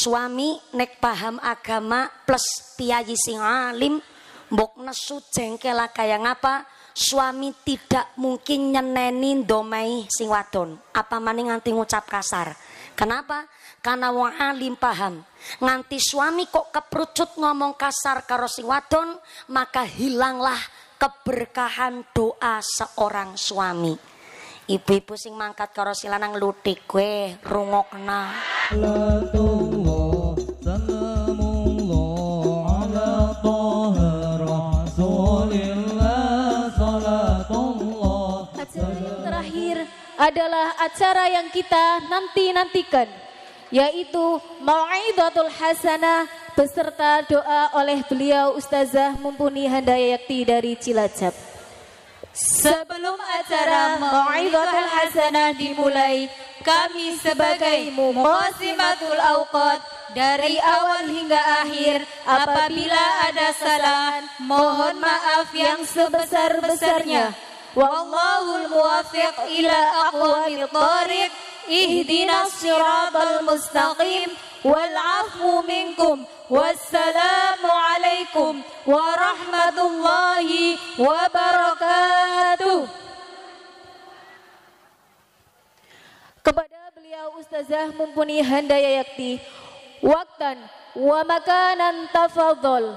suami nek paham agama plus piyayi sing alim mbok nesu jengkel kaya ngapa suami tidak mungkin nyeneni domai sing wadon apa maning nganti ngucap kasar kenapa karena wong alim paham nganti suami kok keprucut ngomong kasar karo sing wadon maka hilanglah keberkahan doa seorang suami ibu-ibu sing mangkat karo silanang lutik gue rungokna Lato. adalah acara yang kita nanti-nantikan yaitu Mau'idatul Hasanah beserta doa oleh beliau Ustazah Mumpuni Handayakti dari Cilacap. Sebelum acara Mau'idatul Hasanah dimulai, kami sebagai Muqasimatul Awqad dari awal hingga akhir apabila ada salah mohon maaf yang sebesar-besarnya wallahul ila tariq ihdina mustaqim minkum alaikum warahmatullahi wabarakatuh kepada beliau Ustazah Mumpuni Handayakti waktan wa makanan tafadhol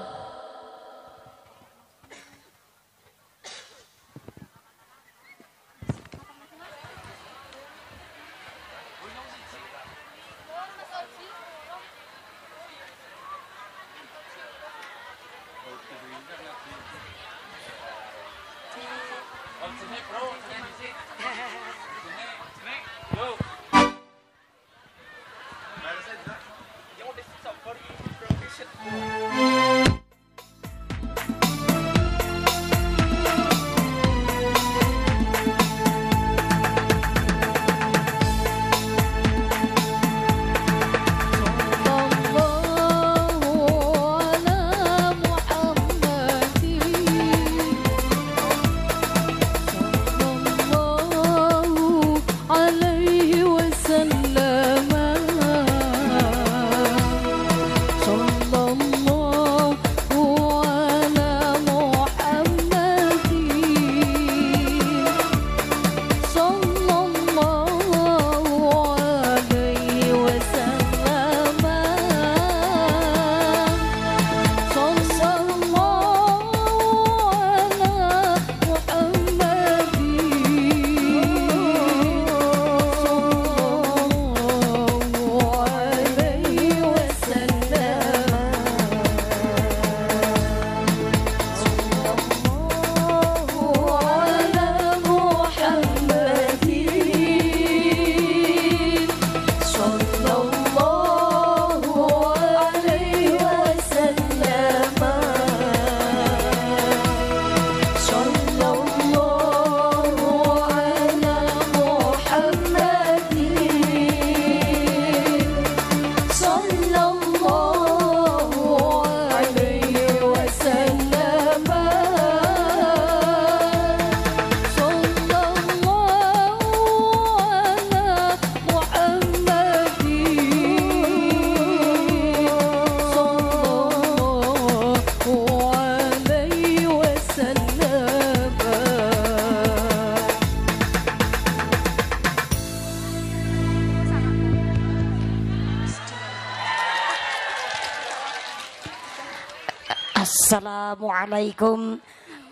Assalamualaikum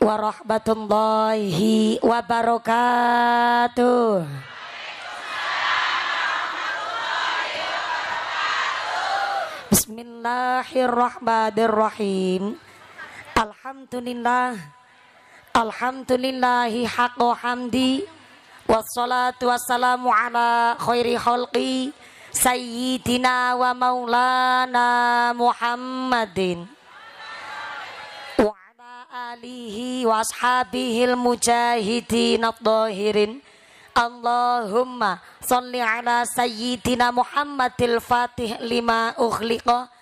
warahmatullahi wabarakatuh. Bismillahirrahmanirrahim. Alhamdulillah. Alhamdulillahi haqqo hamdi. Wassalatu wassalamu ala khairi khalqi. Sayyidina wa maulana Muhammadin alihi washabihil mujahidin adh-dhahirin Allahumma salli ala sayyidina Muhammadil Fatih lima ukhliqa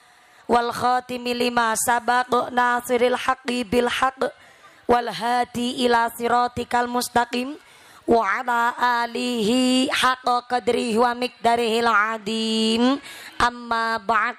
wal khatimi lima sabaq nasiril haqqi bil haqq wal hadi ila siratikal mustaqim wa ala alihi haqqa qadrihi wa miqdarihil adim amma ba'd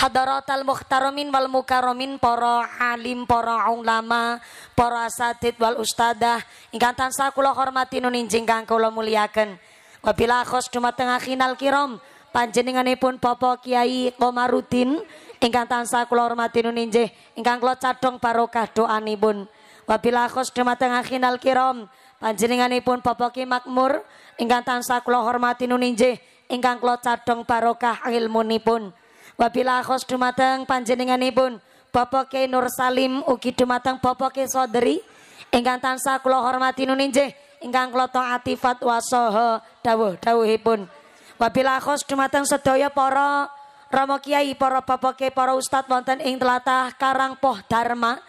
hadaratal muhtaromin wal mukaromin para alim para ulama poro asatid wal ustadah ingkang tansah kula hormati nun injing kang kula muliaken wabila khos dumateng akhinal kiram panjenenganipun Bapa Kiai Komarudin ingkang tansah kula hormati nun injih ingkang kula cadhong barokah doanipun wabila khos dumateng akhinal kiram panjenenganipun popoki Ki Makmur ingkang tansah kula hormati nun injih ingkang kula cadhong barokah ilmunipun Wabila khos dumateng panjenenganipun Bapak Nur Salim ugi dumateng Bapak Saudari, ingkang tansah kula hormati nuninjih ingkang kula taati fatwa saha dawuh-dawuhipun. Wabila khos dumateng sedaya para Rama Kiai, para bapake, para ustad wonten ing telatah Karang Poh Dharma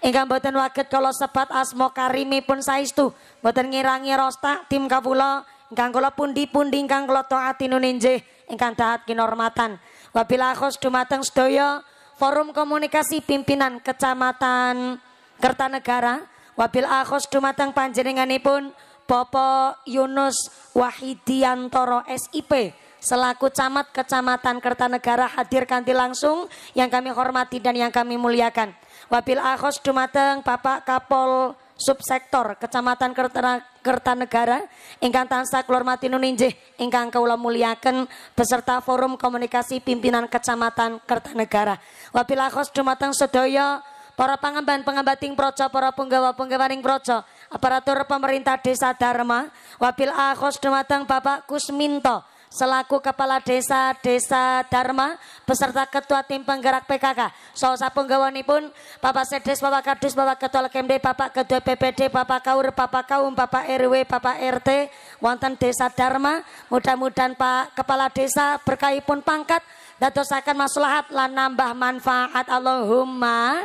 ingkang boten waget kalau sebat karimi karimipun saestu boten ngirangi rosta tim kawula ingkang kula pundi-pundi ingkang kula taati nuninjih ingkang dahat kinormatan. Wabila akhos dumateng Sedoyo Forum Komunikasi Pimpinan Kecamatan Kertanegara Wabil akhos dumateng panjenenganipun Bopo Yunus Wahidiantoro SIP selaku camat Kecamatan Kertanegara hadir kanthi langsung yang kami hormati dan yang kami muliakan. Wabil akhos dumateng Bapak Kapol subsektor Kecamatan Kertana, Kertanegara ingkang tansah kula hormati nuninjih ingkang Kaula muliaken beserta forum komunikasi pimpinan Kecamatan Kertanegara. Wabilah khos dumateng sedaya para pangemban pengambating projo, para penggawa-penggawaning projo, aparatur pemerintah desa Dharma, wabil akhos dumateng Bapak Kusminto, selaku Kepala Desa Desa Dharma beserta Ketua Tim Penggerak PKK. So pun Bapak Sedes, Bapak Kadus, Bapak Ketua LKMD, Bapak Ketua PPD, Bapak Kaur, Bapak Kaum, Bapak RW, Bapak RT, wonten Desa Dharma. Mudah-mudahan Pak Kepala Desa berkahi pun pangkat dan akan maslahat lan nambah manfaat Allahumma.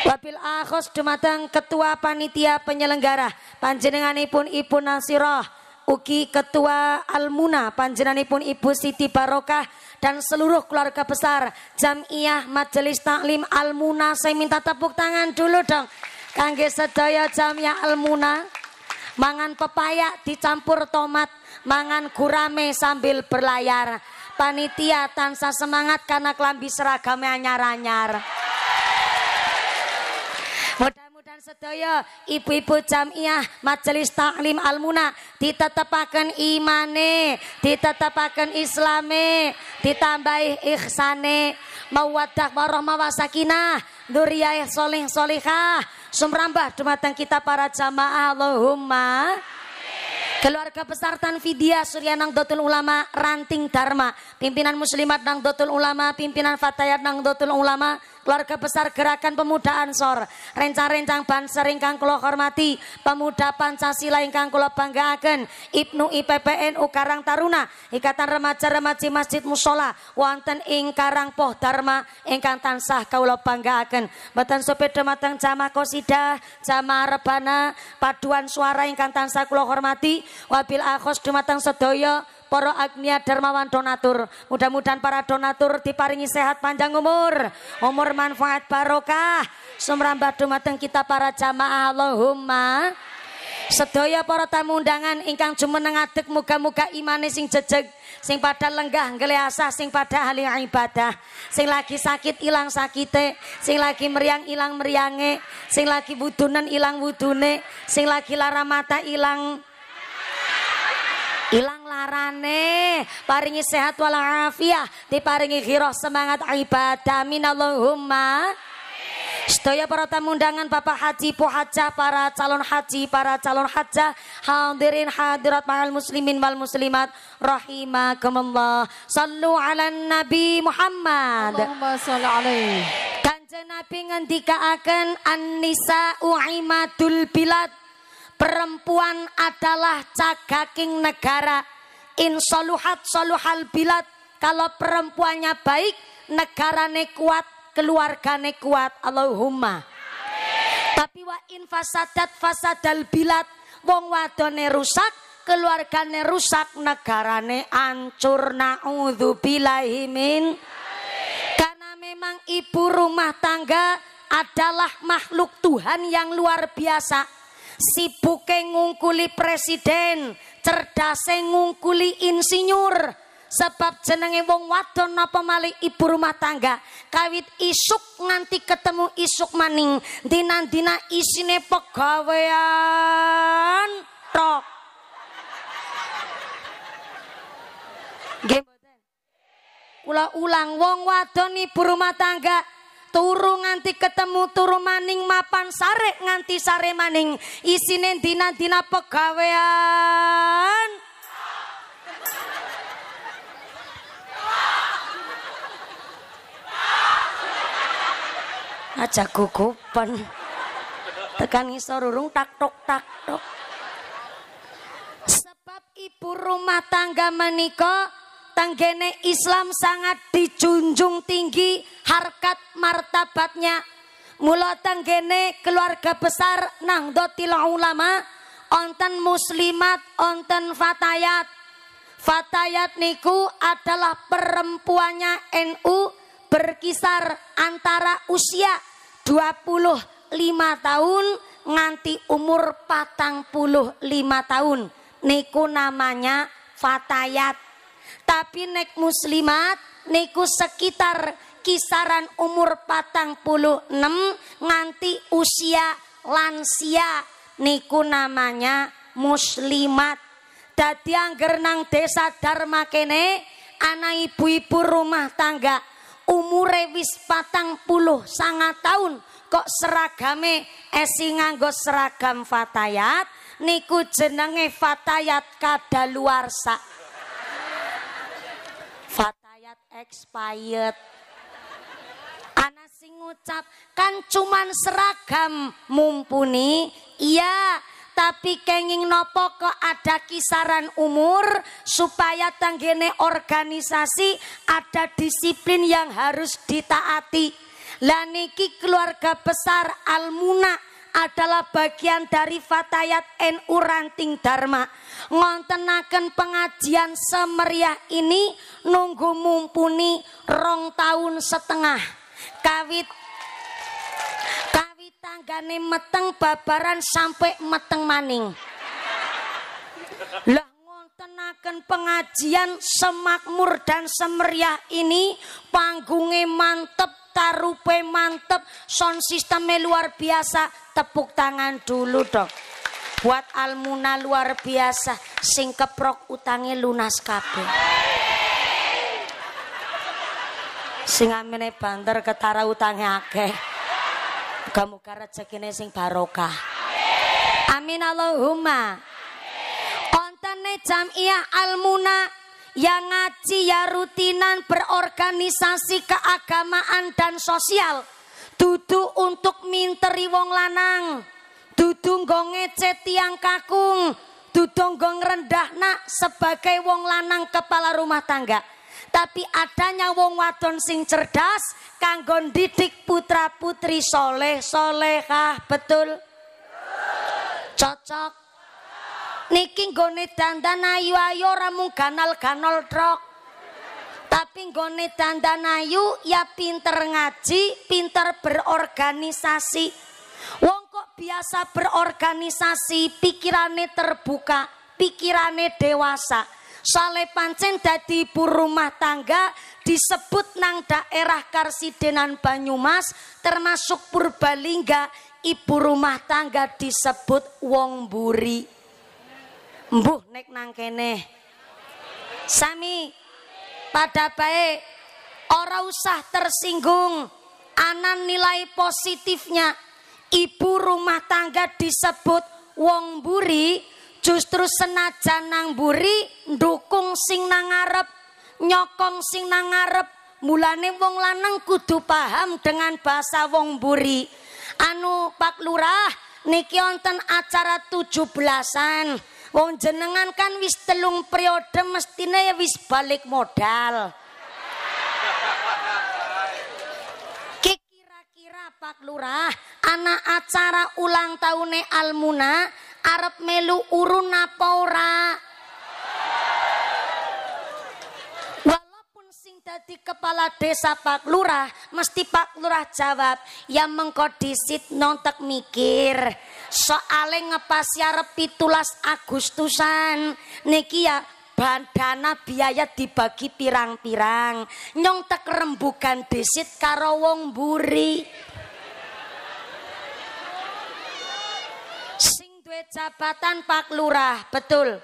Wabil akhos dumateng ketua panitia penyelenggara panjenenganipun Ibu Nasiroh Uki ketua Almuna Panjenanipun Ibu Siti Barokah dan seluruh keluarga besar Jamiah Majelis Taklim Almuna saya minta tepuk tangan dulu dong kangge sedaya Jamiah Almuna mangan pepaya dicampur tomat mangan gurame sambil berlayar panitia tansa semangat karena Klambi seragamnya anyar-anyar sedaya ibu-ibu jamiah majelis taklim almuna ditetapakan imane, ditetapakan islame, ditambahi ihsane, mawadah warahmah wasakinah, dzurriyyah soling solihah, sumrambah dumateng kita para jamaah Allahumma keluarga besar Tanfidia Surya dotul Ulama Ranting Dharma pimpinan Muslimat dotul Ulama pimpinan Fatayat dotul Ulama keluarga besar gerakan pemuda Ansor, rencang-rencang banser ingkang kula hormati, pemuda Pancasila ingkang kula banggaaken, Ibnu IPPNU Karang Taruna, Ikatan Remaja-remaji Masjid Musola, wonten ing Karang Poh Dharma ingkang tansah kawula banggaaken. Mboten sepeda mateng jamaah kosidah, jamaah rebana, paduan suara ingkang tansah kula hormati, wabil akhos dumateng sedaya para agnia dermawan donatur. Mudah-mudahan para donatur diparingi sehat panjang umur, umur manfaat barokah. Sumrambah dumateng kita para jamaah Allahumma. Sedaya para tamu undangan ingkang jumeneng adek muka-muka imane sing jejeg, sing pada lenggah ngeleasah, sing pada ahli ibadah, sing lagi sakit ilang sakite, sing lagi meriang ilang meriange, sing lagi wudunan ilang wudune, sing lagi lara mata ilang Ilang larane, paringi sehat walafiat, diparingi kiroh semangat ibadah minallahumma. Sedaya para tamu undangan Bapak Haji Puhaja, para calon haji, para calon hajah, hadirin hadirat mahal muslimin wal muslimat, rahimakumullah. Sallu ala Nabi Muhammad. Allahumma salli alaihi. Kanjeng Nabi ngendikaaken an-nisa'u imadul bilad. Perempuan adalah cagaking negara. Insoluhat soluhal bilat. Kalau perempuannya baik, negarane kuat, keluargane kuat. Allahumma. Tapi wa fasadat fasadal bilat. Wong wadone rusak, keluargane rusak, negarane ancur. Na'udzubillahi min. Karena memang ibu rumah tangga adalah makhluk Tuhan yang luar biasa sibuke ngungkuli presiden, cerdase ngungkuli insinyur. Sebab jenenge wong wadon apa malih ibu rumah tangga, kawit isuk nganti ketemu isuk maning, dina dina isine pegawean tok. kula ulang wong wadon ibu rumah tangga turu nganti ketemu turu maning mapan sare nganti sare maning isine dina-dina pegawean aja gugupan tekan ngisor urung tak tok tak tok sebab ibu rumah tangga menikah tanggene Islam sangat dijunjung tinggi harkat martabatnya. Mula tanggene keluarga besar Nahdlatul Ulama onten muslimat onten fatayat. Fatayat niku adalah perempuannya NU berkisar antara usia 25 tahun nganti umur patang tahun. Niku namanya fatayat. Tapi nek muslimat niku sekitar kisaran umur patang puluh enam nganti usia lansia niku namanya muslimat. Dadi yang nang desa Dharma kene ana ibu-ibu rumah tangga umur wis patang puluh sangat tahun kok seragame esi nganggo seragam fatayat niku jenenge fatayat kada luar kadaluarsa expired. Ana sing ngucap kan cuman seragam mumpuni. Iya, tapi kenging nopo kok ada kisaran umur supaya tanggene organisasi ada disiplin yang harus ditaati. Lah niki keluarga besar Almunak adalah bagian dari Fatayat NU Ranting Dharma. Ngontenaken pengajian semeriah ini nunggu mumpuni rong tahun setengah. Kawit kawit tanggane meteng babaran sampai meteng maning. Lah ngontenaken pengajian semakmur dan semeriah ini panggungnya mantep karupe mantep, sound sistemnya luar biasa. Tepuk tangan dulu dong. Buat Almuna luar biasa, sing keprok utangnya lunas kabe. Sing amene banter ketara utangnya akeh. Kamu muga rezekine sing barokah. Amin Allahumma. Kontene iya Almuna yang ngaji ya rutinan berorganisasi keagamaan dan sosial dudu untuk minteri wong lanang dudu nggo ngece tiang kakung dudu rendah nak sebagai wong lanang kepala rumah tangga tapi adanya wong wadon sing cerdas kanggo didik putra putri soleh solehah betul cocok Niki goni tanda ayu ayo ramu kanal kanal trok. Tapi goni tanda ayu ya pinter ngaji, pinter berorganisasi. Wong kok biasa berorganisasi, pikirannya terbuka, pikirannya dewasa. Sale pancen dadi ibu rumah tangga disebut nang daerah Karsidenan Banyumas termasuk Purbalingga ibu rumah tangga disebut wong buri. Mbuh nek nang kene. Sami pada baik ora usah tersinggung anan nilai positifnya ibu rumah tangga disebut wong buri justru senajan nang buri dukung sing nang ngarep nyokong sing nang ngarep mulane wong lanang kudu paham dengan bahasa wong buri anu pak lurah niki wonten acara 17-an Wong jenengan kan wis telung periode mestine ya wis balik modal. Kira-kira Pak Lurah, anak acara ulang tahunnya Almuna Arab melu urun apa ora? jadi kepala desa Pak Lurah, mesti Pak Lurah jawab, yang mengkodisit nontek mikir. Soalnya ngepas yarep tulas Agustusan, niki ya dana biaya dibagi pirang-pirang. Nyong tek rembugan disit karo wong buri. Sing duwe jabatan Pak Lurah, betul.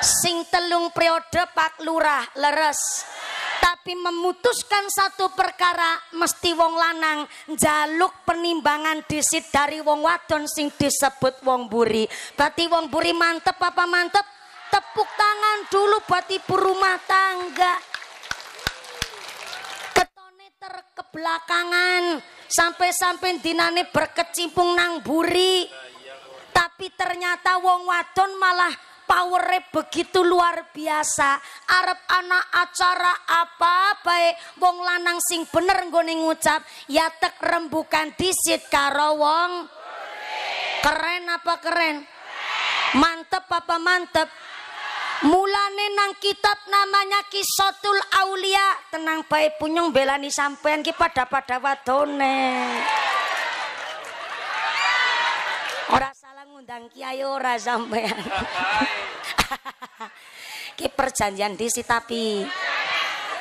Sing telung periode Pak Lurah, leres tapi memutuskan satu perkara mesti wong lanang jaluk penimbangan disit dari wong wadon sing disebut wong buri berarti wong buri mantep apa mantep tepuk tangan dulu buat ibu rumah tangga ketone terkebelakangan sampai-sampai dinane berkecimpung nang buri tapi ternyata wong wadon malah powernya begitu luar biasa. Arab anak acara apa baik wong lanang sing bener nggone ngucap ya tek rembukan disit karo wong. Keren apa keren? Mantep apa mantep? Mulane nang kitab namanya Kisotul Aulia. Tenang baik punyong belani sampean ki pada-pada wadone. Ora salah ngundang kiai ora sampean. Ki perjanjian si tapi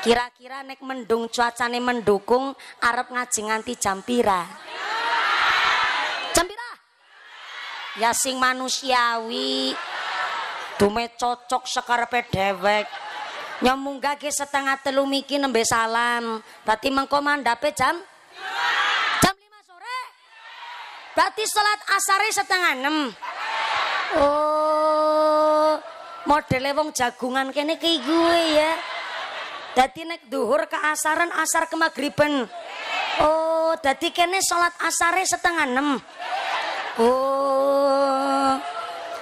kira-kira nek mendung cuacane mendukung Arab ngaji nganti jam pira? Jam Ya sing manusiawi. Dume cocok sekarpe dewek. Nyemunggah gage setengah telu miki nembe salam. Berarti mengko jam jam 5 sore. Berarti sholat asare setengah 6. Oh, Modele wong jagungan kene kayak gue ya. Dadi nek duhur ke asaran asar ke magriben. Oh, dadi kene asar asare setengah enam. Oh.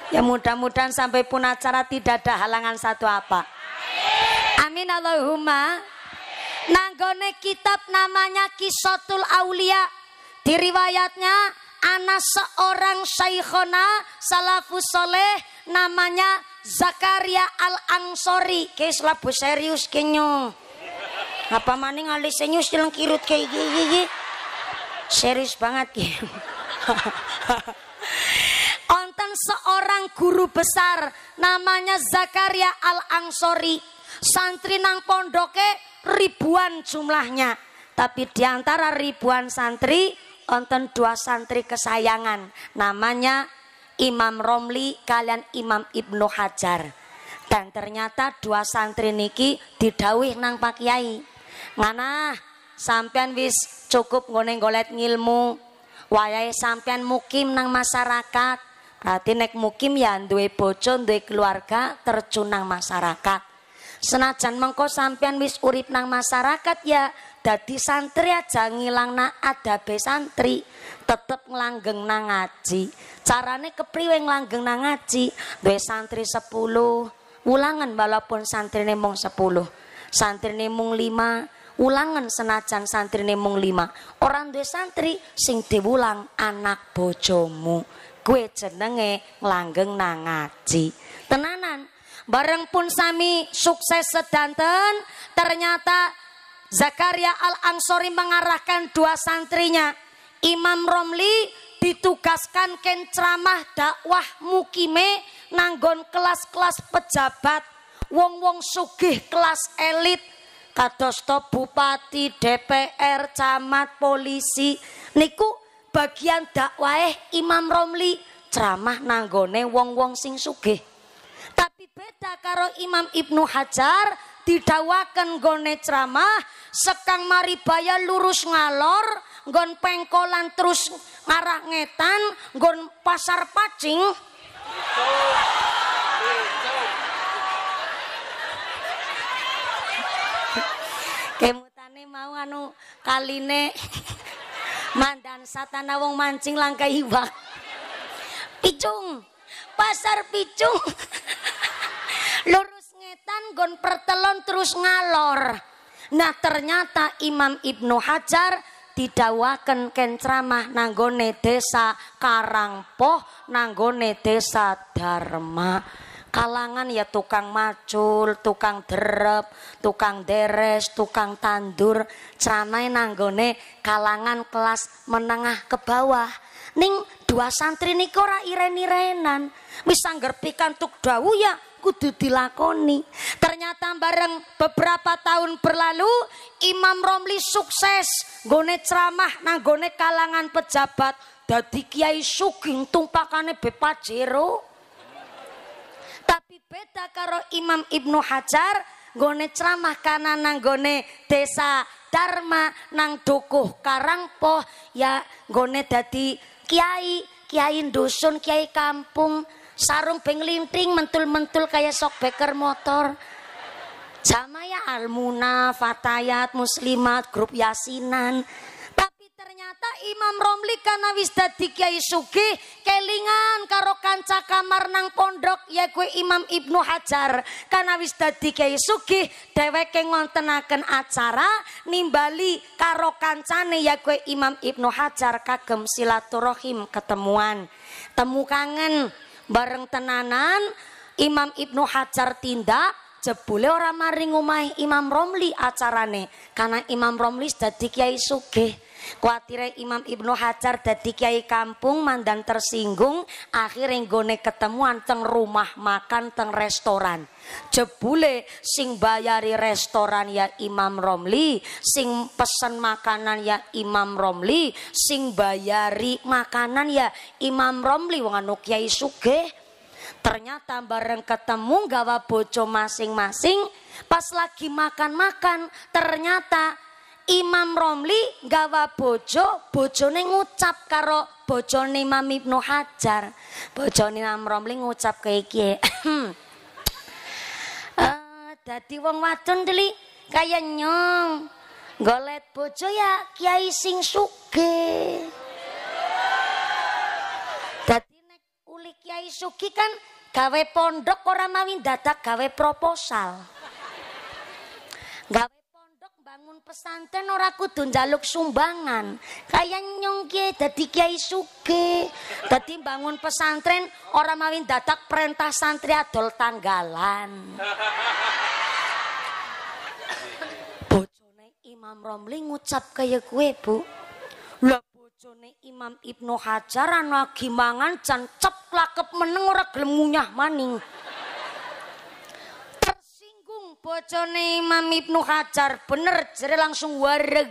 Ya mudah-mudahan sampai pun acara tidak ada halangan satu apa. Amin Allahumma. Nanggone kitab namanya Kisotul Aulia. Di riwayatnya anak seorang syaikhona salafus soleh namanya Zakaria Al-Ansori. Kis labu serius kenyo. Apa maning alis senyus jalan kirut kayak gini. Serius banget ya. Onten seorang guru besar namanya Zakaria Al-Ansori. Santri nang pondoke ribuan jumlahnya. Tapi diantara ribuan santri onten dua santri kesayangan namanya Imam Romli kalian Imam Ibnu Hajar dan ternyata dua santri niki didawih nang Pak Kiai ngana sampean wis cukup ngone golet ngilmu wayai sampean mukim nang masyarakat berarti nek mukim ya duwe bojo duwe keluarga terjun nang masyarakat senajan mengko sampean wis urip nang masyarakat ya dadi santri aja ngilang na dabe santri tetep ngelanggeng na ngaji carane kepriwe ngelanggeng na ngaji be santri sepuluh, ulangan walaupun santri mung sepuluh, santri mung lima, ulangan senajan santri mung lima. orang dua santri sing diulang anak bojomu gue jenenge ngelanggeng na ngaji tenanan bareng pun sami sukses sedanten ternyata Zakaria Al-Ansori mengarahkan dua santrinya. Imam Romli ditugaskan ken ceramah dakwah mukime nanggon kelas-kelas pejabat, wong-wong sugih kelas elit, kadosto bupati, DPR, camat, polisi. Niku bagian dakwaeh Imam Romli ceramah nanggone wong-wong sing sugih. Tapi beda karo Imam Ibnu Hajar didawakan gone ceramah sekang maribaya lurus ngalor gon pengkolan terus ngarah ngetan gon pasar pacing kemutane mau anu kaline mandan satana wong mancing langkai iwak picung pasar picung Lurus ngetan gon pertelon terus ngalor. Nah ternyata Imam Ibnu Hajar didawakan kencramah nanggone desa Karangpoh, nanggone desa Dharma. Kalangan ya tukang macul, tukang derep, tukang deres, tukang tandur, ceramai nanggone kalangan kelas menengah ke bawah ning dua santri ni kora iren-irenan misang sangger tuk dawu ya kudu dilakoni ternyata bareng beberapa tahun berlalu Imam Romli sukses gone ceramah nang gone kalangan pejabat dadi kiai suging tumpakane bepajero tapi beda karo Imam Ibnu Hajar gone ceramah kanan nang gone desa Dharma nang dukuh Karangpoh ya gone dadi kiai, kiai dusun, kiai kampung, sarung penglinting mentul-mentul kayak sok beker motor. Sama ya Almuna, Fatayat, Muslimat, grup Yasinan, Ternyata Imam Romli karena wis dadi Kiai Sugi kelingan karo kanca kamar nang pondok ya kue Imam Ibnu Hajar. Karena wis dadi Kiai Sugi dheweke ngontenaken acara nimbali karo kancane ya kue Imam Ibnu Hajar kagem silaturahim ketemuan. Temu kangen bareng tenanan Imam Ibnu Hajar tindak jebule orang maring omahe Imam Romli acarane karena Imam Romli dadi kiai sugih Kuatire Imam Ibnu Hajar dadi kiai kampung mandang tersinggung, akhirnya nggone ketemuan teng rumah makan teng restoran. Jebule sing bayari restoran ya Imam Romli, sing pesen makanan ya Imam Romli, sing bayari makanan ya Imam Romli wong anu kiai sugih. Ternyata bareng ketemu gawa bojo masing-masing, pas lagi makan-makan ternyata Imam Romli gawa bojo, bojone ngucap karo bojone Imam Ibnu Hajar. Bojone Imam Romli ngucap kaya iki. uh, dadi wong wadon dili kaya nyong. Golet bojo ya kiai sing suge. Dadi nek uli kiai sugih kan gawe pondok orang mawin dadak gawe proposal. Gawe pesantren ora kudu njaluk sumbangan. Kaya nyong kiai dadi kiai suge. Dadi bangun pesantren ora mawin dadak perintah santri adol tanggalan. Bojone Imam Romli ngucap kaya kue, Bu. Lah bojone Imam Ibnu Hajar ana lagi mangan jan ceplakep meneng ora gelem ngunyah maning bocone Imam Ibnu Hajar bener jadi langsung wareg.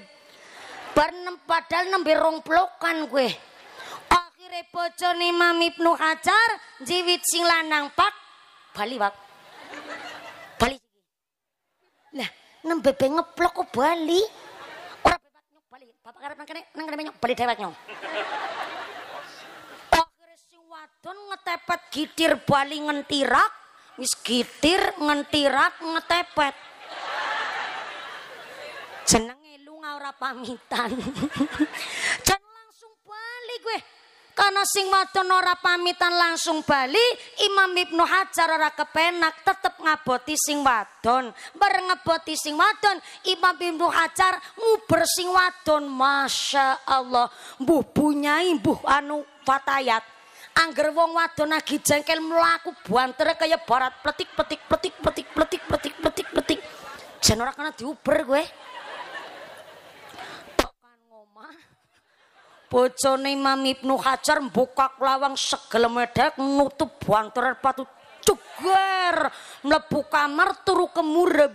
Bar padahal nembe rong pelokan gue. akhirnya bocone Imam Ibnu Hajar jiwit sing lanang pak Bali pak. Bali. Lah nembe be ngeplok kok Bali. Ora be nyok Bali. Bapak karep nangkene nangkene nang nyok Bali dewek nyok. akhirnya sing wadon ngetepet gidir Bali ngentirak wis gitir ngentirak ngetepet jenenge lu ora pamitan jan langsung bali gue karena sing wadon ora pamitan langsung bali Imam Ibnu Hajar ora kepenak tetep ngaboti sing wadon bareng ngeboti sing wadon Imam Ibnu Hajar nguber sing wadon Masya Allah mbuh punyai mbuh anu fatayat Angger wong wadon lagi jengkel mlaku banter kaya barat petik petik petik petik petik petik petik petik Jan ora kena diuber kowe. Tok kan ngomah. Bojone Imam Ibnu Hajar buka lawang segelem medhek nutup banter patu cuger mlebu kamar turu kemurep.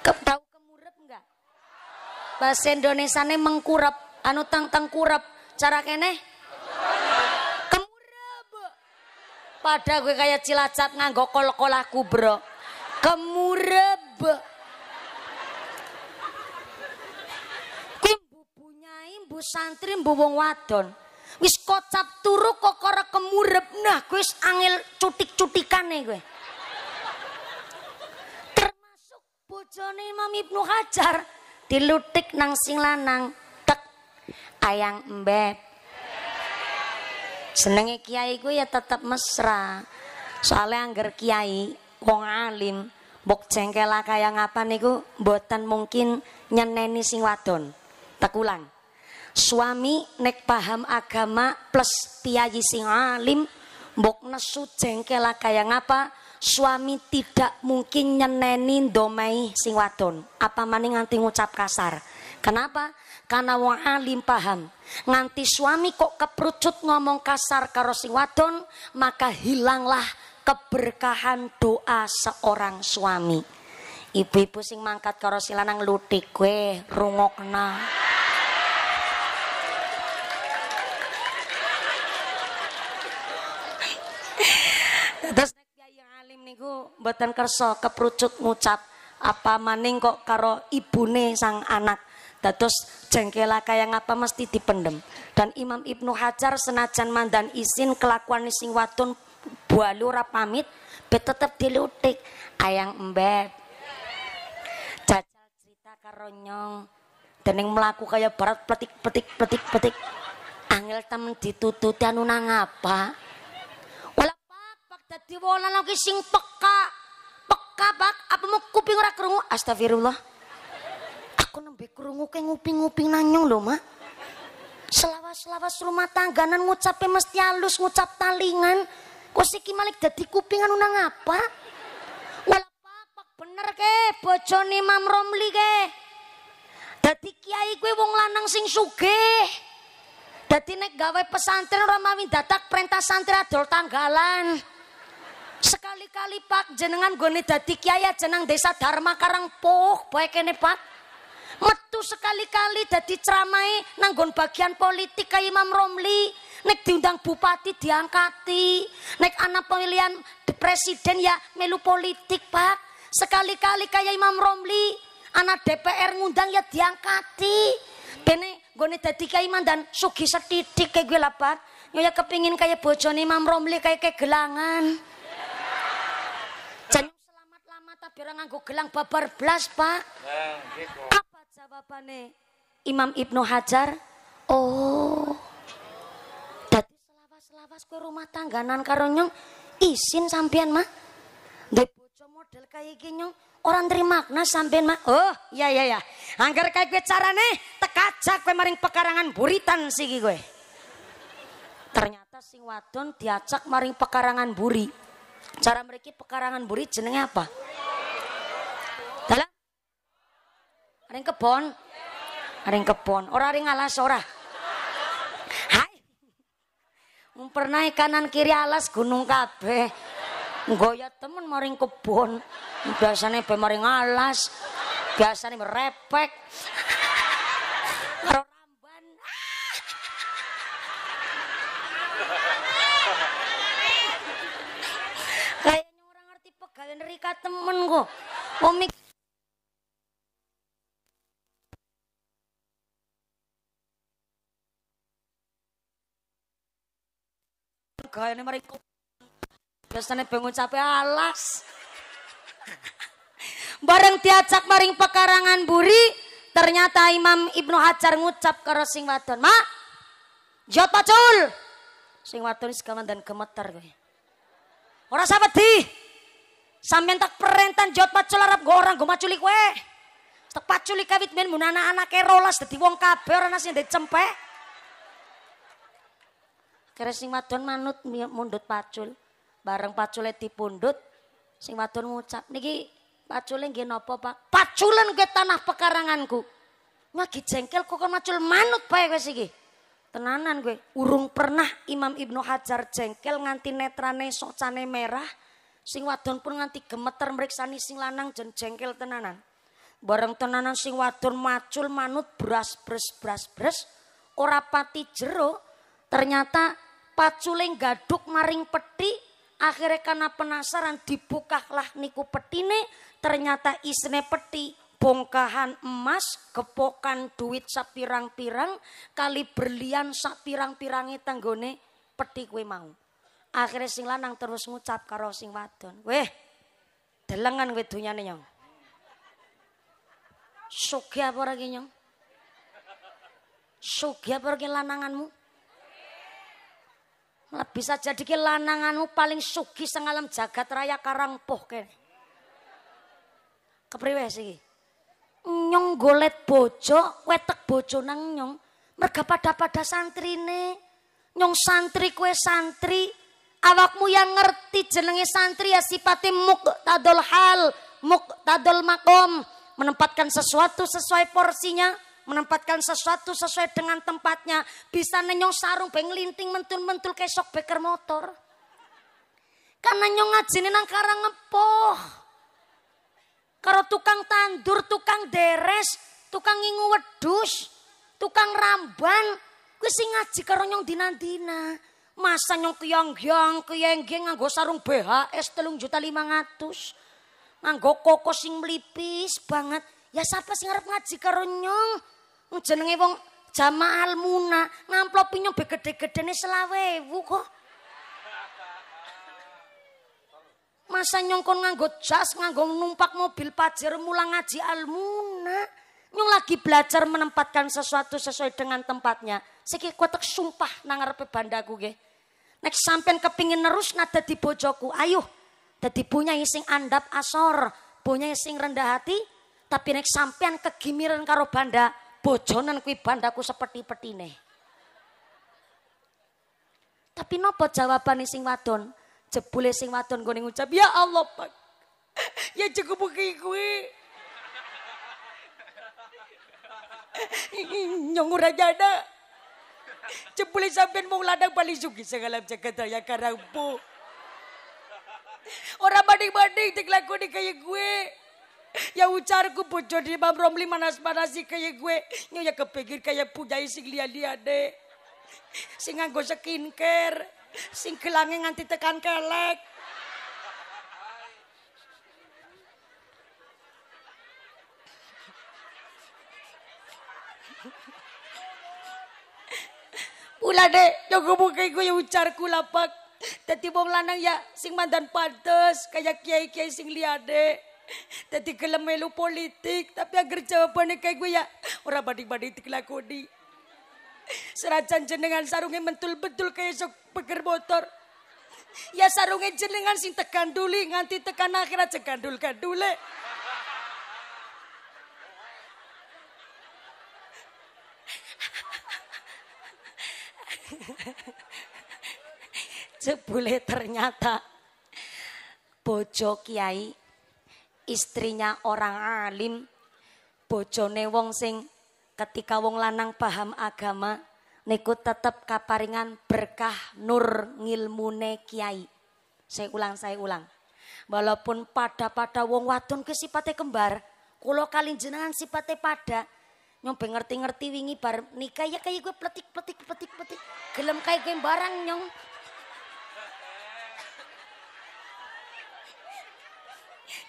Ketau kemurep enggak? Bahasa donesane mengkurap anu tang tang kurap cara kene Pada gue kayak cilacap nganggo kol-kol aku bro. Kemureb. Gue mbubu nyai, mbu santri, mbu wong wadon. Wis kocap turu kok kemureb. Nah, gue angil cutik cutik nih gue. Termasuk bojone Imam Ibnu Hajar dilutik nang sing lanang. Tek ayang mbep Senenge kiai ku ya tetap mesra. Soalnya angger kiai wong alim bok jengkel kaya ngapa niku buatan mungkin nyeneni sing wadon. Tekulang. Suami nek paham agama plus piyayi sing alim bok nesu jengkel kaya ngapa suami tidak mungkin nyeneni domai sing wadon apa maning nganti ngucap kasar. Kenapa? karena wong alim paham nganti suami kok keprucut ngomong kasar karo sing wadon maka hilanglah keberkahan doa seorang suami ibu-ibu sing mangkat karo si lanang luthi rungokna terus yang alim niku mboten kerso keprucut ngucap apa maning kok karo ibune sang anak dados jengkela kaya ngapa mesti dipendem dan Imam Ibnu Hajar senajan mandan izin kelakuan sing watun bualu ra pamit be tetep dilutik ayang embeb jajal cerita karonyong nyong dening mlaku kaya barat petik petik petik petik angel temen ditututi anu nang apa wala pak pak dadi wala lagi sing peka peka bak apa mau kuping ora krungu astagfirullah Aku nembe kerungu ke nguping-nguping nanyong lho, Mak. Selawas-selawas rumah tangganan ngucapnya mesti halus, ngucap talingan. Kok siki malik dadi kupingan unang apa? Walah pak bener ke bojone Mam Romli ke. Dadi kiai kue wong lanang sing suge Dadi nek gawe pesantren ramawi datak perintah santri adol tanggalan. Sekali-kali Pak jenengan goni dadi kiai jenang desa Dharma poh baik kene Pak metu sekali-kali dadi ceramai nanggon bagian politik kayak Imam Romli nek diundang bupati diangkati nek anak pemilihan presiden ya melu politik pak sekali-kali kayak Imam Romli anak DPR ngundang ya diangkati bene gue dadi kayak Imam dan sugi setitik kayak gue lapar, nyoya kepingin kayak bojone Imam Romli kayak kayak gelangan jan selamat lama tapi orang gelang babar blas pak nah, bapane Imam Ibnu Hajar. Oh. Dadi selawas-selawas ke rumah tangganan karo nyong isin sampean mah. Duwe bojo model kaya iki nyong orang terima makna sampean mah. Oh, iya iya ya Angger kaya kuwi carane tekajak kowe maring pekarangan buritan siki kowe. Ternyata sing wadon diajak maring pekarangan buri. Cara mereka pekarangan buri jenenge apa? Aring kebon? Aring kebon. Ora ring alas ora. Hai. Umpernai kanan kiri alas gunung kabeh. Goya temen maring kebon. Biasanya be maring alas. Biasanya merepek. Karo ramban. Kayaknya orang ngerti pegawe nerika temen gue, Omik gayane biasanya bangun capek alas. Bareng diajak maring pekarangan buri, ternyata Imam Ibnu Hajar ngucap ke sing wadon, "Mak, jot ya pacul." Sing wadon segaman dan gemeter gue Ora sahabat di. Sampeyan tak perentan jot ya pacul harap gue orang gue maculi gue Tak paculi kawit men munana anak kerolas rolas wong kabeh ora Kira sing wadon manut mundut pacul. Bareng pacule dipundhut sing wadon ngucap, "Niki pacule nggih napa, Pak?" "Paculen gue tanah pekaranganku." Ngagi jengkel kok macul manut bae kowe iki. Tenanan gue, urung pernah Imam Ibnu Hajar jengkel nganti netrane sok cane merah, sing wadon pun nganti gemeter meriksani sing lanang jen jengkel tenanan. Bareng tenanan sing wadon macul manut beras beras beras beras. ora pati jeruk Ternyata paculing gaduk maring peti akhirnya karena penasaran dibukahlah niku petine ternyata isne peti bongkahan emas kepokan duit sapirang-pirang kali berlian sapirang pirangnya tanggone peti kue mau akhirnya sing lanang terus ngucap karo sing wadon weh delengan dunia nih nyong Sugi apa lagi nyong Sugi apa lagi lananganmu lebih saja dikit lananganmu paling suki sengalam jagat raya karangpoh kene. Kepriwe sih? Nyong golet bojo, wetek bojo nang nyong. Merga pada-pada ne. Nyong santri kue santri. Awakmu yang ngerti jenenge santri ya sifatnya tadol hal, muk tadol makom. Menempatkan sesuatu sesuai porsinya menempatkan sesuatu sesuai dengan tempatnya bisa nenyong sarung beng linting mentul-mentul kesok beker motor karena nyong ngajini nang karang ngepoh karo tukang tandur tukang deres tukang ngingu wedus tukang ramban gue sing ngaji karo nyong dinandina masa nyong kuyang-gyang kuyang nganggo sarung BHS telung juta lima ratus nganggo koko sing melipis banget ya siapa sih ngarep ngaji karo nyong Oh, jenenge wong Jamaal Muna, ngamplop pinyo be gede-gedene selawewu kok. Masa nyongkon nganggo jas, nganggo numpak mobil pajero mulang ngaji Almuna. Nyong lagi belajar menempatkan sesuatu sesuai dengan tempatnya. Siki kotak sumpah nang bandaku nggih. Nek sampean kepingin nerus nada di bojoku, ayo. Dadi punya sing andap asor, punya sing rendah hati, tapi nek sampean kegimiran karo banda, bojonan kuwi bandaku peti petine Tapi nopo nih sing wadon? Jebule sing wadon gone ngucap, "Ya Allah, Pak. Ya cukup iki kuwi." Nyongur aja ada. Jebule sampean mau ladang paling juga segala jagat ya karampu. Orang banding-banding tinggal kau ni kayak gue ya ucarku bojo di romli manas-manasi kayak gue. Nyo ya kepikir kayak puja sing lia-lia deh. Sing nganggo skincare. Sing gelange nganti tekan kelek. Pula ya gue buka gue ya ucarku lapak. tapi bom lanang ya sing mandan pantes kayak kiai-kiai sing liade. Tadi gelem melu politik, tapi agar jawabannya kayak gue ya, orang badik-badik dikelakoni. Serajan jenengan sarungnya mentul-betul kayak sok peger motor. Ya sarungnya jenengan sing tekan duli, nganti tekan akhirat cegandul-gandule. Cepule ternyata bojo kiai istrinya orang alim, bojone wong sing ketika wong lanang paham agama niku tetep kaparingan berkah nur ngilmune kiai. Saya ulang, saya ulang. Walaupun pada-pada wong wadon ke sifatnya kembar, kulo kalin jenengan sifatnya pada, nyong ngerti-ngerti wingi bar nikah ya kayak gue petik-petik petik-petik, gelem kayak gue barang nyong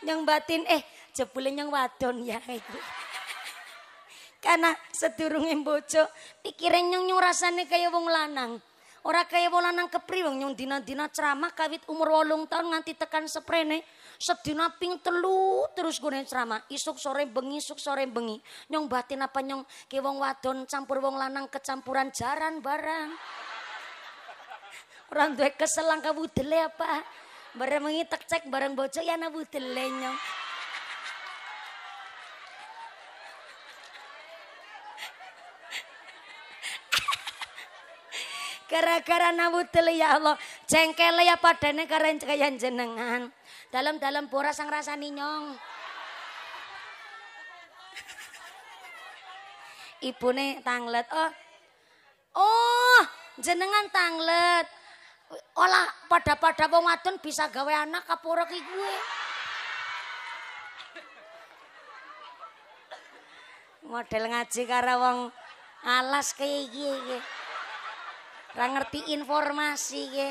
yang batin eh jebule yang wadon ya ibu. Karena sedurunge bojo pikire nyong nyong rasane kaya wong lanang. Ora kaya wong lanang kepriwong nyong dina-dina ceramah kawit umur wolung tahun nganti tekan seprene sedina ping telu terus gone ceramah isuk sore bengi isuk sore bengi nyong batin apa nyong ke wong wadon campur wong lanang kecampuran jaran barang orang duwe keselang kawudele apa Baremengi tek cek bareng bocok ya nabu telenyong. Gara-gara nabu tele ya Allah, cengkel ya padane karen kaya jenengan. Dalam-dalam pura sang ninyong. Ibu nih tanglet. Oh. Oh, jenengan tanglet olah pada-pada wong wadon bisa gawe anak kapura ki gue. Model ngaji karo wong alas kaya iki iki. Ra ngerti informasi iki.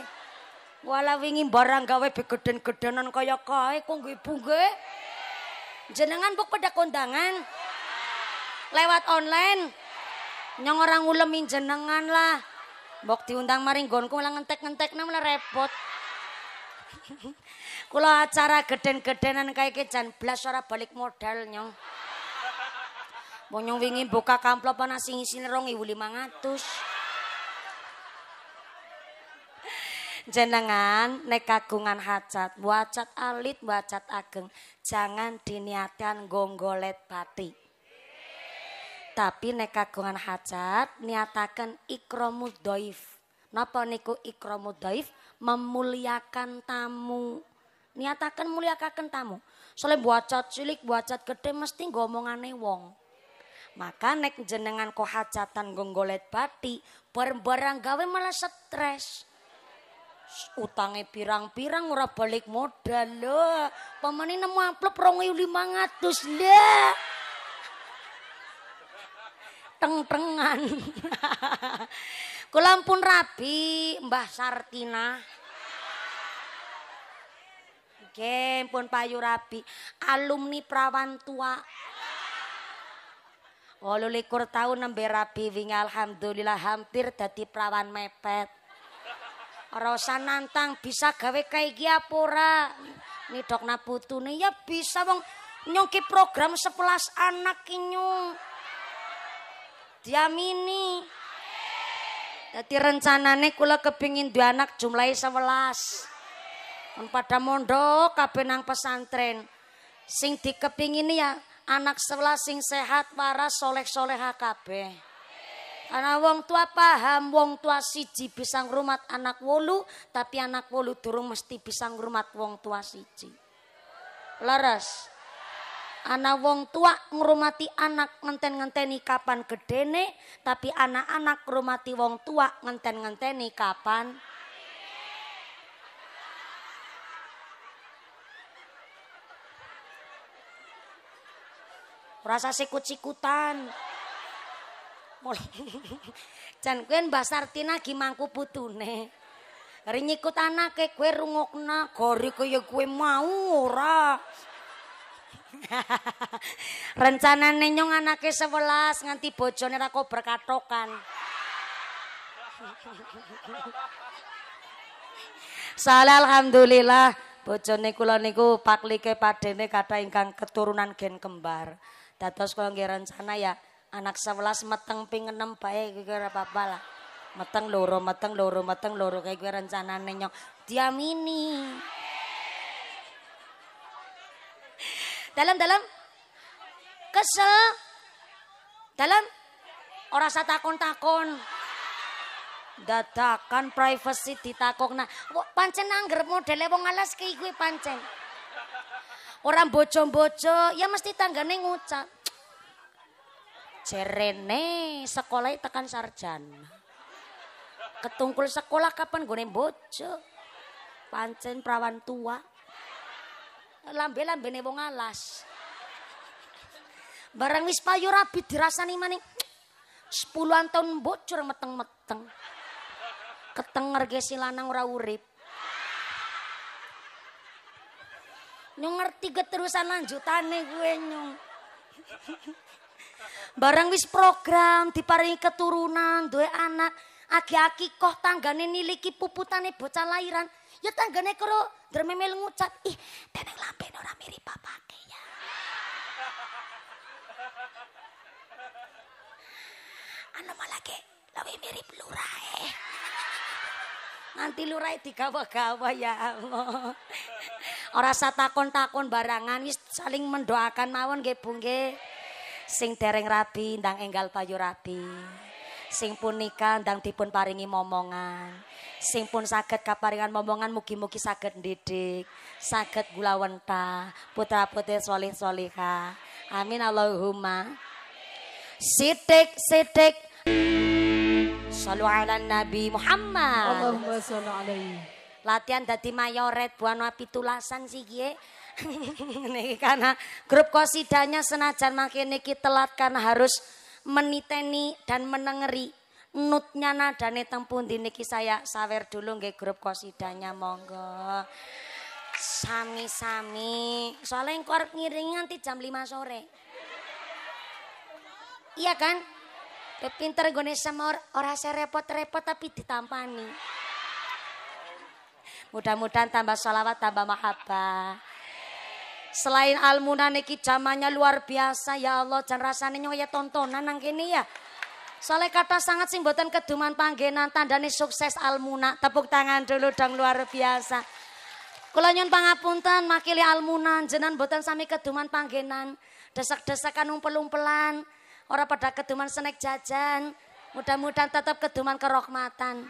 Wala wingi barang gawe begeden-gedenan kaya kae kok nggih Jenengan buk pada kondangan. Lewat online. Nyong orang ulemin jenengan lah. Mbok diundang maring gonku malah ngentek-ngentek malah repot. Kula acara geden-gedenan kayak kejan belas ora balik modal nyong. Bonyong wingi buka kamplop ana sing isine 2500. Jenengan nek kagungan hajat, wajat alit, wajat ageng, jangan diniatkan gonggolet pati. Tapi nek kagungan hajat niataken ikromu dhaif. Napa niku ikromu dhaif? Memuliakan tamu. Niataken muliakan tamu. Soalnya buacat cilik, buacat gede mesti ngomongane wong. Maka nek jenengan kok hajatan gonggolet bati, barang-barang gawe malah stres. Utangnya pirang-pirang ora balik modal lho. Pemani nemu amplop 2500 lho. teng-tengan. Kula rabi Mbah Sartina. Nggih, pun payu rabi alumni prawan tua. 18 tahun nembe rabi wingi alhamdulillah hampir dadi prawan mepet. Rasa nantang bisa gawe kae iki apa ora? Nidokna putune ya bisa wong nyongki program 11 anak ki diamini. Jadi rencanane kula kepingin dua anak jumlahnya sebelas. Empat pada mondok kabeh nang pesantren. Sing dikepingin ya anak sebelas sing sehat waras soleh soleha Karena wong tua paham, wong tua siji bisa ngurumat anak wolu, tapi anak wolu durung mesti bisa ngurumat wong tua siji. Laras. Anak wong tua ngurmati anak ngenten-ngenteni kapan gedene, tapi anak-anak ngurmati wong tua ngenten-ngenteni kapan Rasa sikut-sikutan. Jan kuwi Mbah Sartina gi mangku putune. Rinyikut anake kowe rungokna, gori kaya kowe mau ora. rencana nenyong anaknya sebelas nganti bojone rako berkatokan. katokan. Salah alhamdulillah bojone kula niku paklike padene kata ingkang keturunan gen kembar. Dados kula nggih rencana ya anak sebelas meteng ping 6 bae kira ora apa lah. Meteng loro, meteng loro, meteng loro kayak gue rencana nenyong. Diamini. dalam dalam kesel dalam orang rasa takon takon dadakan privacy nah pancen angger modelnya wong alas ki kuwi pancen orang bojo-bojo ya mesti tanggane ngucap jerene sekolah tekan sarjana ketungkul sekolah kapan gue bojo pancen perawan tua lambe-lambene wong alas. Barang wis payu dirasa nih maning. Sepuluhan tahun bocor meteng-meteng. Ketenger ge si lanang ora urip. Nyung ngerti keterusan lanjutane gue nyung. Barang wis program diparingi keturunan, duwe anak, aki-aki koh tangga tanggane niliki nih bocah lahiran ya tanggane karo dermemel ngucap, ih teneng lamben ora mirip bapake ya. Anu malah lebih mirip lurae. Nanti lurae digawa-gawa ya Allah. Ora usah takon-takon barangan wis saling mendoakan mawon nggih Bu Sing dereng rabi ndang enggal payu rabi sing pun punika ndang dipun paringi momongan sing pun saged kaparingan momongan muki mugi saged ndidik saged gulawenta putra putri solih soliha amin Allahumma sidik sidik selalu ala Nabi Muhammad Allahumma sallu alaihi latihan dadi mayoret buana tulasan sih gie karena grup kosidanya senajan makin niki telat karena harus meniteni dan menengeri nutnya nadane teng di niki saya sawer dulu nggih grup kosidanya monggo. Sami-sami. Soalnya yang arep ngiring nanti jam 5 sore. Iya kan? Pinter gue sama orang saya repot-repot tapi ditampani. Mudah-mudahan tambah sholawat, tambah mahabbah. Selain almunan niki jamannya luar biasa ya Allah jan rasanya ya tontonan nang kini ya. Soalnya kata sangat sih buatan keduman panggenan tandane sukses almuna. Tepuk tangan dulu dong luar biasa. Kula nyun pangapunten makili almunan jenan boten sami keduman panggenan. Desak-desakan umpel-umpelan. orang pada keduman senek jajan. Mudah-mudahan tetap keduman kerokmatan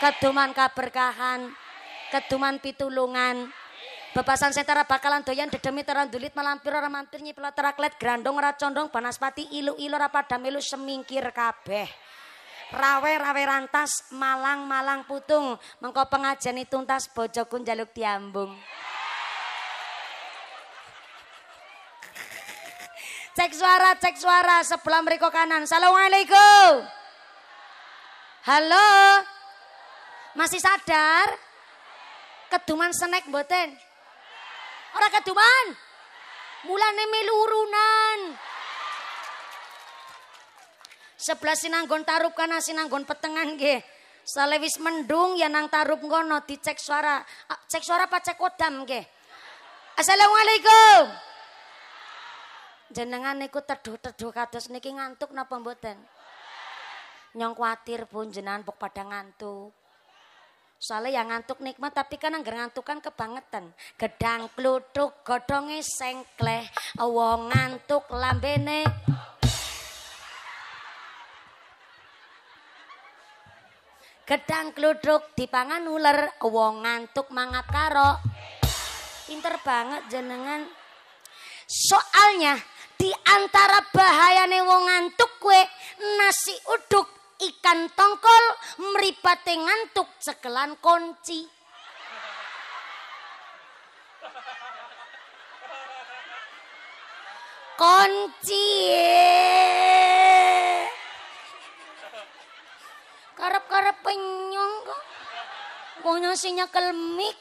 Keduman keberkahan. Keduman pitulungan. Bebasan sentara bakalan doyan dedemi terandulit malampir orang mampir nyiplo teraklet grandong ora condong pati ilu-ilu ora pada melu semingkir kabeh. rawe-rawe rantas malang-malang putung mengko itu tuntas bojokun jaluk tiambung cek suara cek suara sebelah mereka kanan Assalamualaikum halo masih sadar keduman senek boten Orang keduman. Mulane melu urunan. Sebelah sinanggon tarup kana sinanggon petengan ge. Salewis mendung ya nang tarup ngono dicek suara. Cek suara apa cek kodam ge. Assalamualaikum. Jenengan niku teduh-teduh kados niki ngantuk napa mboten? Nyong kuatir pun jenengan pok pada ngantuk. Soalnya yang ngantuk nikmat tapi kan anggar ngantuk kan kebangetan. Gedang kluduk, godonge sengkleh. Wong ngantuk lambene. Gedang kluduk dipangan ular. Wong ngantuk mangap karo. Pinter banget jenengan. Soalnya di antara bahayane wong ngantuk kue nasi uduk ikan tongkol meripate ngantuk cekelan kunci. Kunci. Eh. Karep-karep penyong kok. Wong nasinya kelmik.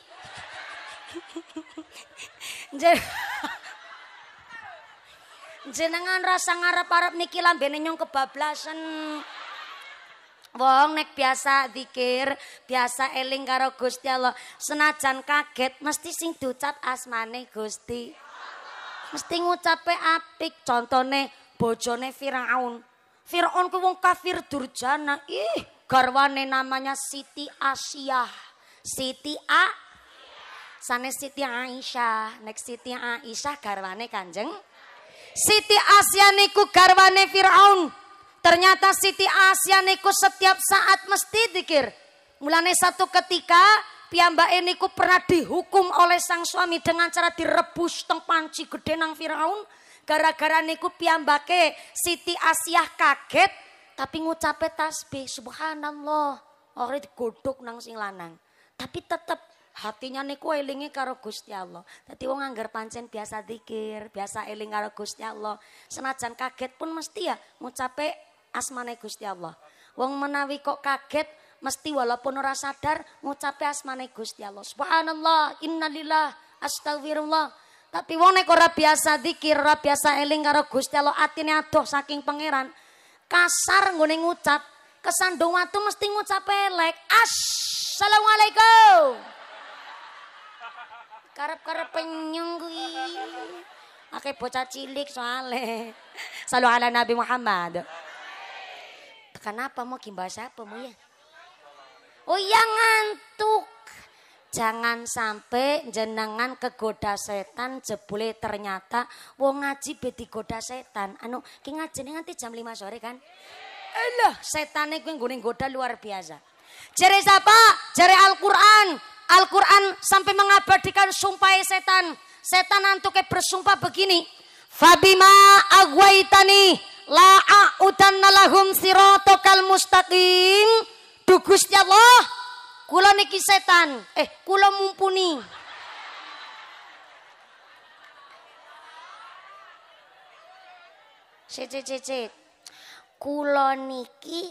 Jenengan rasa ngarep-arep niki lambene nyong kebablasan. Wong nek biasa dikir, biasa eling karo Gusti Allah, senajan kaget mesti sing ducat asmane Gusti. Mesti ngucape apik, contone bojone Firaun. Firaun ku wong kafir durjana. Ih, garwane namanya Siti Asia. Siti A Sane Siti Aisyah, nek Siti Aisyah garwane Kanjeng. Siti Asia niku garwane Firaun. Ternyata Siti Asia niku setiap saat mesti dikir. Mulane satu ketika ini niku pernah dihukum oleh sang suami dengan cara direbus teng panci gede nang Firaun. Gara-gara niku piyambake Siti Asia kaget tapi ngucape tasbih subhanallah. Ora digodhog nang sing lanang. Tapi tetap hatinya niku elingi karo Gusti Allah. Dadi wong anggar pancen biasa dikir, biasa eling karo Gusti Allah. Senajan kaget pun mesti ya ngucape asmane Gusti Allah. Wong menawi kok kaget mesti walaupun ora sadar ngucape asmane Gusti Allah. Subhanallah, innalillah, astagfirullah. Tapi wong nek ora biasa zikir, ora biasa eling karo Gusti Allah, atine adoh saking pangeran. Kasar nggone ngucap, kesandung watu mesti ngucap elek. Assalamualaikum. Karep-karep penyung kuwi. Akeh bocah cilik soalnya. Salu ala Nabi Muhammad. Kenapa mau gimbas siapa mau ya? Oh ya ngantuk. Jangan sampai jenengan kegoda setan jebule ternyata wong ngaji be digoda setan. Anu ki ngaji nganti jam 5 sore kan? Elah, eh, setan iku nggone goda luar biasa. Jere siapa? Jere Al-Qur'an. Al-Qur'an sampai mengabadikan sumpah setan. Setan antuke bersumpah begini. Fabima agwaitani la a'udan nalahum sirotokal mustaqim. Dugusnya Allah, kula niki setan. Eh, kula mumpuni. cet, cet. Kula niki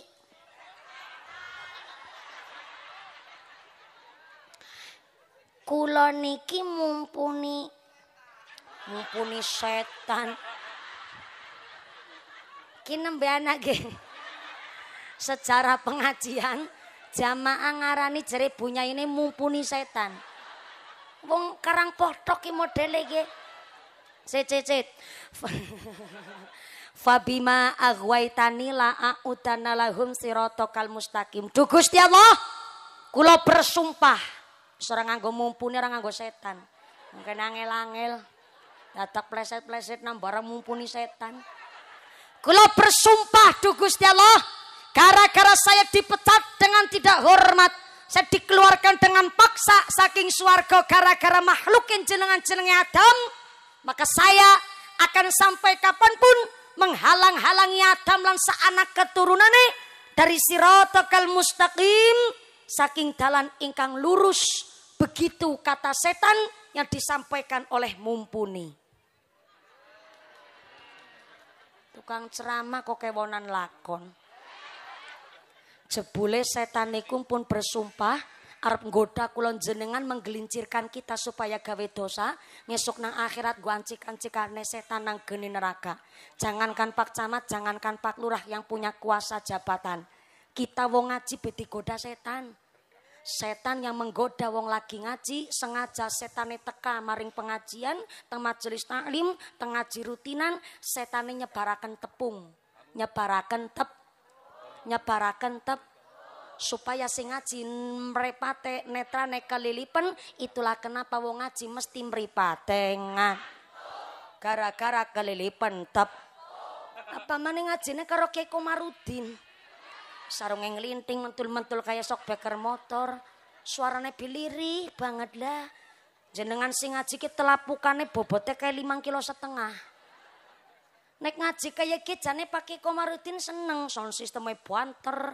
Kula niki mumpuni mumpuni setan anak ge sejarah pengajian jamaah ngarani jere bunya ini mumpuni setan wong karang potok ki modele ge sececet Fabima agwaitani la a'udana lahum sirotokal mustaqim. Duh Gusti Allah, kula bersumpah. Seorang anggo mumpuni, orang anggo setan. Mungkin angel-angel. Datak pleset-pleset nang mumpuni setan. Kula bersumpah duh Gusti Allah, gara-gara saya dipecat dengan tidak hormat, saya dikeluarkan dengan paksa saking swarga gara-gara makhluk yang jenengan-jenenge Adam, maka saya akan sampai kapanpun menghalang-halangi Adam lan keturunan nih dari sirotokal mustaqim saking jalan ingkang lurus begitu kata setan yang disampaikan oleh mumpuni. Tukang ceramah kok kewonan lakon. Jebule setan pun bersumpah arep nggoda kula jenengan menggelincirkan kita supaya gawe dosa ngesuk nang akhirat gua ancik-ancikane setan nang geni neraka. Jangankan Pak Camat, jangankan Pak Lurah yang punya kuasa jabatan. Kita wong ngaji beti goda setan. Setan yang menggoda wong lagi ngaji, sengaja setane teka maring pengajian, teng majelis taklim, teng ngaji rutinan, setane nyebaraken tepung, nyebaraken tep, nyebaraken tep, supaya sing ngaji mrepate netrane kelilipen, itulah kenapa wong ngaji mesti mripate gara-gara kelilipen tep. Apa maning ngajine karo Kiai Komarudin? sarungnya ngelinting mentul-mentul kayak sok beker motor suaranya biliri banget lah jenengan sing ngaji ki telapukannya bobotnya kayak limang kilo setengah Nek ngaji kayak kijane pakai komarutin seneng sound sistemnya banter.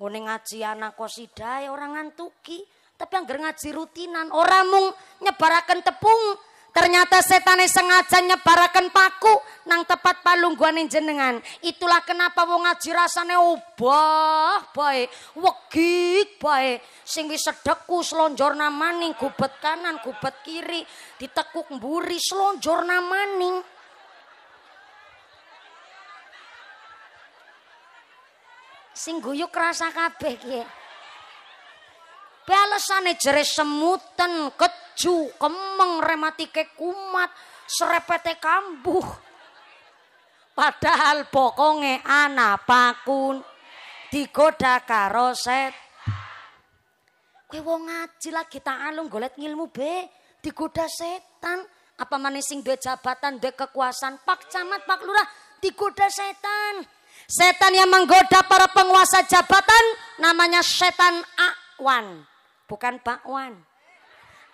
nguning ngaji anak kosidai orang ngantuki. Tapi gereng ngaji rutinan orang mung nyebarakan tepung Ternyata setane sengaja nyebaraken paku nang tepat palungguane jenengan. Itulah kenapa wong ngaji rasane obah bae, wegi bae. Sing wis sedeku slonjorna maning gubet kanan, gubet kiri, ditekuk mburi slonjorna maning. Sing guyu kerasa kabeh ki. Balesane jere semutan, keju, kemeng, rematike kumat, serepete kambuh. Padahal pokonge anak pakun digoda karo set. Kowe wong ngaji lagi alung golet ngilmu be, digoda setan. Apa manising dua jabatan, dua kekuasaan, Pak Camat, Pak Lurah digoda setan. Setan yang menggoda para penguasa jabatan namanya setan akwan bukan bakwan.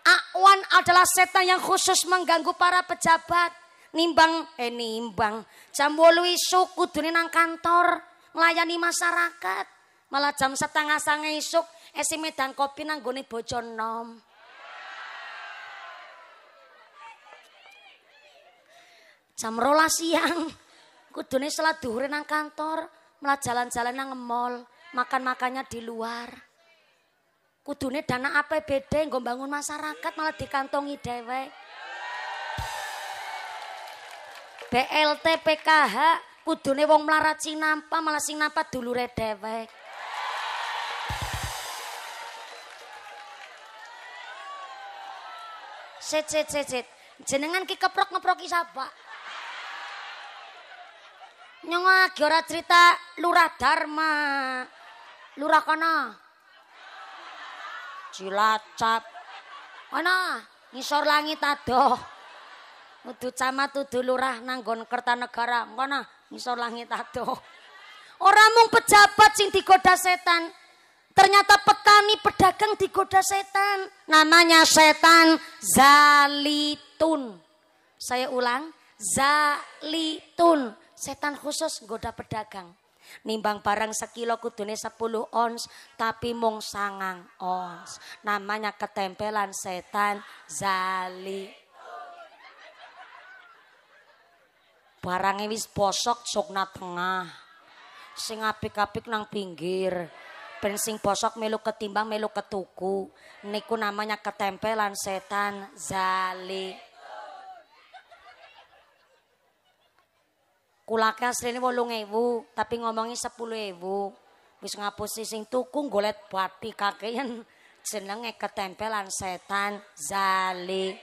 Akwan adalah setan yang khusus mengganggu para pejabat. Nimbang, eh nimbang. Jam bolu isuk, kudunin nang kantor. Melayani masyarakat. Malah jam setengah sange isuk. Esi eh, medan kopi nang goni bojonom. jam rola siang kudune selat duhurin nang kantor malah jalan-jalan nang mall makan makannya di luar kudune dana APBD nggo bangun masyarakat malah dikantongi dhewe. BLT PKH kudune wong melarat sinampa malah sing napa dulure dhewe. Cet cet cet cet. Jenengan ki keprok ngeproki sapa? Nyong ora cerita lurah Dharma. Lurah kana. Cilacap. Ana ngisor langit adoh. Kudu camat kudu lurah nanggon Kertanegara. Ana ngisor langit adoh. Ora mung pejabat sing digoda setan. Ternyata petani pedagang digoda setan. Namanya setan zalitun. Saya ulang, zalitun. Setan khusus goda pedagang. Nimbang barang sekilo kudune 10 ons tapi mung sangang ons. Namanya ketempelan setan zali. Barangnya wis bosok sokna tengah. Sing apik-apik nang pinggir. Ben sing bosok melu ketimbang melu ketuku. Niku namanya ketempelan setan zali. Kulake asline 8000, tapi ngomongi 10000. Wis ngapusi sing tuku golet pati kakeyan jenenge ketempelan setan zali.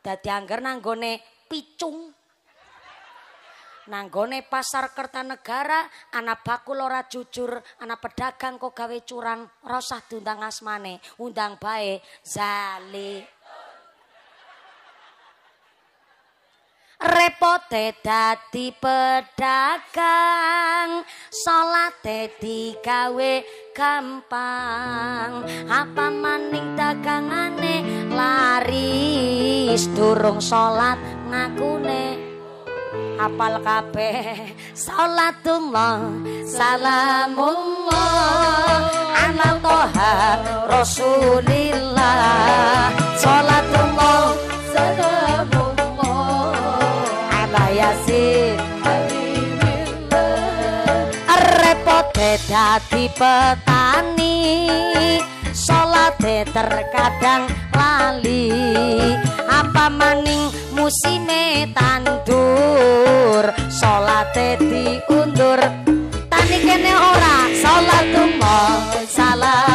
Dadi angger nanggone picung. Nanggone pasar Kertanegara, anak bakul ora jujur, anak pedagang kok gawe curang, rosah diundang asmane, undang bae zali. repot repote dadi pedagang salate digawe gampang apa maning dagangane laris durung salat ngakune hafal kabeh salatullah salamullah ala toha rasulillah salatullah Sampai dadi petani Solate terkadang lali Apa maning musime tandur Solate diundur Tani kene ora Solatumoh salam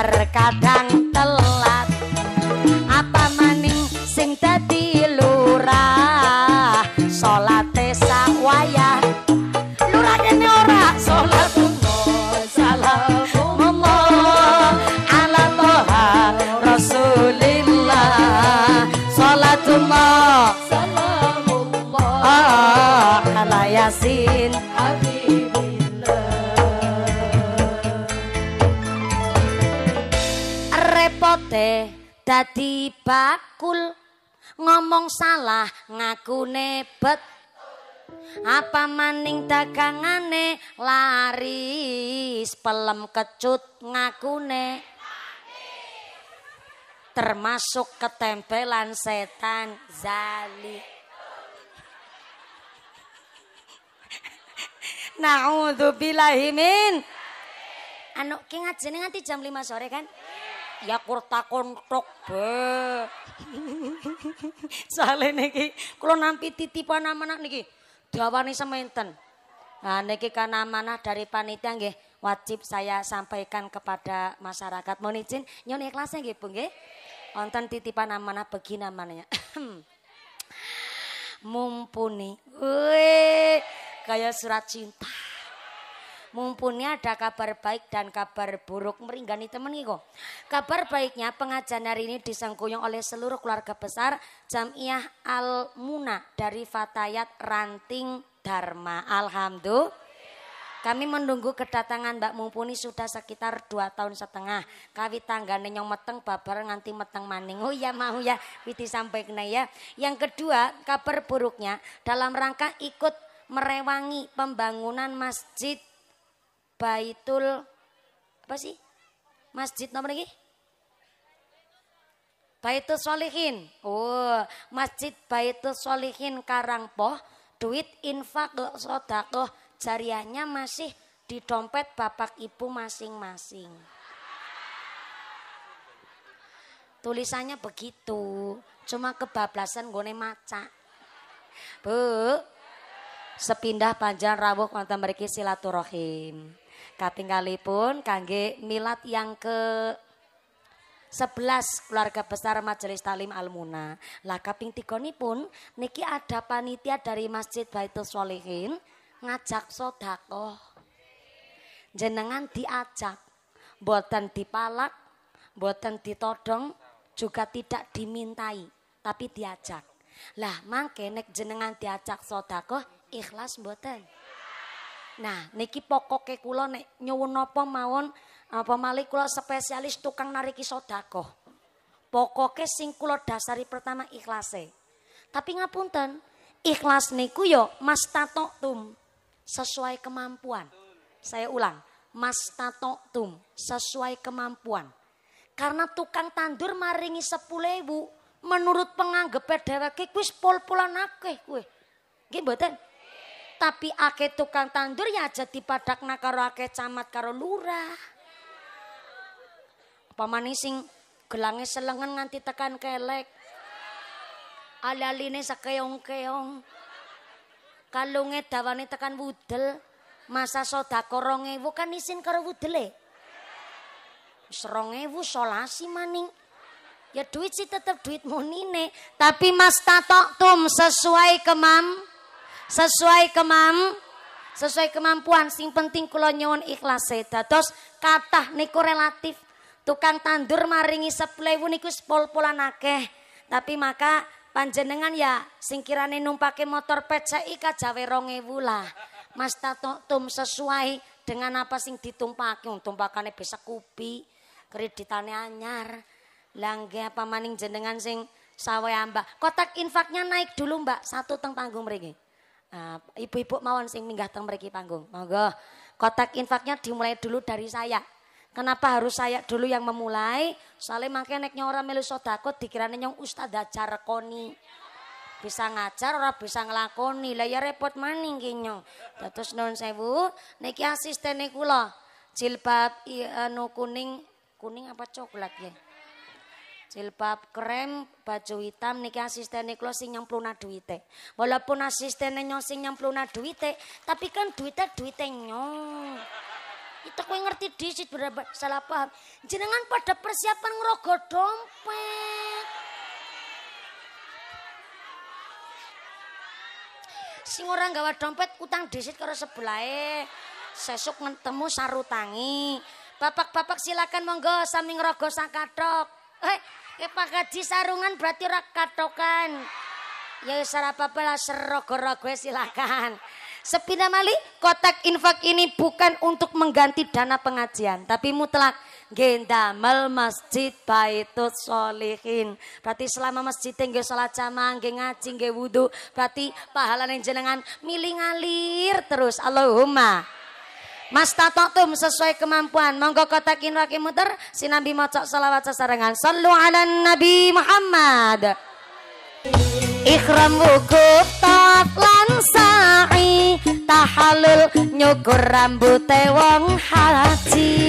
terkadang telah dadi bakul ngomong salah ngaku nepet apa maning dagangane laris pelem kecut ngaku ne termasuk ketempelan setan zali Na'udzubillahimin. Anu ki ngajene nganti jam 5 sore kan? ya kurta kontok be. Sale niki kula nampi titipan amanah niki dawani sementen. Nah niki kan amanah dari panitia nggih wajib saya sampaikan kepada masyarakat. Mohon izin nyonya ikhlasnya nggih Bu nggih. Wonten titipan amanah begini namanya. Mumpuni. Wih, kayak surat cinta mumpuni ada kabar baik dan kabar buruk meringani temen iku. Kabar baiknya pengajian hari ini disengkuyung oleh seluruh keluarga besar Jamiah Al Muna dari Fatayat Ranting Dharma. Alhamdulillah. Kami menunggu kedatangan Mbak Mumpuni sudah sekitar dua tahun setengah. Kawi tangga nenyong meteng babar nganti meteng maning. Oh ya mau ya, witi kena ya. Yang kedua, kabar buruknya dalam rangka ikut merewangi pembangunan masjid Baitul apa sih? Masjid nomor lagi? Baitul Solihin. Oh, Masjid Baitul Solihin Karangpoh, duit infak sodako jariahnya masih di dompet bapak ibu masing-masing. Tulisannya begitu, cuma kebablasan gue maca. Bu, sepindah panjang rawuh konten mereka silaturahim. Katinggalipun kangge milat yang ke 11 keluarga besar Majelis Talim Almuna. Lah kaping 3 pun niki ada panitia dari Masjid Baitul Solihin ngajak sodakoh. Jenengan diajak, palak, dipalak, boten ditodong, juga tidak dimintai, tapi diajak. Lah mangke nek jenengan diajak sodakoh ikhlas boten. Nah, niki pokoke kula nek nyuwun napa mawon apa malih kula spesialis tukang nariki sedekah. Pokoke sing kula dasari pertama ikhlase. Tapi ngapunten, ikhlas niku yo ya mas tum sesuai kemampuan. Saya ulang, mas tum sesuai kemampuan. Karena tukang tandur maringi 10.000 menurut penganggepe dheweke kuwi pol-polan akeh kuwi. gimana tapi ake tukang tandur ya jadi padakna karo ake camat karo lurah. Apa manising gelange selengan nganti tekan kelek. Alaline sakeong-keong. kalunget dawane tekan wudel. Masa soda rong bukan kan isin karo wudele. Serong solasi maning. Ya duit sih tetap duit nini Tapi mas tatok tum sesuai kemam sesuai kemam sesuai kemampuan sing penting kula nyuwun ikhlase dados kathah niku relatif tukang tandur maringi 10.000 niku sepol-polan akeh tapi maka panjenengan ya singkirane numpake motor pecah pecai kajawe 2000 lah Mas Tato tum sesuai dengan apa sing ditumpake tumpakane bisa kupi kreditane anyar langge apa maning jenengan sing sawe ambak kotak infaknya naik dulu mbak satu teng panggung mriki Nah, ibu-ibu uh, mawon sing minggah teng mriki panggung. Monggo. Kotak infaknya dimulai dulu dari saya. Kenapa harus saya dulu yang memulai? Soalnya makanya nek orang melu sodako dikirane yang ustadz ajar koni. Bisa ngajar orang bisa ngelakoni. Lah ya repot maning ki nyong. Dados nuwun sewu, asisten asistene kula. Jilbab anu kuning, kuning apa coklat ya? jilbab krem baju hitam niki asistene kula sing nyempluna duite walaupun asisten nyo sing nyempluna duite tapi kan duitnya duite nyo itu kowe ngerti disit berapa salah paham jenengan pada persiapan ngerogoh dompet sing orang gawa dompet utang disit karo sebelahe sesuk ngentemu sarutangi bapak-bapak silakan monggo sambil ngerogo sang kadok. Eh, ya Pak gaji sarungan berarti rakatokan. Ya wis apa-apa lah silakan. Sepina mali kotak infak ini bukan untuk mengganti dana pengajian, tapi mutlak gendamel masjid baitut solihin. Berarti selama masjid nggih salat sama, geng ngaji, geng wudu, berarti pahala yang jenengan milih ngalir terus. Allahumma Mas tatotum sesuai kemampuan. Monggo kotakin laki muter. Nabi mocok salawat sesarengan. Sallu ala Nabi Muhammad. Ikhram wukuf tawaf lan sa'i Tahalul nyukur rambut wong haji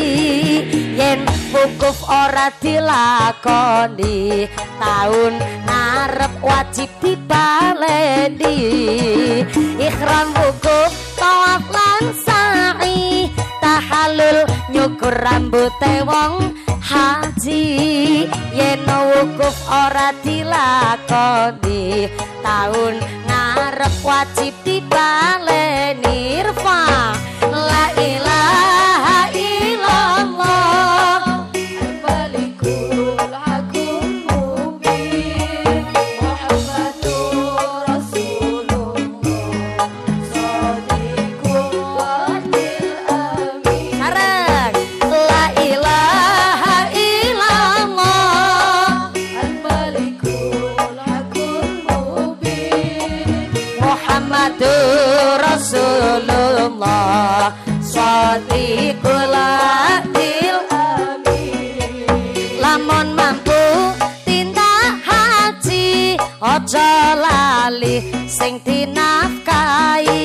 Yen wukuf ora dilakoni Tahun ngarep wajib dibaleni ora dilakoni taun ngarep wajib dibalik sing dinafkahi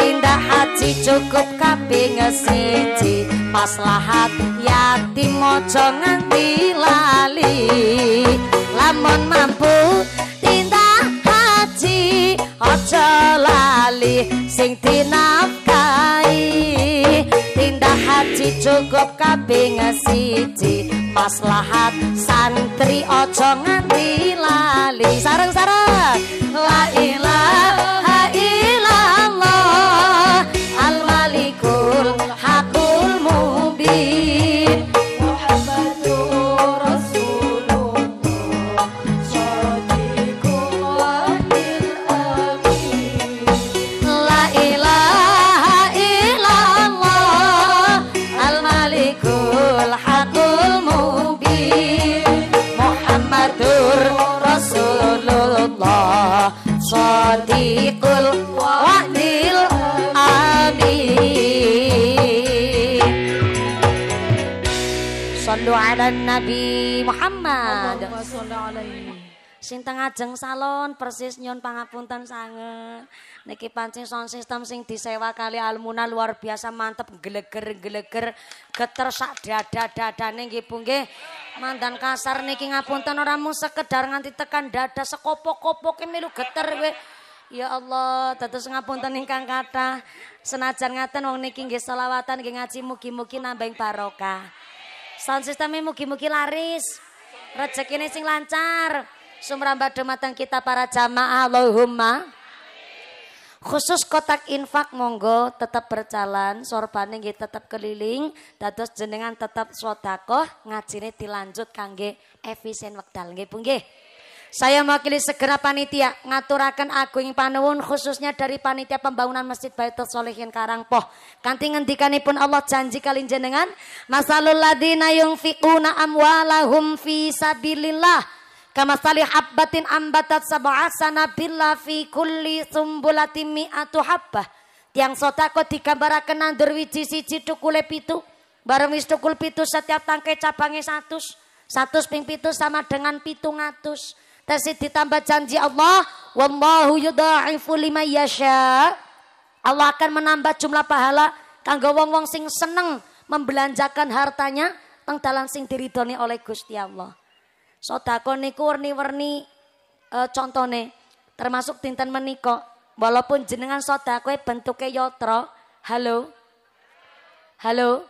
pindah haji cukup kaping pas lahat yatim mojo nganti lali lamun mampu pindah haji ojo lali sing dinafkahi pindah haji cukup kaping pas lahat santri ojo nganti lali sareng sareng Dinten ngajeng salon persis nyun pangapunten sange Niki pancing sound system sing disewa kali Almuna luar biasa mantep geleger-geleger geter sak dada dada nggih Bu Mandan kasar niki ngapunten orangmu sekedar nganti tekan dada sekopok-kopok melu geter gue Ya Allah, tetes ngapunten ingkang kata Senajan ngaten wong niki nggih selawatan nggih ngaji mugi-mugi nambah barokah. Sound sistemnya e mugi-mugi laris. Rezekine sing lancar sumrambat dematang kita para jamaah Allahumma. Khusus kotak infak monggo tetap berjalan, sorbane nggih tetap keliling, dados jenengan tetap sedekah, ngajine dilanjut kangge efisien wekdal nggih pun Saya mewakili segera panitia ngaturakan agung panuun khususnya dari panitia pembangunan Masjid Baitul Solihin Karangpoh. Kanthi ngendikanipun Allah janji kalian jenengan, masalul ladina yunfiquna amwalahum fi sabilillah Kama salih habbatin ambatat sab'asana bila fi kulli sumbulati mi'atu habbah. Tiang sotako dikambarakan nandur wiji siji tukule pitu. Bareng wis tukul pitu setiap tangke cabangnya satus. Satus ping pitu sama dengan pitu ngatus. Terus ditambah janji Allah. Wallahu yudha'ifu lima yasha. Allah akan menambah jumlah pahala. Kanggo wong-wong sing seneng membelanjakan hartanya. Teng dalan sing diridoni oleh Gusti Allah. Sodako niku warni-warni e, eh, contone termasuk dinten meniko Walaupun jenengan sodako bentuknya yotro. Halo. Halo.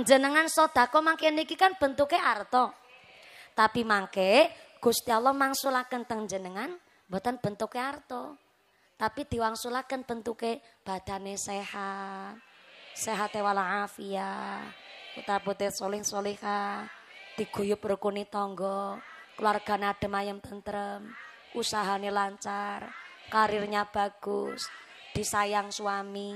Jenengan sodako makin niki kan bentuknya arto. Tapi mangke Gusti Allah mangsulaken teng jenengan buatan bentuknya arto. Tapi diwangsulaken bentuknya badannya sehat. Sehat e walafiat. putar putih soling solihah diguyub rukune tangga, keluarga adem ayem tentrem, usahanya lancar, karirnya bagus, disayang suami,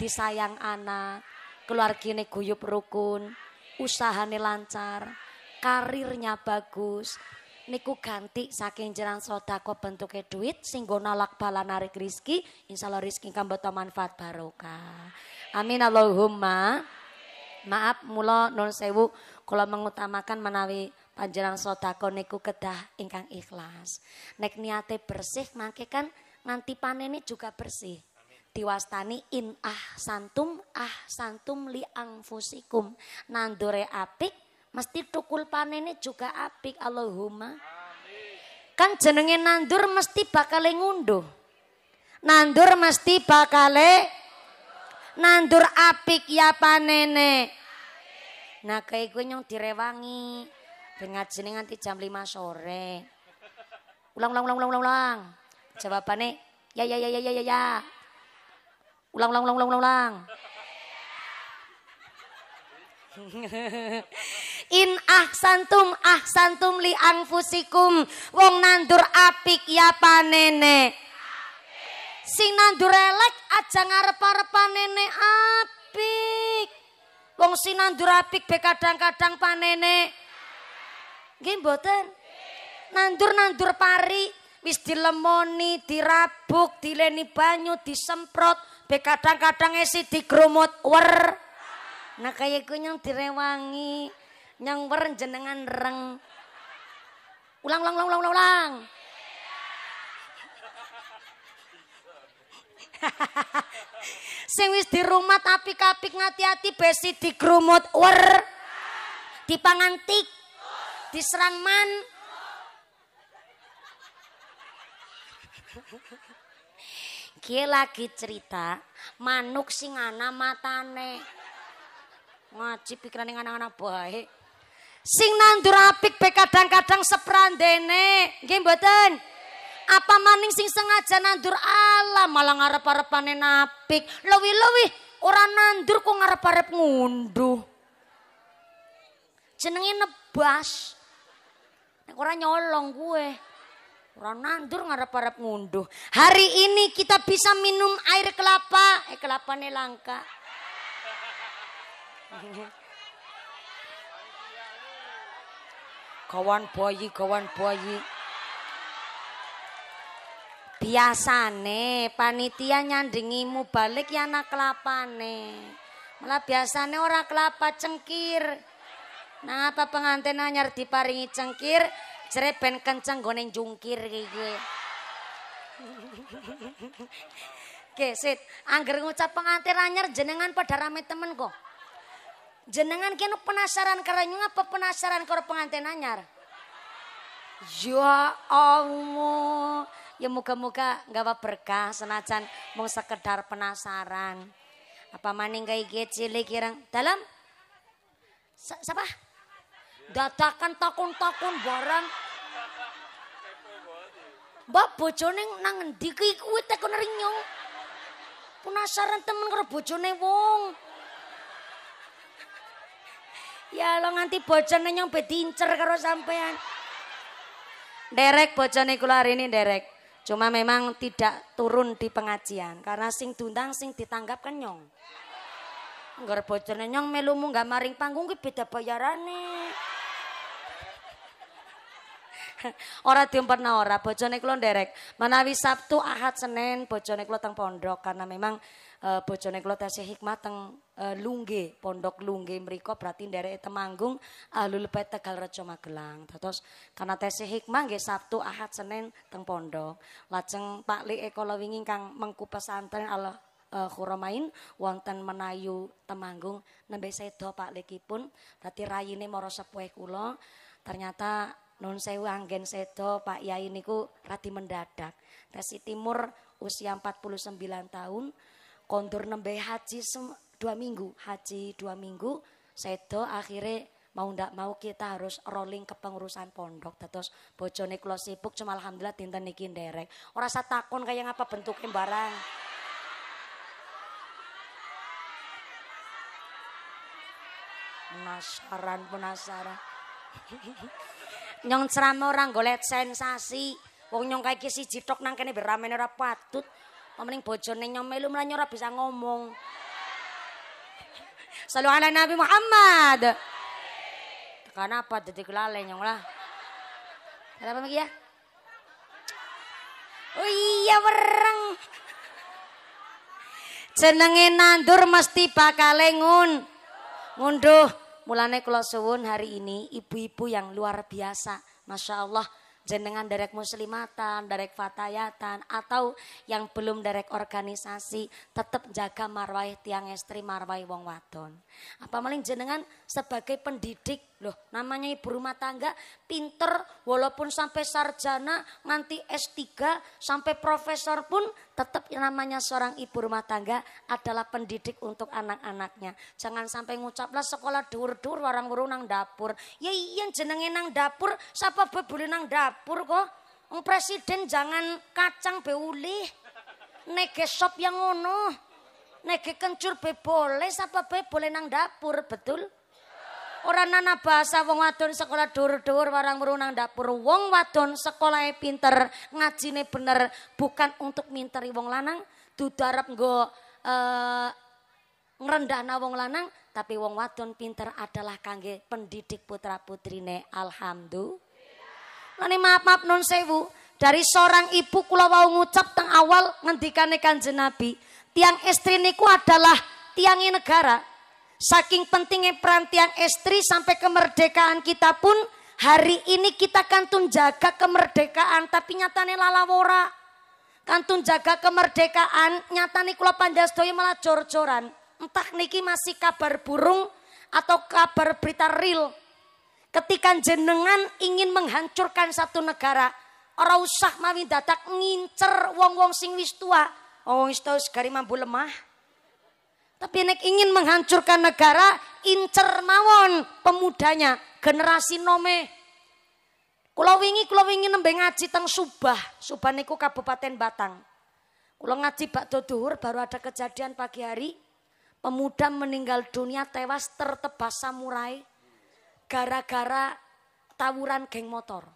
disayang anak, keluargane guyup rukun, usahanya lancar, karirnya bagus, niku ganti saking jeran sodako bentuknya duit singgo nolak bala narik rizki insya Allah rizki kamboto manfaat barokah amin Allahumma maaf mula non sewu kalau mengutamakan menawi panjenengan sedekah niku kedah ingkang ikhlas. Nek niate bersih mangke kan nanti panene juga bersih. Diwastani in ah santum ah santum li fusikum Nandure apik mesti tukul panene juga apik Allahumma. Kan jenenge nandur mesti bakal ngunduh. Nandur mesti bakal nandur apik ya panene kayak gue nyong direwangi ben ngajine jam 5 sore. Ulang ulang ulang ulang ulang ulang. Jawabannya, ya ya ya ya ya ya ya. Ulang ulang ulang ulang ulang ulang. In ahsantum ahsantum li anfusikum wong nandur apik ya panene. Sing nandur elek aja ngarep-arepan nene apik. Wong sinandur apik be kadang-kadang panene. Nggih mboten? Nandur-nandur pari wis dilemoni, dirabuk, dileni banyu, disemprot, be kadang-kadang esi digrumut wer. Nah kaya ku yang direwangi, yang wer jenengan reng. Ulang ulang ulang ulang ulang. ulang. Sing wis dirumat apik-apik ngati-ati besi digrumut wer. Dipangantik. Diserang man. Kie lagi cerita manuk sing ana matane. Ngaji pikiran anak-anak baik. Sing nandur apik be kadang-kadang seprandene. Nggih mboten? apa maning sing sengaja nandur Allah malah ngarep panen napik. Lewi-lewi orang nandur kok ngarep-arep ngunduh. Jenengin nebas. orang nyolong gue. orang nandur ngarep-arep ngunduh. Hari ini kita bisa minum air kelapa. Eh kelapa nih langka. Kawan bayi, kawan bayi biasane panitia nyandingimu balik ya anak kelapa nih malah biasane orang kelapa cengkir nah apa pengantin anyar diparingi cengkir cerpen kenceng goneng jungkir gitu. Oke, sit. Angger ngucap pengantin anyar jenengan pada rame temen kok. Jenengan kene anu penasaran karena apa penasaran karo pengantin anyar? Ya Allah ya moga-moga apa berkah senajan mau sekedar penasaran. Apa maning kayak cilik kirang dalam siapa? Dadakan takun-takun barang. Mbak bojone nang endi ki kuwi tekon Penasaran temen karo bojone wong. Ya lo nganti bojone nyong be dincer karo sampean. Derek bojone kula hari ini derek. Cuma memang tidak turun di pengajian karena sing dundang sing ditanggap kenyong. nyong. Nggar nyong melu gak maring panggung gue beda orang ora pernah ora bojone klo nderek. manawi Sabtu, Ahad, Senin bojone klo teng pondok karena memang uh, eh, Bojoneglo tasih hikmat teng uh, Lungge, Pondok Lungge mriko berarti dari Temanggung Alul Pet Tegal Rejo Magelang. Terus karena tasih hikmah nggih Sabtu, Ahad, Senin teng pondok. Lajeng Pak Li kala wingi kang mengku pesantren Allah uh, eh, Khuromain wonten Menayu Temanggung nembe sedo Pak Likipun berarti rayine mara sepuh kula ternyata nun sewu anggen sedo Pak Yai niku rati mendadak. Tesi Timur usia 49 tahun kondur nembe haji dua minggu, haji dua minggu, sedo akhirnya mau ndak mau kita harus rolling ke pengurusan pondok terus bojone kula sibuk cuma alhamdulillah dinten niki nderek ora usah takon kaya ngapa bentuknya barang penasaran penasaran nyong ceramah orang golek sensasi wong nyong kayak siji tok nang kene beramene ora patut Pemening bojone nyomelu mlanyo ora bisa ngomong. Salam ala Nabi Muhammad. Karena apa jadi lale nyong lah. Kenapa ya? Oh iya wereng. Jenenge nandur mesti bakal ngun. Ngunduh. Mulane kula suwun hari ini ibu-ibu yang luar biasa. Masya Allah jenengan derek muslimatan, derek fatayatan, atau yang belum derek organisasi, tetap jaga marwai tiang estri, marwai wong wadon. Apa maling jenengan sebagai pendidik. Loh, namanya ibu rumah tangga pinter walaupun sampai sarjana, nanti S3, sampai profesor pun tetap namanya seorang ibu rumah tangga adalah pendidik untuk anak-anaknya. Jangan sampai ngucaplah sekolah dur-dur warang urung nang dapur. Ya iya jenenge nang dapur, siapa bebuli nang dapur kok? Om presiden jangan kacang beulih. Nege shop yang ngono. Nege kencur be boleh, siapa be boleh nang dapur, betul? Orang nana bahasa wong wadon sekolah dur-dur warang merunang dapur. Wong wadon sekolahnya e pinter, ngajine bener, bukan untuk minteri wong lanang, dudarap nggo ngerendah ngrendahna wong lanang, tapi wong wadon pinter adalah kangge pendidik putra putrine. Alhamdulillah. Lani maaf maaf non sewu, dari seorang ibu kula wau ngucap teng awal ngendikane Kanjeng Nabi, tiang istri niku adalah tiangi negara. Saking pentingnya perantian istri sampai kemerdekaan kita pun hari ini kita kantun jaga kemerdekaan tapi nyatane lalawora. Kantun jaga kemerdekaan nyatane kula panjastoyo malah cor-coran Entah niki masih kabar burung atau kabar berita real. Ketika jenengan ingin menghancurkan satu negara, ora usah mawi datang ngincer wong-wong sing wis tua. Oh, wis tua gari mampu lemah. Tapi nek ingin menghancurkan negara, incer mawon pemudanya, generasi nome. Kulo wingi kulo wingi nembe ngaji teng Subah, Subah niku Kabupaten Batang. Kulo ngaji bakdo duhur baru ada kejadian pagi hari pemuda meninggal dunia tewas tertebas samurai gara-gara tawuran geng motor.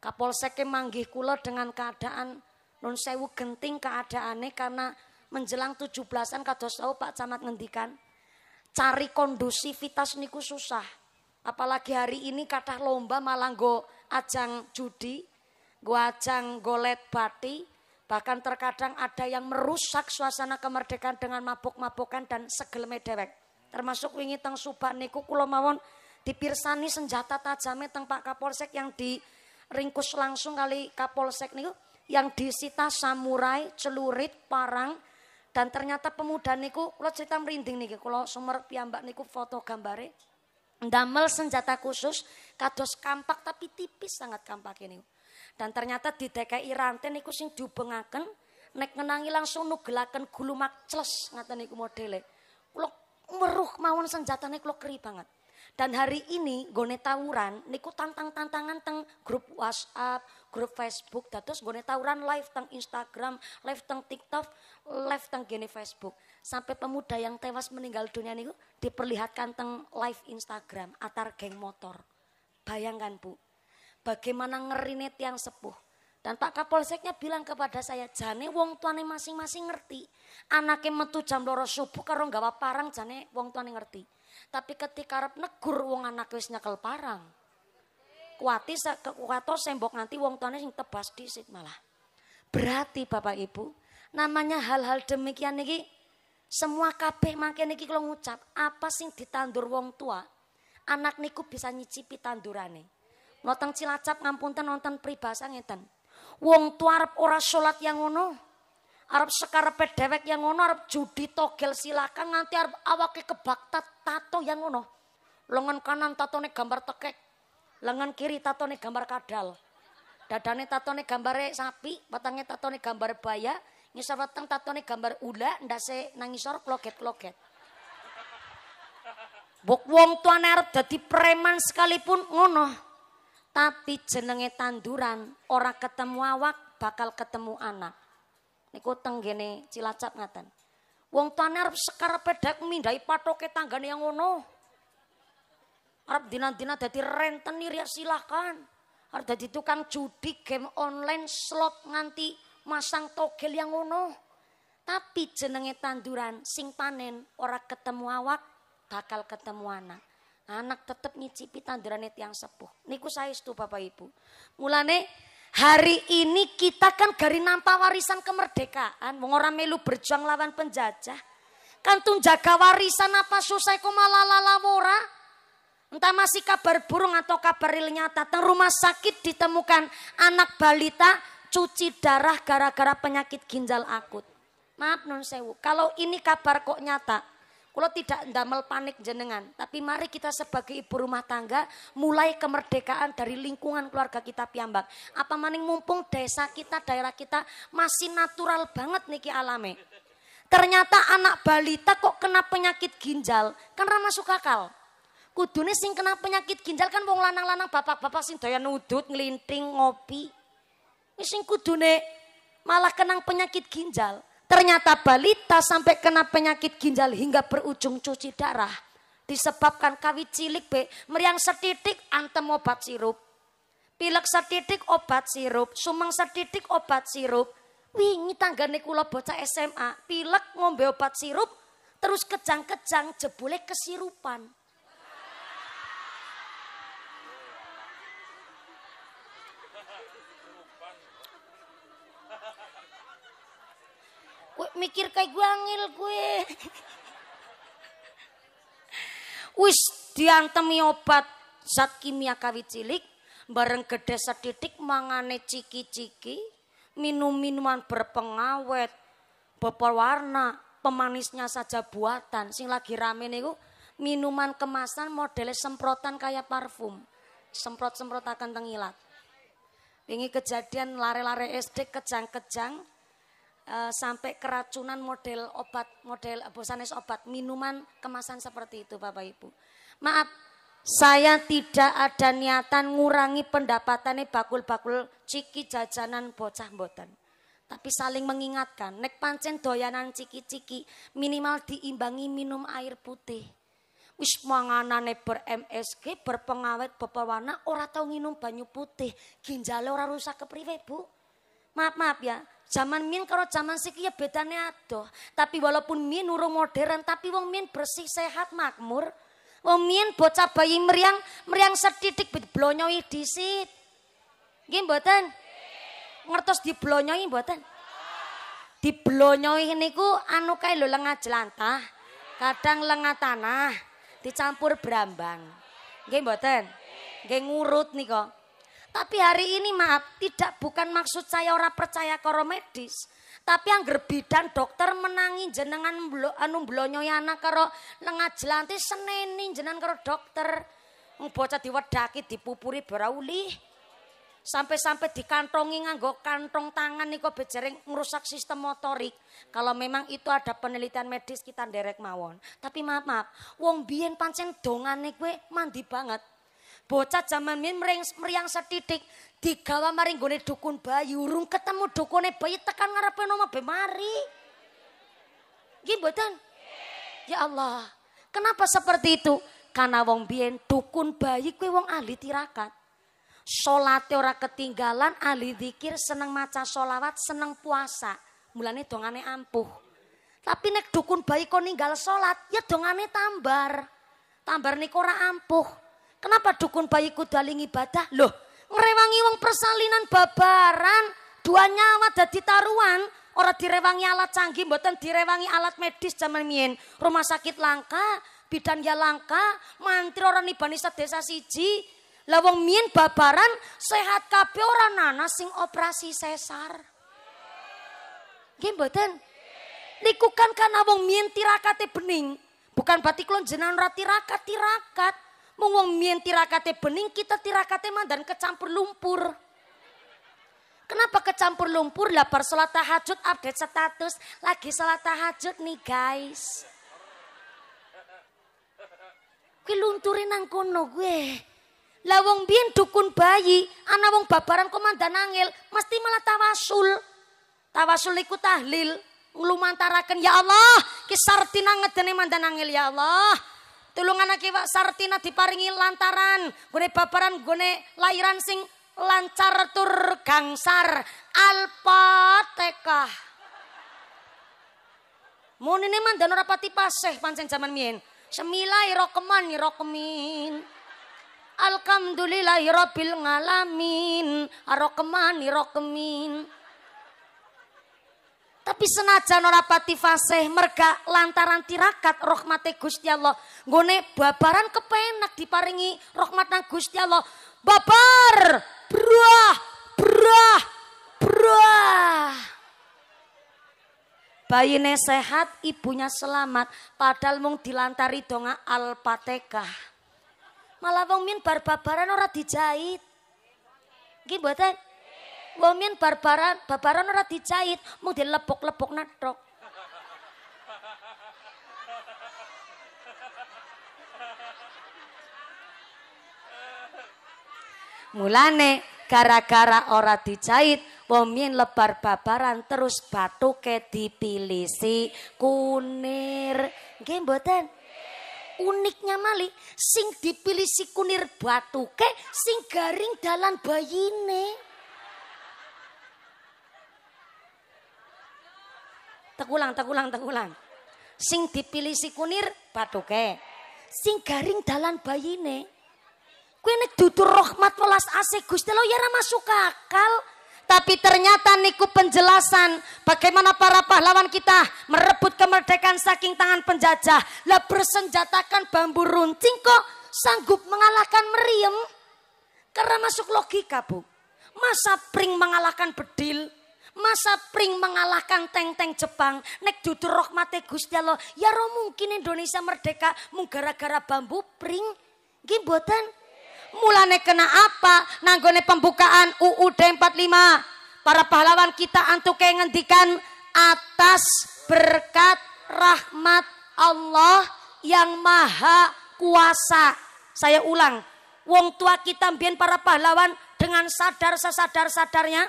Kapolsek manggih kulo dengan keadaan non sewu genting keadaannya karena menjelang 17-an kados tahu Pak Camat ngendikan cari kondusivitas niku susah. Apalagi hari ini kata lomba malah go ajang judi, go ajang golet bati, bahkan terkadang ada yang merusak suasana kemerdekaan dengan mabuk-mabukan dan segelme dewek. Termasuk wingi teng subak niku kula mawon dipirsani senjata tajamnya teng Pak Kapolsek yang diringkus langsung kali Kapolsek niku yang disita samurai, celurit, parang, dan ternyata pemuda niku, kula cerita merinding niki, kula sumer piyambak niku foto gambare ndamel senjata khusus kados kampak tapi tipis sangat kampak ini. Dan ternyata di DKI rantai niku sing diubengaken nek ngenangi langsung nugelaken gulumak cles ngaten niku modele. Kula meruh mawon senjatane kula keri banget. Dan hari ini gone tawuran niku tantang-tantangan teng grup WhatsApp, grup Facebook terus gue tawuran live tentang Instagram, live tentang TikTok, live tentang gini Facebook. Sampai pemuda yang tewas meninggal dunia ini diperlihatkan tentang live Instagram atar geng motor. Bayangkan Bu, bagaimana ngerine yang sepuh. Dan Pak Kapolseknya bilang kepada saya, jane wong tuane masing-masing ngerti. Anaknya metu jam loro subuh karo gawa parang jane wong tuane ngerti. Tapi ketika arep negur wong anak wis nyekel parang, wati kekuatan sembok nanti wong tuane sing tebas disit malah. Berarti Bapak Ibu, namanya hal-hal demikian niki semua kabeh mangke niki kalau ngucap apa sing ditandur wong tua, anak niku bisa nyicipi tandurane. nonton Cilacap ngampunten nonton pribasa ngeten. Wong tua arep ora sholat yang ngono. Arep sekarepe dewek yang ngono, arep judi togel silakan nanti arep awake kebak tato yang ngono. Lengan kanan tatone gambar tekek, lengan kiri tato nih gambar kadal dadane tato tatone gambar sapi batangnya tato nih gambar baya ngisor tato nih gambar ula ndase nangisor kloket kloket Bok wong tuan arep jadi preman sekalipun ngono. Tapi jenenge tanduran, orang ketemu awak bakal ketemu anak. Niku tenggene Cilacap ngaten. Wong tuan arep sekarang pedak mindai patoke tanggane yang ngono. Arab dina-dina dadi rentenir ya silahkan. Arab dadi tukang judi game online slot nganti masang togel yang ngono. Tapi jenenge tanduran sing panen ora ketemu awak bakal ketemu anak. Anak tetep nyicipi tanduran yang sepuh. Niku saya itu Bapak Ibu. Mulane hari ini kita kan gari nampa warisan kemerdekaan. Mengora melu berjuang lawan penjajah. Kan tunjaga warisan apa susah kok malah lalamora. Entah masih kabar burung atau kabar real nyata. Teng rumah sakit ditemukan anak balita cuci darah gara-gara penyakit ginjal akut. Maaf non sewu, kalau ini kabar kok nyata, kalau tidak ndamel panik jenengan, tapi mari kita sebagai ibu rumah tangga mulai kemerdekaan dari lingkungan keluarga kita piambak. Apa maning mumpung desa kita, daerah kita masih natural banget niki alame. Ternyata anak balita kok kena penyakit ginjal, kan masuk akal kudune sing kena penyakit ginjal kan wong lanang-lanang bapak-bapak sing doyan nudut ngelinting ngopi. Sing kudune malah kenang penyakit ginjal. Ternyata balita sampai kena penyakit ginjal hingga berujung cuci darah. Disebabkan kawit cilik be, meriang setitik antem obat sirup. Pilek setitik obat sirup, sumeng setitik obat sirup. Wingi tanggane kula bocah SMA, pilek ngombe obat sirup, terus kejang-kejang jebule kesirupan. mikir kayak gue angil gue. Wis diantemi obat zat kimia kawit cilik, bareng gede sedidik mangane ciki-ciki, minum minuman berpengawet, Bepol warna, pemanisnya saja buatan. Sing lagi rame nih minuman kemasan modelnya semprotan kayak parfum. Semprot-semprot akan tengilat. Ini kejadian lare-lare SD kejang-kejang Eh, sampai keracunan model obat, model es obat, minuman kemasan seperti itu Bapak Ibu. Maaf, saya tidak ada niatan ngurangi pendapatannya bakul-bakul ciki jajanan bocah mboten. Tapi saling mengingatkan, nek pancen doyanan ciki-ciki minimal diimbangi minum air putih. Wis manganane ber MSG, berpengawet, beperwana, ora tau nginum banyu putih. ginjal ora rusak kepriwe, Bu maaf maaf ya zaman min kalau zaman siki ya bedanya adoh tapi walaupun min urung modern tapi wong min bersih sehat makmur wong min bocah bayi meriang meriang sedidik blonyoi disit nggih boten ngertos diblonyoi mboten diblonyoi niku anu kae lo lengah jelantah kadang lengah tanah dicampur brambang nggih boten nggih ngurut niko? Tapi hari ini maaf, tidak bukan maksud saya orang percaya karo medis. Tapi yang gerbidan dokter menangi jenengan anu anu blonyoyana karo jelanti seneni jenengan karo dokter. Bocah diwedaki dipupuri berauli. Sampai-sampai dikantongi nganggo kantong tangan niko bejering merusak sistem motorik. Kalau memang itu ada penelitian medis kita derek mawon. Tapi maaf maaf, wong biyen pancen nih gue mandi banget. Bocah zaman min mering, meriang setitik Digawa maring gone dukun bayi. Urung ketemu dukune bayi tekan ngarepe nama bemari. Gini Ya Allah. Kenapa seperti itu? Karena wong biyen dukun bayi kuwi wong ahli tirakan Solatnya ora ketinggalan, ahli dikir seneng maca solawat, seneng puasa. Mulane dongane ampuh. Tapi nek dukun bayi kok ninggal solat ya dongane tambar. Tambar niku ora ampuh. Kenapa dukun bayi kudaling ibadah? Loh, Ngerewangi wong persalinan babaran, dua nyawa dadi taruhan, orang direwangi alat canggih, buatan direwangi alat medis zaman mien. Rumah sakit langka, bidan ya langka, mantri orang ibanisa desa siji. Lawang mien babaran sehat kabe orang nana sing operasi sesar. Gimbotan? Nikukan kan karena wong mien tirakate bening. Bukan batik lonjenan rati rakat tirakat. Mungung wong mien tirakate bening, kita tirakate mandan kecampur lumpur. Kenapa kecampur lumpur? Lah sholat tahajud update status, lagi salat tahajud nih guys. Kuwi lunturin nang kono gue. Lah wong Bien dukun bayi, anak wong babaran komandan angel, mesti malah tawasul. Tawasul ikut tahlil, Ngelumantarakan ya Allah, kisar tinang ngedene mandan angel ya Allah tulungan aki Pak Sartina diparingi lantaran gune paparan gune lahiran sing lancar tur gangsar alpatekah Monene mandan ora pati paseh pancen jaman mien. Semilai rokeman rokemin. Alhamdulillahi ya rabbil ngalamin. Rokeman ya rokemin. Tapi senajan ora pati fasih merga lantaran tirakat rahmate Gusti Allah. gune babaran kepenak diparingi rahmat nang Gusti Allah. Babar, brah, brah, brah. Bayine sehat, ibunya selamat, padahal mung dilantari donga al Malah wong min bar babaran ora dijahit. Nggih mboten? Wong barbaran, barbaran, orang ora dicait, mung dilepok-lepok natok. Mulane gara-gara orang dicait, wong lebar barbaran terus batu ke dipilisi kunir. Nggih mboten? Uniknya mali sing dipilisi kunir batu ke, sing garing dalan bayine. tekulang tekulang tekulang. Sing dipilih si kunir patuke, Sing garing dalan bayine. Kue nek dudur rahmat welas asih Gusti lo ya masuk akal. Tapi ternyata niku penjelasan bagaimana para pahlawan kita merebut kemerdekaan saking tangan penjajah. Lah bersenjatakan bambu runcing kok sanggup mengalahkan meriem. Karena masuk logika bu. Masa pring mengalahkan bedil? Masa pring mengalahkan teng-teng Jepang. Nek dudu rahmate Gusti Allah. Ya ro mungkin Indonesia merdeka mung gara-gara bambu pring. Nggih mboten? Mulane kena apa? Nanggone pembukaan UUD 45. Para pahlawan kita antuke ngendikan atas berkat rahmat Allah yang maha kuasa. Saya ulang, wong tua kita mbien para pahlawan dengan sadar sesadar sadarnya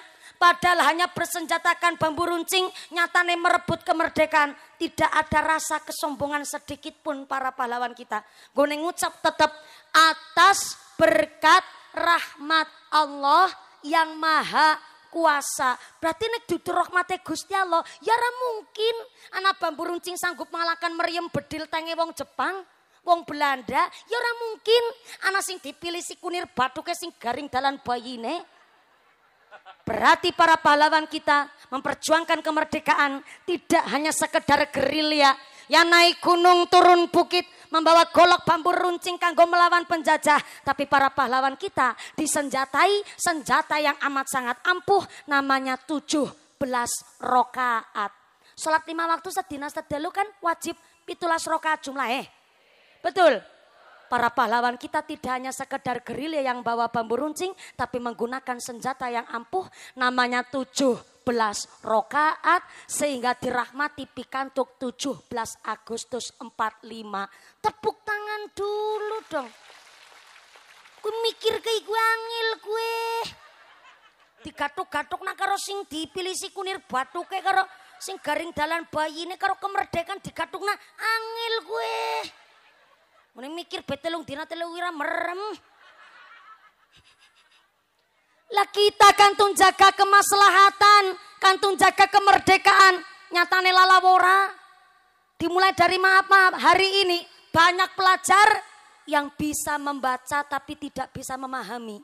padahal hanya bersenjatakan bambu runcing, nyatane merebut kemerdekaan. Tidak ada rasa kesombongan sedikit pun para pahlawan kita. Gue ngucap tetap atas berkat rahmat Allah yang maha kuasa. Berarti nek dudu rahmate Gusti Allah, ya mungkin anak bambu runcing sanggup mengalahkan meriam bedil tenge wong Jepang, wong Belanda, ya mungkin anak sing dipilih si kunir batuke sing garing dalan bayine. Berarti para pahlawan kita memperjuangkan kemerdekaan tidak hanya sekedar gerilya yang naik gunung turun bukit membawa golok bambu runcing kanggo melawan penjajah tapi para pahlawan kita disenjatai senjata yang amat sangat ampuh namanya 17 rokaat sholat lima waktu sedina sedelu kan wajib pitulas rokaat jumlah eh betul Para pahlawan kita tidak hanya sekedar gerilya yang bawa bambu runcing, tapi menggunakan senjata yang ampuh namanya tujuh belas rokaat sehingga dirahmati pikantuk 17 Agustus 45. Tepuk tangan dulu dong. Ku mikir ke iku angil gue. Digatuk-gatuk nang karo sing dipilih si kunir batu kayak karo sing garing dalan bayi ini karo kemerdekaan digatuk nang angil gue. Mune mikir betelung dina telung wira merem. Lah kita kantun jaga kemaslahatan, kantun jaga kemerdekaan, nyatane lalawora. Dimulai dari maaf maaf hari ini banyak pelajar yang bisa membaca tapi tidak bisa memahami.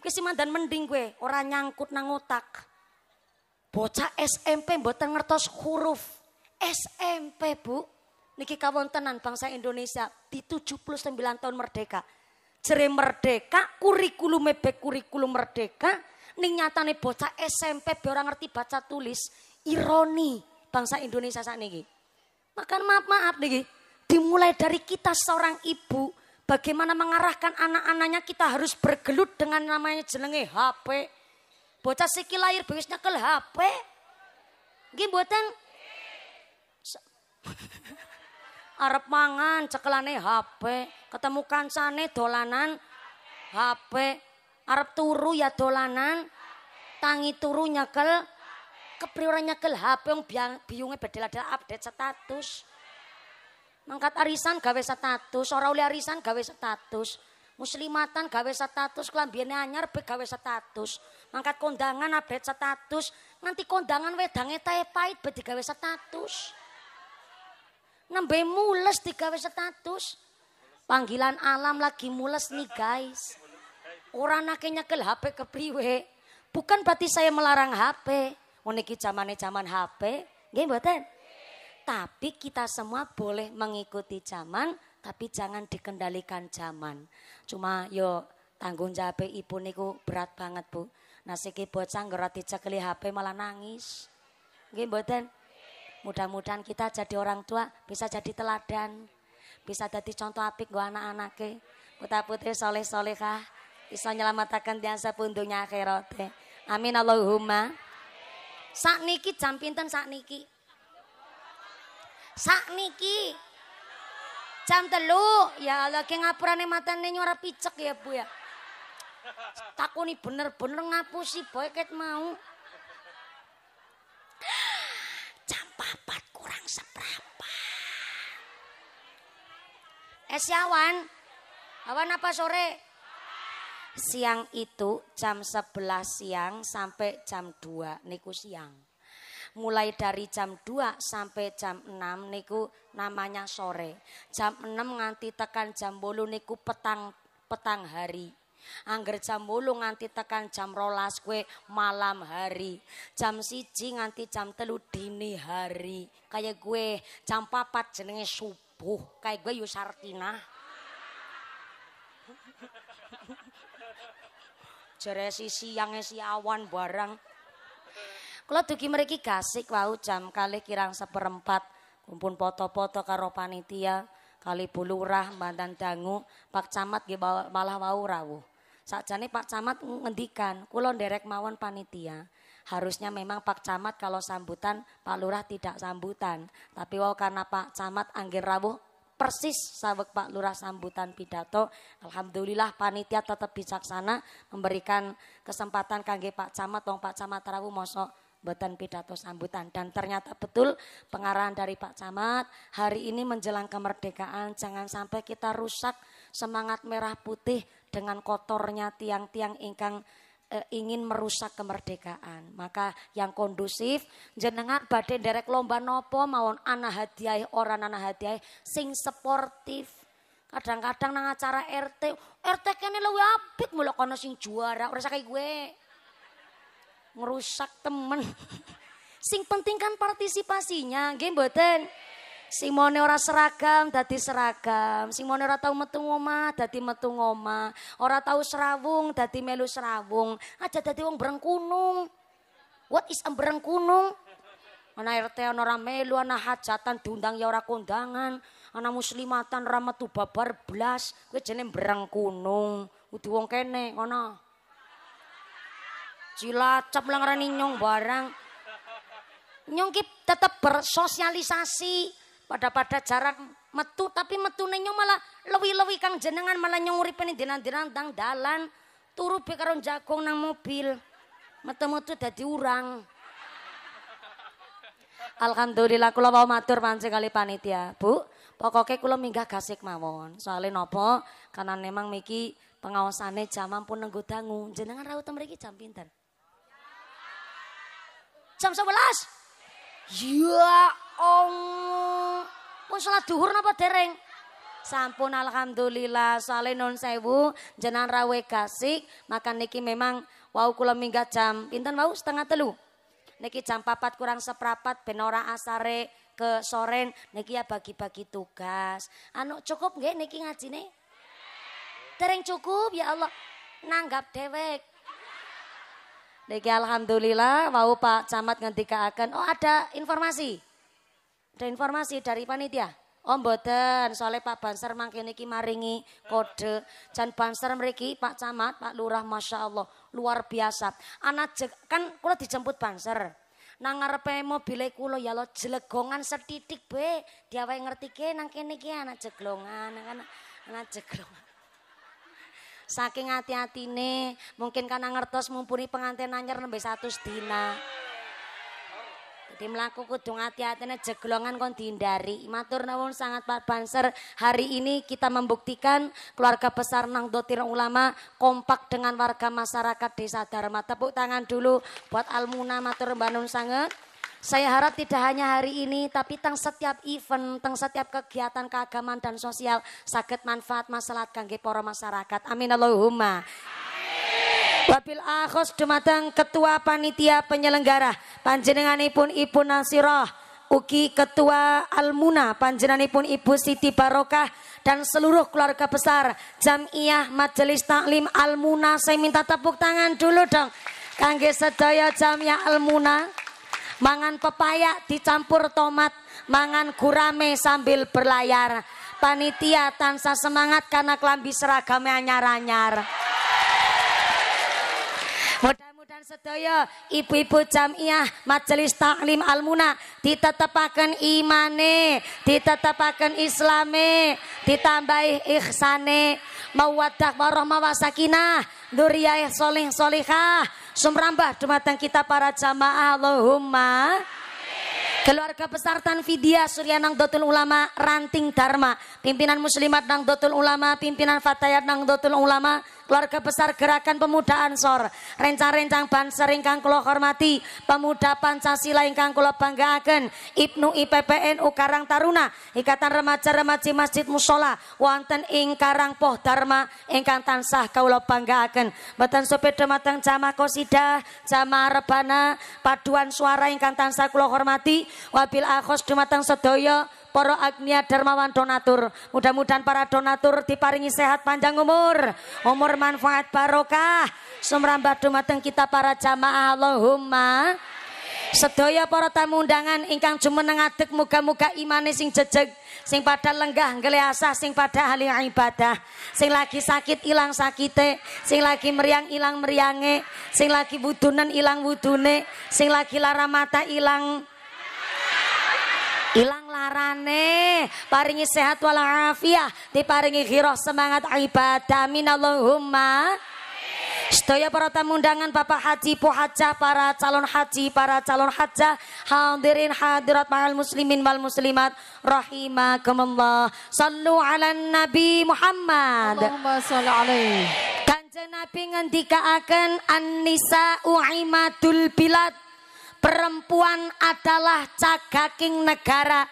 Kuwi dan mending gue, orang nyangkut nang otak. Bocah SMP buat ngertos huruf. SMP, Bu niki kawontenan bangsa Indonesia di 79 tahun merdeka. Jere merdeka, kurikulum mebek kurikulum merdeka, ning nyatane bocah SMP be ngerti baca tulis, ironi bangsa Indonesia saat ini Makan maaf maaf niki, dimulai dari kita seorang ibu, bagaimana mengarahkan anak-anaknya kita harus bergelut dengan namanya jenenge HP. Bocah siki lahir wis ke HP. Nggih buatan arep mangan cekelane HP, ketemu kancane dolanan HP, arep turu ya dolanan tangi turu nyekel kepriwara nyekel HP biang biungnya bedel-bedel update status. Mangkat arisan gawe status, ora oleh arisan gawe status. Muslimatan gawe status, kelambiannya anyar be gawe status. Mangkat kondangan update status, nanti kondangan wedangnya teh pahit be gawe status nembe mules digawe status. Panggilan alam lagi mules nih guys. Orang nakenya ke HP ke priwe. Bukan berarti saya melarang HP. Uniki zamannya zaman HP, gini buatan Tapi kita semua boleh mengikuti zaman, tapi jangan dikendalikan zaman. Cuma yo tanggung jawab ibu niku berat banget, Bu. Nasiki bocah ngerati cekli HP malah nangis. gini buatan Mudah-mudahan kita jadi orang tua bisa jadi teladan, bisa jadi contoh apik gua anak-anaknya. anak Putra putri soleh solehah bisa nyelamatakan diasa pundunya akhirat. Amin Allahumma. Sak niki jam pinten sak niki? Sak niki jam telu ya Allah ke ngapurane matane nyora picek ya Bu ya Takuni bener-bener ngapusi boy ket mau papat kurang seberapa. Eh siawan, awan apa sore? Siang itu jam 11 siang sampai jam 2 niku siang. Mulai dari jam 2 sampai jam 6 niku namanya sore. Jam 6 nganti tekan jam bolu niku petang petang hari. Angger jam 8 nganti tekan jam rolas kue malam hari. Jam siji nganti jam telu dini hari. Kayak gue jam papat jenenge subuh. Kayak gue Yusartina. Jere si siangnya si awan barang. Kalau tuki mereka kasih wau jam kali kirang seperempat. Kumpul foto-foto karo panitia. kali bulurah badan dangu pak camat ge malah wau rawuh Sakjane Pak Camat ngendikan, kulon derek mawon panitia. Harusnya memang Pak Camat kalau sambutan, Pak Lurah tidak sambutan. Tapi wow karena Pak Camat anggir rawuh persis sawek Pak Lurah sambutan pidato. Alhamdulillah panitia tetap bijaksana memberikan kesempatan kangge Pak Camat wong Pak Camat rawu mosok buatan pidato sambutan dan ternyata betul pengarahan dari Pak Camat hari ini menjelang kemerdekaan jangan sampai kita rusak semangat merah putih dengan kotornya tiang-tiang ingkang e, ingin merusak kemerdekaan. Maka yang kondusif jenengan badhe derek lomba nopo mawon ana hadiah orang ana hadiah sing sportif. Kadang-kadang nang acara RT, RT kene luwih apik mulo kono sing juara ora sakai gue. Ngerusak temen. sing penting kan partisipasinya, nggih mboten? Sing mone ora seragam dadi seragam, sing mone ora tau metu omah dadi metu omah, ora tau serawung dadi melu serawung, aja dadi wong brengkunung. What is brengkunung? Ana RT ana ora melu, ana hajatan diundang ya ora kondangan, ana muslimatan ora metu babar blas, kuwi jenenge brengkunung. Kudu wong kene ngono. Cilacap lah ngarani nyong barang. Nyong ki tetep bersosialisasi. Pada-pada jarak metu tapi metu nenyo malah lewi-lewi kang jenengan malah nyuri uripene dinan dinan tang dalan turu pikaron jagung jagong nang mobil. Metu-metu dadi urang. Alhamdulillah kula mau matur pancing kali panitia. Bu, pokoknya kula minggah gasik mawon. Soalnya nopo, karena memang miki pengawasannya jam pun nenggo dangu. Jenengan rawat mereka jam pinter Jam 11. Ya Allah. Pun salat duhur napa dereng? Sampun alhamdulillah sale non sewu jenengan rawe makan niki memang wau kula minggat jam pinten wau setengah telu. Niki jam papat kurang seprapat benora asare ke soren niki ya bagi-bagi tugas. Anu cukup nggih niki ngajine? Tereng cukup ya Allah. Nanggap dewek Niki alhamdulillah mau Pak Camat ngendika akan oh ada informasi. Ada informasi dari panitia. Oh mboten, soalnya Pak Banser mangke niki maringi kode. Jan Banser mriki Pak Camat, Pak Lurah Masya Allah luar biasa. Anak kan kula dijemput Banser. Nang ngarepe mobile kula ya lo jelegongan setitik be. Diawe ngerti ke nang kene iki anak jeglongan, anak anak jeglongan. Saking hati hati nih, mungkin karena ngertos mumpuni pengantin anyar nembe satu sedina. Jadi melaku kudu hati nih, jeglongan kon dihindari. Matur nuwun sangat Pak Banser. Hari ini kita membuktikan keluarga besar nang dotir Ulama kompak dengan warga masyarakat Desa Dharma. Tepuk tangan dulu buat Almuna matur mbanun sangat. Saya harap tidak hanya hari ini, tapi tentang setiap event, tentang setiap kegiatan keagamaan dan sosial, sakit manfaat masalah kangge poro masyarakat. Amin Allahumma. Babil Akhos dumateng Ketua Panitia Penyelenggara panjenenganipun Ibu Nasiroh Uki Ketua Almuna panjenenganipun Ibu Siti Barokah dan seluruh keluarga besar Jamiah Majelis Taklim Almuna saya minta tepuk tangan dulu dong kangge sedaya Jamiah Almuna mangan pepaya dicampur tomat, mangan gurame sambil berlayar. Panitia tansah semangat karena kelambi seragamnya anyar-anyar. Mudah-mudahan sedaya ibu-ibu jamiah majelis taklim almuna ditetepaken imane, ditetepaken islame, ditambahi ihsane, mawaddah warahmah wasakinah, duriyah solih solihah, Sumrambah dumateng kita para jamaah Allahumma Keluarga besar Tanfidia Surya Nangdotul Ulama Ranting Dharma Pimpinan Muslimat Nang Nangdotul Ulama Pimpinan Fatayat Nang Nangdotul Ulama keluarga besar gerakan pemuda Ansor, rencang-rencang banser ingkang kula hormati, pemuda Pancasila ingkang kula banggaaken, Ibnu IPPNU Karang Taruna, Ikatan Remaja-remaji Masjid Musola, wonten ing Karang Poh Dharma ingkang tansah kula banggaaken. Mboten sepeda mateng jamaah kosidah, jamaah rebana, paduan suara ingkang tansah kula hormati, wabil akhos dumateng sedaya para agnia dermawan donatur. Mudah-mudahan para donatur diparingi sehat panjang umur, umur manfaat barokah. Sumrambah dumateng kita para jamaah Allahumma. Sedoya para tamu undangan ingkang jumeneng adeg muka-muka imane sing jejeg, sing pada lenggah ngeleasah, sing pada ahli ibadah, sing lagi sakit ilang sakite, sing lagi meriang ilang meriange, sing lagi wudunan ilang wudune, sing lagi lara mata ilang Ilang larane, paringi sehat walafiat, diparingi kiroh semangat ibadah minallahumma. Setia para tamu undangan Bapak Haji Pohaja, para calon haji, para calon haja, hadirin hadirat ma'al muslimin wal muslimat, rahimakumullah. Sallu ala Nabi Muhammad. Allahumma salli alaihi. Kanjeng Nabi ngendikaaken an-nisa'u imadul bilad. Perempuan adalah cagaking negara.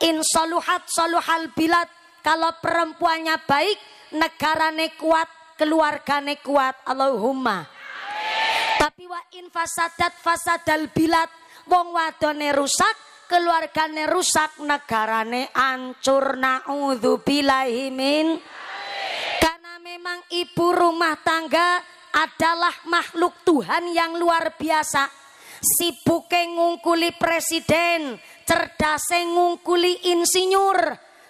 Insoluhat soluhal bilat Kalau perempuannya baik, negarane kuat, keluargane kuat. Allahumma. Tapi wa infasadat fasadal bilat Wong wadone rusak, keluargane rusak, negarane ancur. Na'udzubillahi min. Karena memang ibu rumah tangga adalah makhluk Tuhan yang luar biasa sibuke ngungkuli presiden, cerdase ngungkuli insinyur.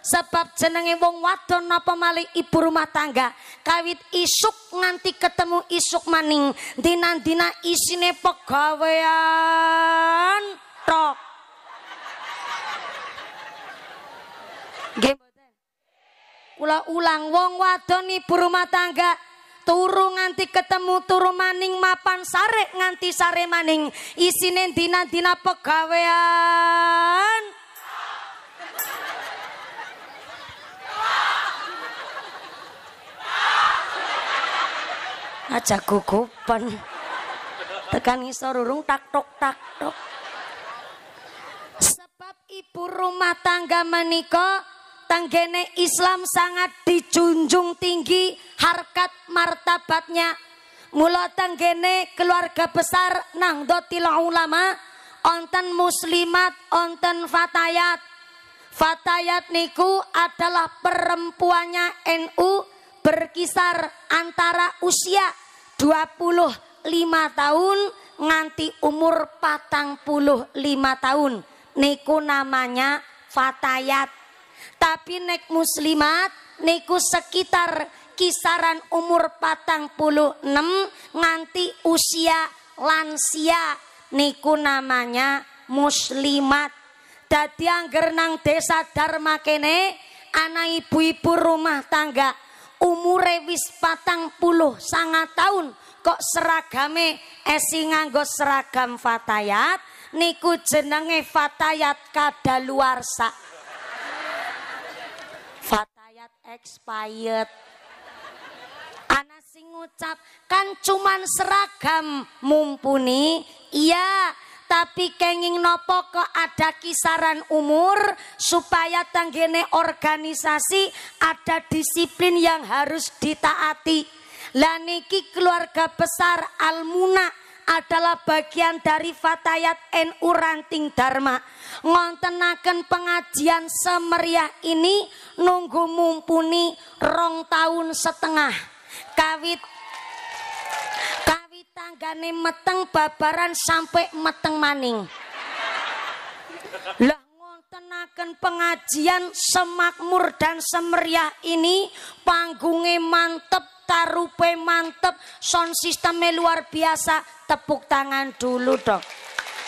Sebab jenenge wong wadon napa malih ibu rumah tangga, kawit isuk nganti ketemu isuk maning, dina dina isine pegawean tok. Nggih, Kula ulang wong wadon ibu rumah tangga turu nganti ketemu turu maning mapan sare nganti sare maning isine dina-dina pegawean aja gugupan tekan ngisor urung tak tok tak tok sebab ibu rumah tangga menikah tanggene Islam sangat dijunjung tinggi harkat martabatnya. Mula tanggene keluarga besar Nahdlatul Ulama onten muslimat onten fatayat. Fatayat niku adalah perempuannya NU berkisar antara usia 25 tahun nganti umur patang tahun niku namanya fatayat tapi nek muslimat niku sekitar kisaran umur patang puluh enam nganti usia lansia niku namanya muslimat. Dadi yang nang desa Dharma kene ana ibu-ibu rumah tangga umur wis patang puluh sangat tahun kok seragame esi nganggo seragam fatayat niku jenenge fatayat kadaluarsa expired. Ana sing ngucap kan cuman seragam mumpuni. Iya, tapi kenging nopo kok ada kisaran umur supaya tanggene organisasi ada disiplin yang harus ditaati. Lah niki keluarga besar Almuna adalah bagian dari Fatayat NU Ranting Dharma. Ngontenaken pengajian semeriah ini nunggu mumpuni rong tahun setengah. Kawit kawit tanggane meteng babaran sampai meteng maning. Lah ngontenaken pengajian semakmur dan semeriah ini panggungnya mantep tata mantep, sound sistemnya luar biasa. Tepuk tangan dulu dong.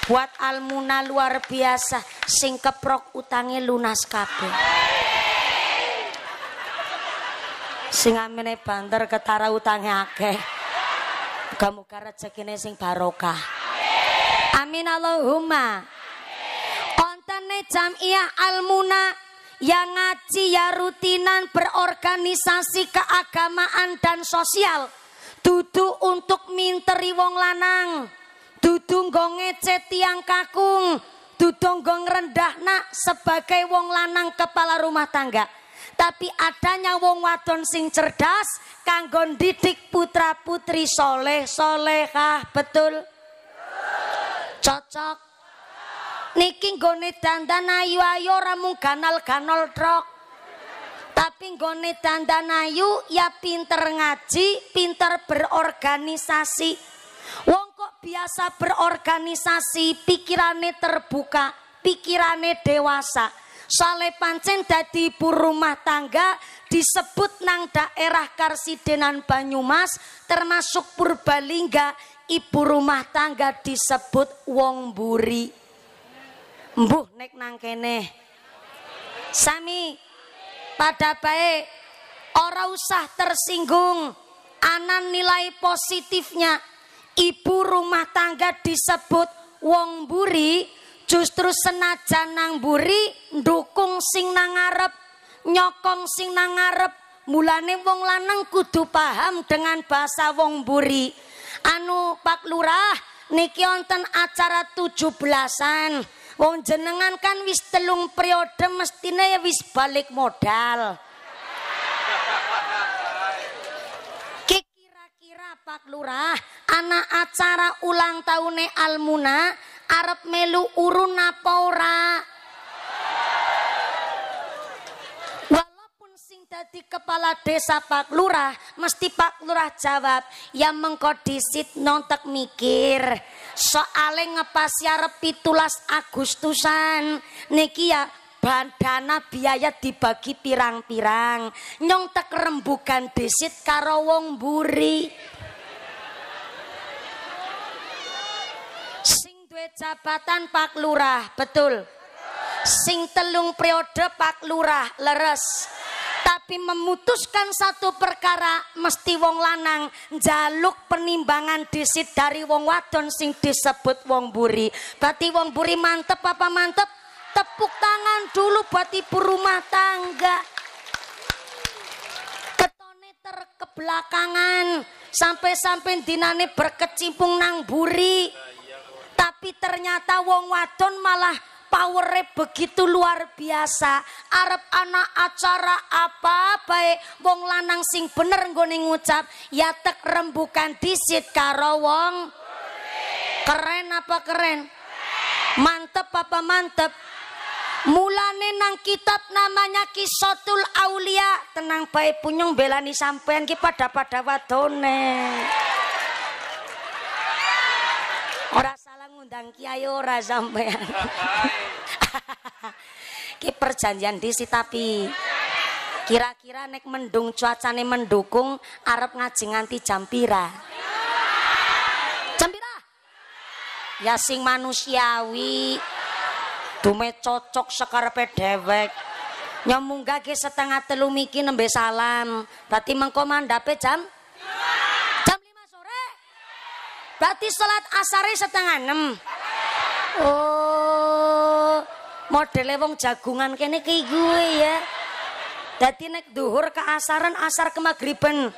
Buat Almuna luar biasa, sing keprok utangnya lunas kape. Sing amene banter ketara utangnya ake. Kamu karat rezekine sing barokah. Amin Allahumma. nejam iya Almuna yang ngaji ya rutinan berorganisasi keagamaan dan sosial duduk untuk minteri wong lanang duduk gong ngece tiang kakung gong rendah nak sebagai wong lanang kepala rumah tangga tapi adanya wong wadon sing cerdas kanggo didik putra putri soleh solehah betul cocok Niki goni dandan ayu-ayu ora kanal kanal ganal trok. Tapi goni dandan ayu ya pinter ngaji, pinter berorganisasi. Wong kok biasa berorganisasi, pikirane terbuka, pikirane dewasa. Soale pancen dadi ibu rumah tangga disebut nang daerah Karsidenan Banyumas termasuk Purbalingga ibu rumah tangga disebut wong buri. Mbuh nek nang kene. Sami pada baik ora usah tersinggung anan nilai positifnya ibu rumah tangga disebut wong buri justru senajan nang buri dukung sing nang nyokong sing nang mulane wong lanang kudu paham dengan bahasa wong buri anu Pak Lurah niki wonten acara 17-an Wong jenengan kan wis telung periode mestine ya wis balik modal. Kira-kira Pak Lurah, anak acara ulang tahunnya Almuna Arab melu urun apa ora? Jadi kepala desa Pak Lurah, mesti Pak Lurah jawab, yang mengkodisit nontek mikir. Soale ngepasi arep pitulas Agustusan. Niki ya bandana biaya dibagi pirang-pirang. Nyontek rembukan disit karo wong buri. Sing duwe jabatan Pak Lurah, betul. Sing telung periode Pak Lurah, leres tapi memutuskan satu perkara mesti wong lanang jaluk penimbangan disit dari wong wadon sing disebut wong buri berarti wong buri mantep apa mantep tepuk tangan dulu buat ibu rumah tangga ketone terkebelakangan sampai-sampai dinane berkecimpung nang buri tapi ternyata wong wadon malah power begitu luar biasa. Arab anak acara apa baik wong lanang sing bener nggone ngucap ya tek rembukan disit karo wong. Keren apa keren? Mantep apa mantep? Mulane nang kitab namanya Kisotul Aulia. Tenang baik punyung belani sampean ki pada pada wadone. Orang diundang kiai ora sampean. Ki perjanjian si tapi kira-kira nek mendung cuacane mendukung arep ngaji nganti jam pira? Jam pira? Ya sing manusiawi. Dume cocok sekar dewek nyomung gage setengah telu miki nembe salam. Dadi mengko mandhape jam Berarti sholat asare setengah enam. Oh, modelnya wong jagungan kene ke gue ya. Jadi nek duhur ke asaran asar ke magriben.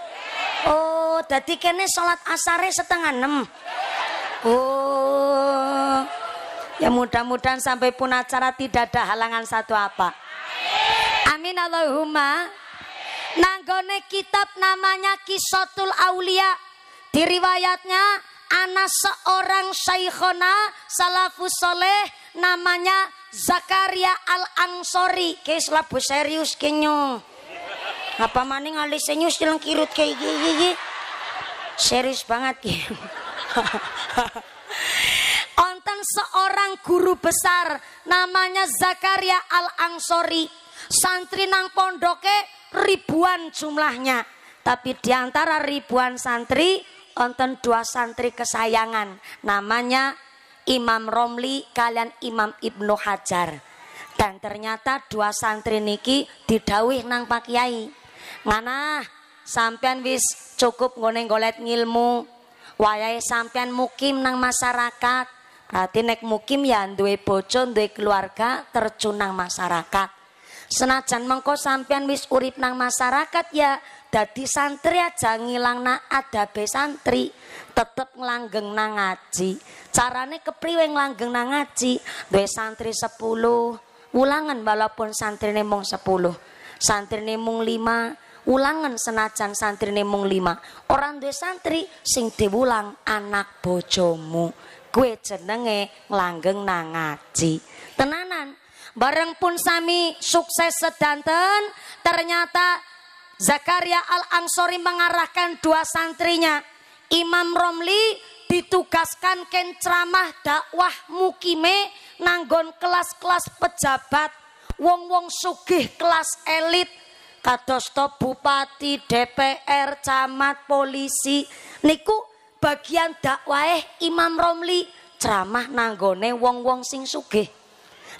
Oh, jadi kene sholat asare setengah enam. Oh, ya mudah-mudahan sampai pun acara tidak ada halangan satu apa. Amin Allahumma. Nanggone kitab namanya Kisotul Aulia. Di riwayatnya Anak seorang syaikhona salafus soleh namanya Zakaria Al-Ansori. Kayak labu serius kenyo. Apa maning alis senyus jalan kirut kayak gigi. Serius banget gitu. Onten seorang guru besar namanya Zakaria Al-Ansori. Santri nang pondoke ribuan jumlahnya. Tapi diantara ribuan santri onten dua santri kesayangan namanya Imam Romli kalian Imam Ibnu Hajar dan ternyata dua santri niki didawih nang Pak Kiai mana sampean wis cukup ngoneng golet ngilmu wayai sampean mukim nang masyarakat berarti nek mukim ya duwe bojo duwe keluarga terjun nang masyarakat senajan mengko sampean wis urip nang masyarakat ya dadi santri aja ngilang na adabe santri tetep nglanggeng na ngaji carane kepriwe nglanggeng na ngaji duwe santri sepuluh ulangan walaupun santri mung sepuluh, santri mung lima ulangan senajan santri mung lima. orang be santri sing diulang anak bojomu gue jenenge nglanggeng na ngaji tenanan bareng pun sami sukses sedanten ternyata Zakaria Al-Ansori mengarahkan dua santrinya. Imam Romli ditugaskan ken ceramah dakwah mukime nanggon kelas-kelas pejabat. Wong-wong sugih kelas elit. Kadosto bupati, DPR, camat, polisi. Niku bagian dakwah Imam Romli ceramah nanggone wong-wong sing sugih.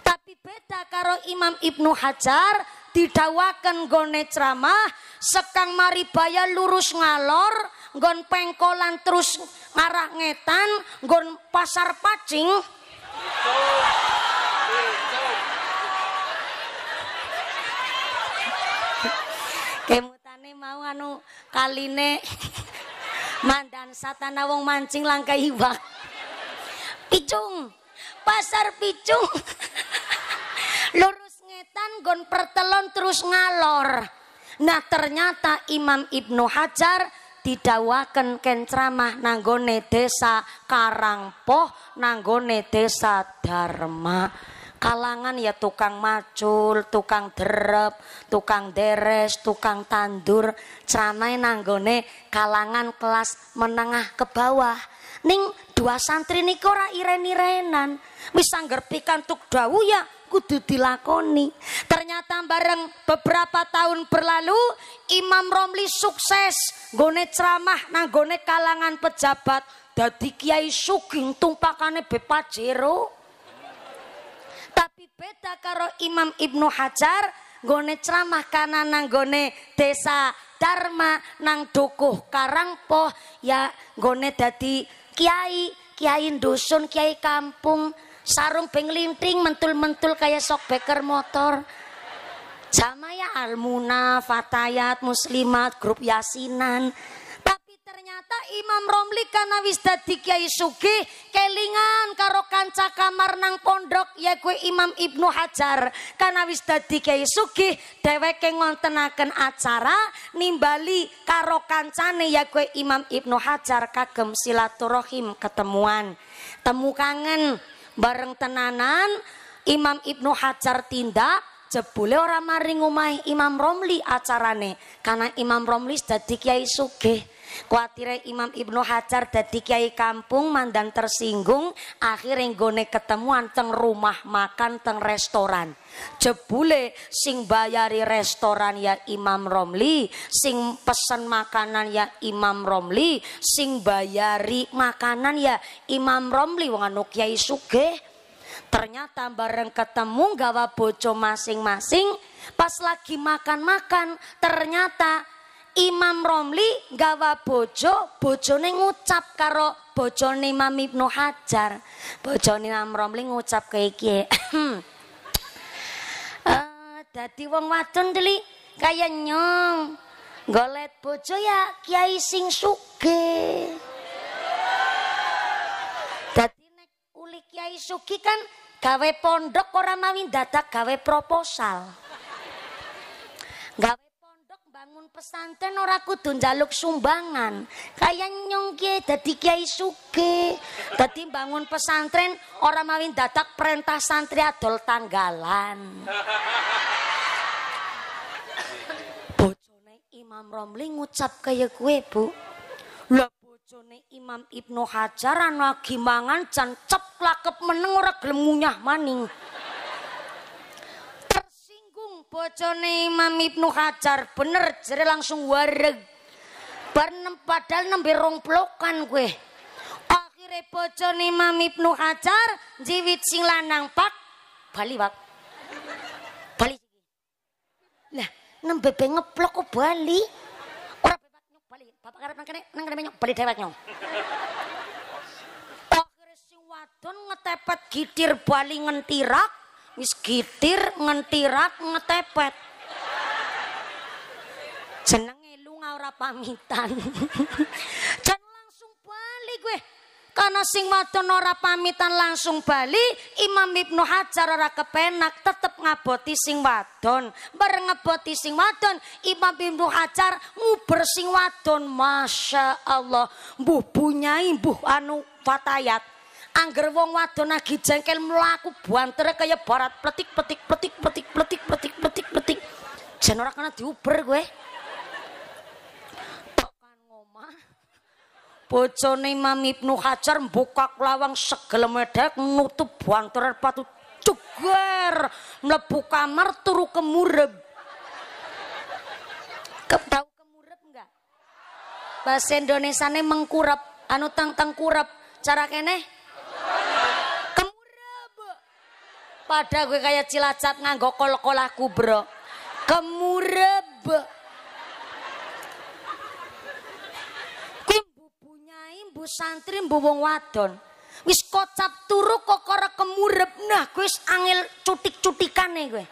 Tapi beda karo Imam Ibnu Hajar didawakan gone ceramah sekang maribaya lurus ngalor gon pengkolan terus ngarah ngetan gon pasar pacing kemutane mau anu kaline mandan satana wong mancing langkai iwak picung pasar picung lurus setan gon pertelon terus ngalor. Nah ternyata Imam Ibnu Hajar didawakan kencramah nanggone desa Karangpoh, nanggone desa Dharma. Kalangan ya tukang macul, tukang derep, tukang deres, tukang tandur, ceramai nanggone kalangan kelas menengah ke bawah. Ning dua santri niko ora iren-irenan. Wis sangger tuk dawu ya kudu dilakoni. Ternyata bareng beberapa tahun berlalu Imam Romli sukses gone ceramah nang gone kalangan pejabat dadi Kiai Sugeng tumpakane bepajero. Tapi beda karo Imam Ibnu Hajar gone ceramah karena nang gone desa Dharma nang Dukuh Karangpoh ya gone dadi kiai, kiai dusun, kiai kampung sarung penglinting mentul-mentul kayak sok motor ya Almuna, Fatayat, Muslimat, grup Yasinan. Tapi ternyata Imam Romli karena wis dadi Kiai sugi kelingan karo kanca kamar nang pondok ya kue Imam Ibnu Hajar. Karena wis dadi Kiai Sugih dheweke ngontenaken acara nimbali karo kancane ya kue Imam Ibnu Hajar kagem silaturahim ketemuan. Temu kangen bareng tenanan Imam Ibnu Hajar tindak jebule orang maring Imam Romli acarane karena Imam Romli jadi kiai sugih kuatire Imam Ibnu Hajar dadi kiai kampung mandang tersinggung akhirnya nggone ketemuan teng rumah makan teng restoran jebule sing bayari restoran ya Imam Romli sing pesen makanan ya Imam Romli sing bayari makanan ya Imam Romli wong anu kiai sugih Ternyata bareng ketemu gawa bojo masing-masing Pas lagi makan-makan Ternyata Imam Romli gawa bojo, bojone ngucap karo bojone Imam Ibnu Hajar. Bojone Imam Romli ngucap kaya iki. Eh, dadi wong wadon deli kaya nyong. Golet bojo ya kiai sing Suge, Dadi nek uli kiai sugih kan gawe pondok orang mami dadak gawe proposal. Gawe bangun pesantren ora kudu njaluk sumbangan kaya nyongke dadi kiai suge dadi bangun pesantren ora mawin dadak perintah santri adol tanggalan bojone Imam Romli ngucap kaya kue bu lah bojone Imam Ibnu Hajar ana lagi mangan jan ceplakep meneng ora gelem ngunyah maning bocone Imam Ibnu Hajar bener jadi langsung wareg. Bar nem, padahal nembe rong pelokan gue. Akhire bocone Imam Ibnu Hajar jiwit sing lanang pak bali pak. Bali Nah, Lah nembe be ngeplok kok bali. Ora bebas nyok bali. Bapak karep nang kene nang kene nyok bali dewek nyok. Akhire sing wadon ngetepet gitir bali ngentirak wis gitir ngentirak ngetepet jenenge lunga ora pamitan jan langsung balik gue karena sing wadon ora pamitan langsung bali Imam Ibnu Hajar ora kepenak tetep ngaboti sing wadon bareng ngeboti sing wadon Imam Ibnu Hajar mu sing wadon Masya Allah mbuh bunyai mbuh anu fatayat Angger wong wadon lagi jengkel mlaku bantere kaya barat petik petik petik petik petik petik petik petik Jan ora kena diuber kowe. Tekan ngomah. Bojone Imam Ibnu Hajar mbuka lawang segel medek nutup banter patu cuger, mlebu kamar turu kemurep. Tahu kemurep enggak? Bahasa Indonesia Indonesane mengkurep, anu tang tang kurep. Cara kene Pada gue kayak cilacap nganggo kol-kol aku bro. Kemureb. gue mbu nyai, santri, mbu wong wadon. Wis kocap turu kokore kemurebe kemureb. Nah, gue angil cutik cutik-cutikane gue.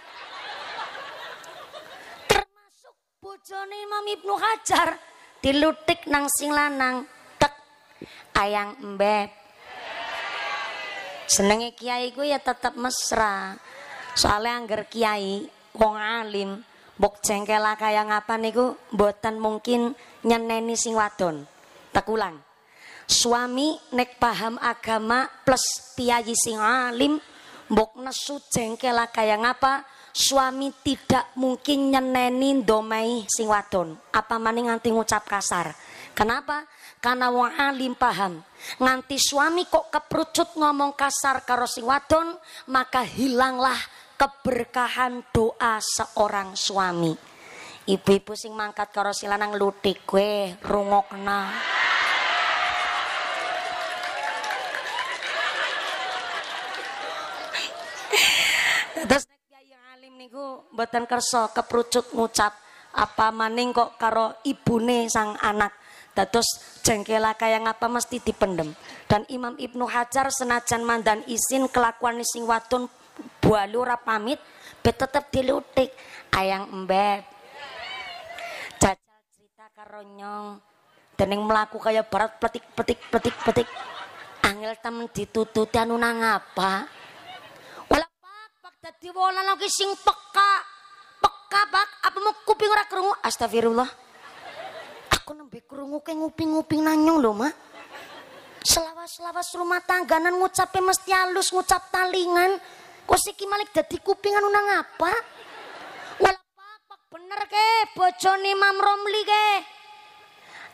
Termasuk bojone Imam Ibnu Hajar dilutik nang sing lanang. Tek ayang mbep senengnya kiai gue ya tetap mesra. Soalnya angger kiai wong alim bok jengkela kayak ngapa gue buatan mungkin nyeneni sing wadon. Tekulang. Suami nek paham agama plus piyayi sing alim bok nesu jengkela kayak ngapa suami tidak mungkin nyeneni domai sing wadon apa maning nganti ngucap kasar kenapa karena wong alim paham. Nganti suami kok keprucut ngomong kasar karo sing wadon, maka hilanglah keberkahan doa seorang suami. Ibu-ibu sing mangkat karo lanang luthi gue rungokna. Terus alim niku mboten kerso keprucut ngucap apa maning kok karo ibune sang anak dados jengkela kaya ngapa mesti dipendem dan Imam Ibnu Hajar senajan mandan izin kelakuan sing wadon bualu ora pamit tetep dilutik ayang embeb jajal cerita karonyong, Dan dening melaku kaya barat petik petik petik petik angel temen ditututi anu nang apa wala pak pak dadi wong lanang sing peka peka pak apa mau kuping ora krungu astagfirullah Aku nembe kerungu ke nguping-nguping nanyong lho, Mak. Selawas-selawas rumah tangganan ngucapnya mesti halus, ngucap talingan. Kok siki malik jadi kupingan unang apa? Walah pak, bener ke bojone Mam Romli ke.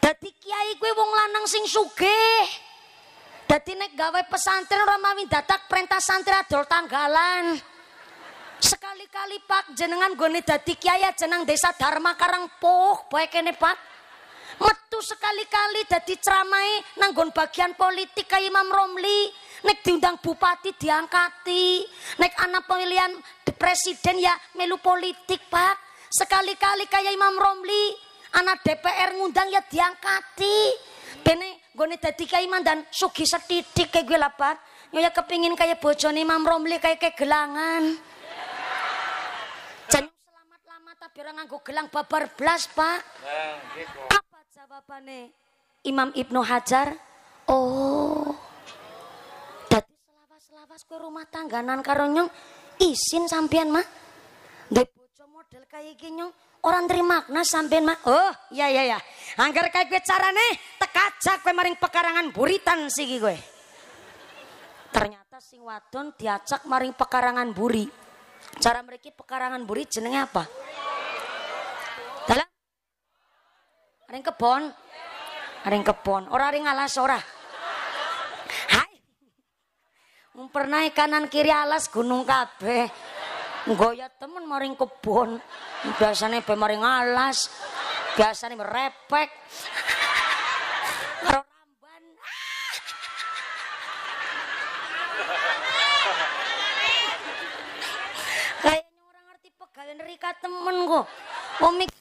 jadi kiai kue wong lanang sing suge jadi nek gawe pesantren ora datak perintah santri adol tanggalan. Sekali-kali Pak jenengan goni dadi kiai jenang desa Dharma poh baik ini Pak metu sekali-kali dadi ceramai nanggon bagian politik kayak Imam Romli nek diundang bupati diangkati nek anak pemilihan presiden ya melu politik pak sekali-kali kayak Imam Romli anak DPR ngundang ya diangkati bene gue dadi kayak Imam dan sugi setitik kayak gue lapar nyonya kepingin kayak bojone Imam Romli kayak kayak gelangan jangan selamat lama tapi orang nganggo gelang babar belas pak nah, gitu. Jawabane Imam Ibnu Hajar, oh. Dadi selawas-selawas kowe rumah tangganan karo nyong isin sampean mah. Duwe bojo model kaya iki nyong orang terima makna sampean mah. Oh, iya iya iya. Angger kaya kowe carane tekajak kowe maring pekarangan buritan siki kowe. Ternyata sing wadon diajak maring pekarangan buri. Cara mereka pekarangan buri jenenge apa? Ring kebon. Ring kebon. Ora ring alas ora. Hai. Umpernai kanan kiri alas gunung kabeh. Goya temen maring kebon. Biasanya be maring alas. Biasanya merepek. Karo ramban. Kayaknya orang ngerti pegawe nerika temen kok. omik.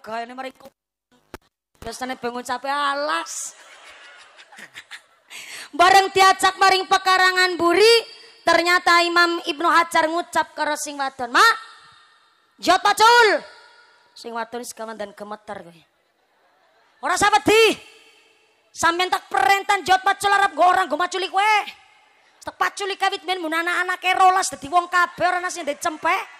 gaya ini mereka biasanya bangun capek alas. Bareng diajak maring pekarangan buri, ternyata Imam Ibnu Hajar ngucap karo sing wadon, "Mak, jota ya cul." Sing wadon sekawan dan gemeter orang Ora di sampe tak perentan ya jot pacul arep go orang go maculi kowe. Tak paculi kawit men mun anak-anake rolas dadi wong kabeh ora nasinya dicempe. dicempek.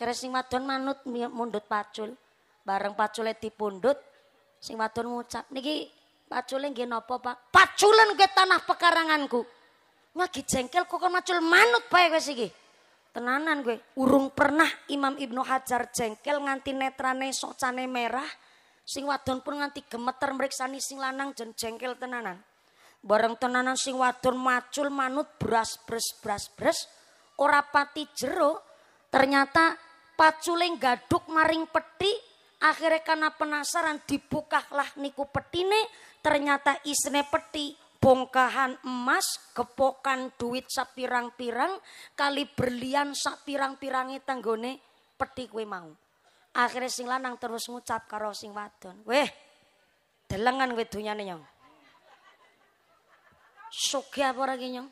Kira sing wadon manut mundut pacul. Bareng pacule dipundhut sing wadon ngucap, "Niki pacule nggih napa, Pak?" "Paculen ke tanah pekaranganku." Lagi jengkel kok kon macul manut bae kowe iki. Tenanan gue, urung pernah Imam Ibnu Hajar jengkel nganti netrane sok cane merah, sing wadon pun nganti gemeter meriksani sing lanang jen jengkel tenanan. Bareng tenanan sing wadon macul manut beras beras beras beras. ora pati jero ternyata paculing gaduk maring peti akhirnya karena penasaran dibukahlah niku petine ternyata isne peti bongkahan emas kepokan duit sapirang-pirang kali berlian sapirang pirangnya tanggone peti kue mau akhirnya sing lanang terus ngucap karo sing wadon weh delengan dunia nih nyong sugi apa lagi nyong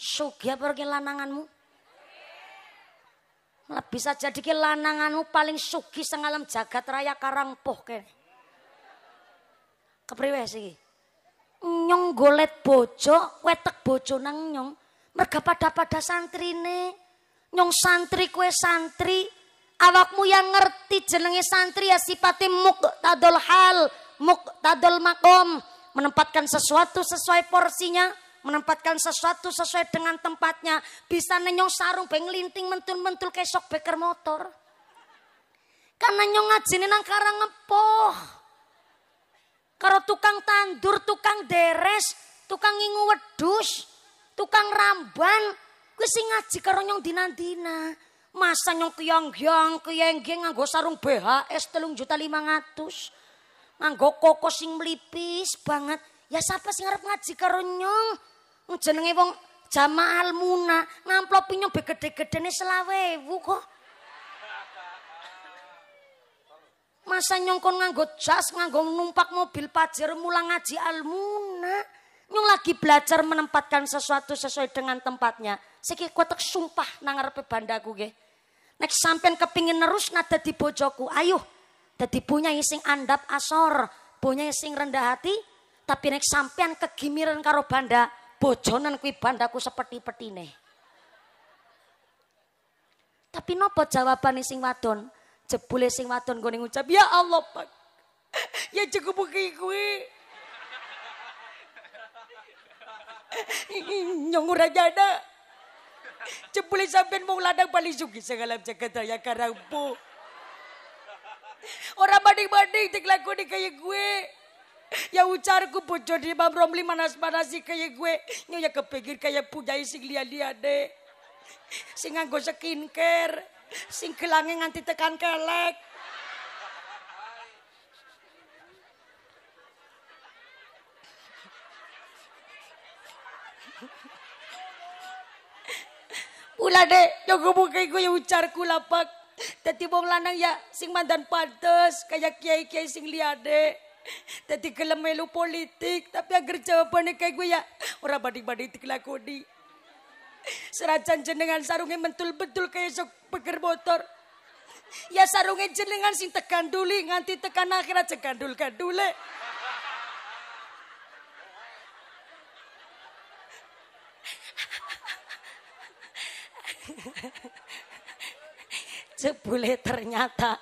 sugi apa lagi lananganmu lebih saja dikit lananganmu paling suki sengalam jagat raya Karangpoh ke. Kepriwe sih? Nyong golet bojo, wetek bojo nang nyong. Merga pada-pada santri nih Nyong santri kue santri. Awakmu yang ngerti jenenge santri ya sifatnya tadol hal, muk tadol makom. Menempatkan sesuatu sesuai porsinya menempatkan sesuatu sesuai dengan tempatnya. Bisa nenyong sarung beng linting mentul-mentul kesok beker motor. Karena nyong ngaji nang karang ngepoh. Karo tukang tandur, tukang deres, tukang ingu wedus, tukang ramban. gue sing ngaji karo nyong dina Masa nyong kuyang kuyang kuyang geng nganggo sarung BHS telung juta lima ratus. Nganggo koko sing melipis banget. Ya siapa sih ngarep ngaji karo nyong? jenenge wong Jamaal Muna, ngamplopi nyombe gede selawe selawewu kok. Masa nyongkon nganggo jas, nganggo numpak mobil pajer mulang ngaji Almuna. Nyong lagi belajar menempatkan sesuatu sesuai dengan tempatnya. Siki kotak sumpah nangar ngarepe bandaku ge. Nek sampean kepingin nerus nada di bojoku, ayo. Dadi punya ising andap asor, punya ising rendah hati, tapi nek sampean kegimiran karo banda, bojonan kuwi bandaku seperti petine Tapi nopo jawabane sing wadon? Jebule sing wadon gone ngucap, "Ya Allah, Pak. Ya cukup iki kuwi." Nyongur aja ada. Jebule sampean mau ladang paling sugi segala jagat raya karampu. Orang banding-banding dikelakoni kayak gue. Ya ucarku bojo di Imam Romli manas-manasi kayak gue. Nyo ya kepikir kayak pujai sing lia lia deh. Sing nganggo skincare. Sing kelangi nganti tekan kelek. Pula de, yo gubuke gue ya ucarku lapak. tapi bom lanang ya sing mandan pantes kaya kiai-kiai sing lia de. Tadi gelem melu politik, tapi agar jawabannya kayak gue ya, orang badik-badik kodi. Seracan jenengan sarungnya mentul-betul kayak sok peger motor. Ya sarungnya jenengan sing tekan duli, nganti tekan akhirat segandul-gandule. cebule ternyata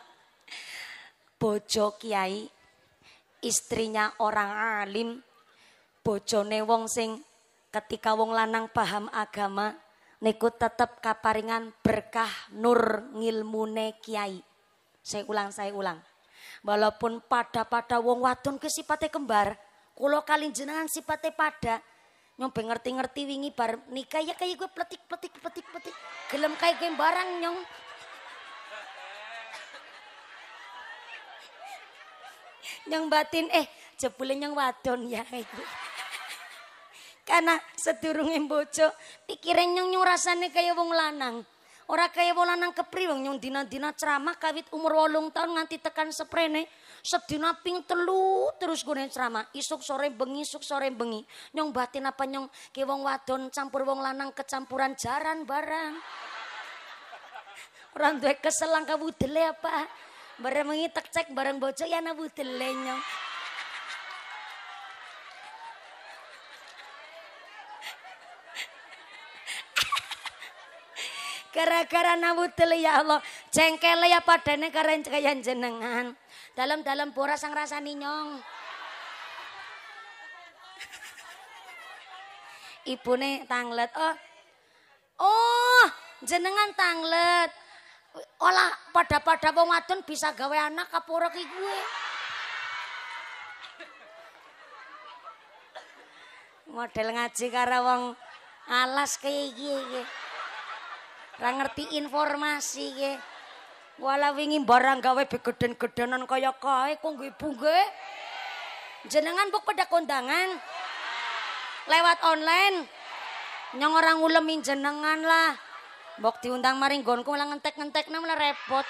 bojo kiai istrinya orang alim, bojone wong sing ketika wong lanang paham agama niku tetep kaparingan berkah nur ngilmune kiai. Saya ulang, saya ulang. Walaupun pada-pada wong wadon ke sifatnya kembar, kulo kali jenengan sipate pada nyombe ngerti-ngerti wingi bar nikah ya kayak gue petik-petik-petik-petik, gelem kayak gue barang nyong nyang batin eh jebule yang wadon ya karena sedurunge bojo pikirin nyong nyung rasane kaya wong lanang orang kaya wong lanang kepri wong nyung dina-dina ceramah kawit umur wolung tahun nganti tekan seprene sedina ping telu terus gone ceramah isuk sore bengi isuk sore bengi nyong batin apa nyong ke wong wadon campur wong lanang kecampuran jaran barang orang tua keselang kawudele apa Bareng mengitak cek bareng bocok ya nabu telenyong. gara-gara nawudel ya Allah cengkel ya padane karen cekayan jenengan dalam-dalam boras sang ninyong. Ibu nih tanglet oh oh jenengan tanglet Olah pada-pada wong bisa gawe anak kapura ki gue. Model ngaji karo wong alas kaya iki iki. Ra ngerti informasi iki. Wala wingi barang gawe begeden-gedenan kaya kae kok nggih Bu Jenengan buk pada kondangan. Lewat online. Nyong orang ulemin jenengan lah. Mbok diundang maring gonku malah ngentek-ngentek malah repot.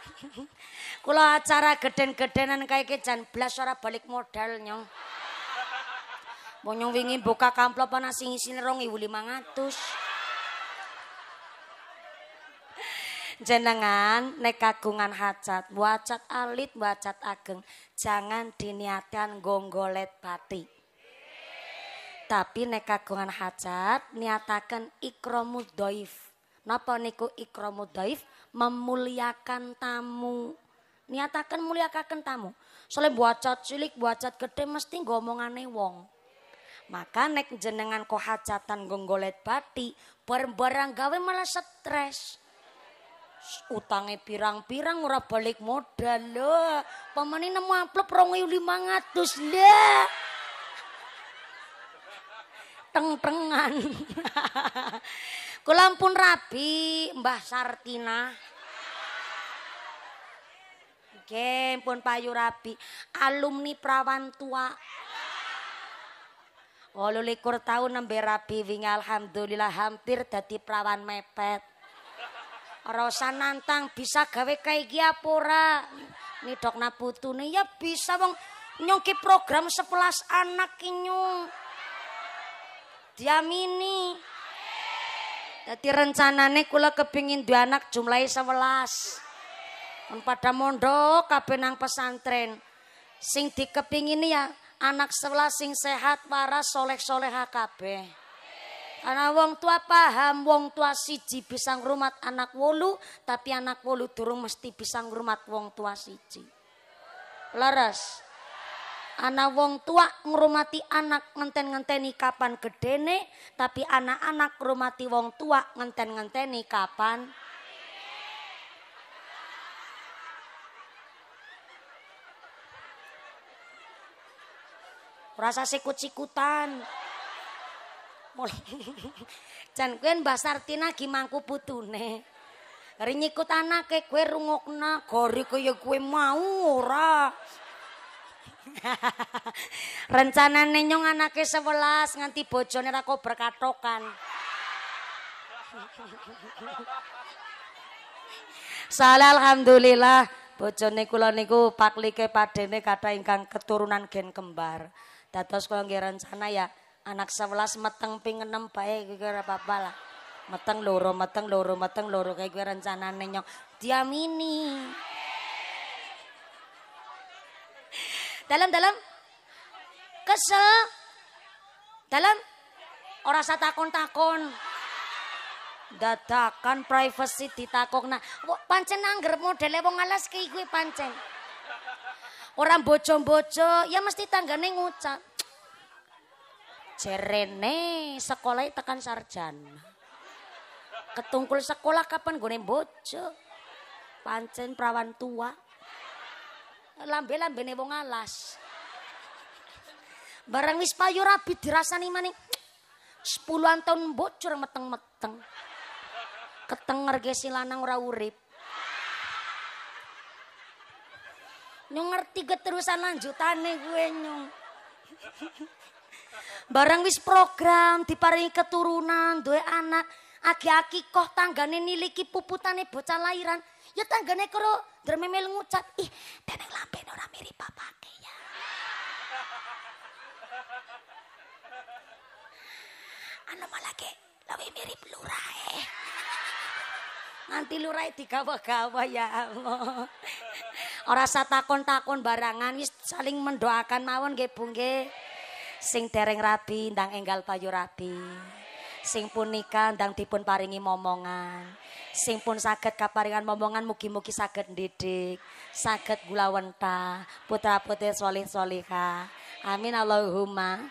Kula acara geden-gedenan kayak kejan belas ora balik modal nyong. Bonyong wingi buka kamplop ana sing lima ngatus. Jenengan nek kagungan hajat, wacat alit, wacat ageng, jangan diniatkan gonggolet batik. Tapi nek kagungan hajat niataken ikromu dhaif. Napa niku ikromu dhaif? Memuliakan tamu. Niataken muliakan tamu. buat buacat cilik, buacat gede mesti ngomongane wong. Maka nek jenengan kok hajatan gonggolet bati, barang-barang gawe malah stres. Utangnya pirang-pirang ora balik modal lho. ini nemu amplop 2500 lho. teng prengan. Kulampun rabi Mbah Sartina. Nggih, pun payu rabi, alumni prawan tua. 28 tahun nembe rabi wingi alhamdulillah hampir dadi prawan mepet. Rasa nantang bisa gawe kayak iki apa ora? Nidokna putune ya bisa wong nyongki program 11 anak nyong. diamini. Jadi rencanane kula kepingin dua anak jumlahnya sebelas. Kon pada mondok kabe nang pesantren. Sing ini ya anak sebelas sing sehat, waras, soleh-soleh kabeh. Karena wong tua paham, wong tua siji bisa rumat anak wolu, tapi anak wolu durung mesti bisa rumat wong tua siji. Laras. Anak wong tua ngrumati anak ngenten-ngenteni kapan gedene, tapi anak-anak romati wong tua ngenten-ngenteni kapan Rasa sikut-sikutan. Mulai. Jan kuwi Mbah Sartina ki mangku putune. anak anake kue rungokna, gori kaya kue mau ora. rencana nenyong anake sebelas nganti bojone rako berkatokan. katokan. Salah alhamdulillah bojone kula niku paklike padene kata ingkang keturunan gen kembar. Dados kula nggih rencana ya anak sebelas meteng ping enam bae kuwi apa-apa lah. Meteng loro, meteng loro, meteng loro kayak gue rencana nenyong diamini. Dalam dalam kesel. Dalam orang sa takon-takon. Dadakan privacy nah, Pancen anggere modele wong alas ki kuwi pancen. orang bojo-bojo, ya mesti tanggane ngucap. Jerene sekolah tekan sarjana. Ketungkul sekolah kapan gue bojo? Pancen perawan tua lambe-lambene wong alas. Barang wis payu dirasa dirasani maning. Sepuluhan tahun bocor meteng-meteng. Ketenger gesi lanang ora urip. Nyong ngerti keterusan lanjutane gue nyong. Barang wis program diparingi keturunan, duwe anak, aki-aki koh tangga tanggane niliki nih bocah lahiran. Ya tanggane karo grememel ngucap, "Ih, teneng lampin ora mirip papake ya." Anu malah ke lebih mirip eh. Nanti lurae digawa-gawa ya Allah. Ora usah takon-takon barangan wis saling mendoakan mawon nggih Bu nggih. Sing dereng rabi ndang enggal payu rabi sing punika ndang dipun paringi momongan sing pun saged kaparingan momongan mugi-mugi saged ndidik saged gulawenta putra-putri solih soliha amin Allahumma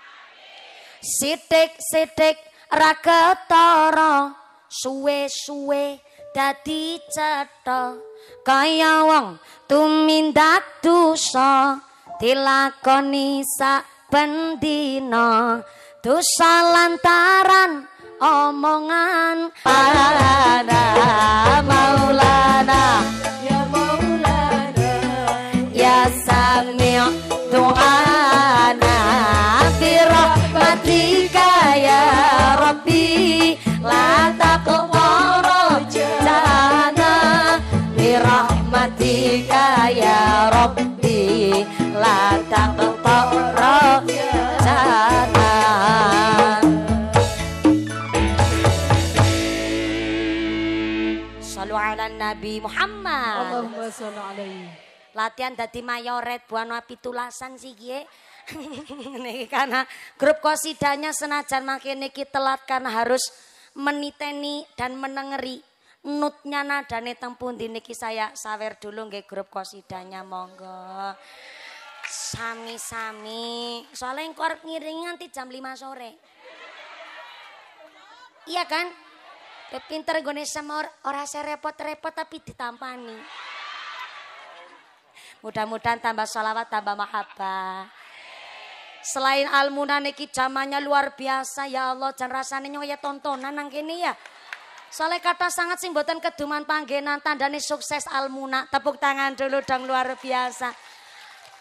Sitik sitik raketoro, suwe-suwe dadi cetha kaya wong tumindak dosa dilakoni sak pendina dosa lantaran omongan Maulana Maulana Ya Maulana Ya Sami Tu'ana Birahmatika Ya Rabbi La taqwara jana Birahmatika Ya Rabbi La taqwara jana Nabi Muhammad. Allahumma sholli alaihi. Latihan dadi mayoret buana tulasan sih kiye. niki karena grup kosidanya senajan makin niki telat karena harus meniteni dan menengeri nutnya nadane teng di niki saya sawer dulu nggih grup kosidanya monggo. Sami-sami. Soalnya engkor ngiringi nanti jam 5 sore. Iya kan? Pinter gue sama or, orang saya repot-repot tapi ditampani. Mudah-mudahan tambah salawat, tambah mahabbah. Selain Almunah niki jamannya luar biasa ya Allah dan rasane nyoya tontonan nang gini ya. Soalnya kata sangat simbotan keduman panggenan tandanya sukses almuna. Tepuk tangan dulu dong luar biasa.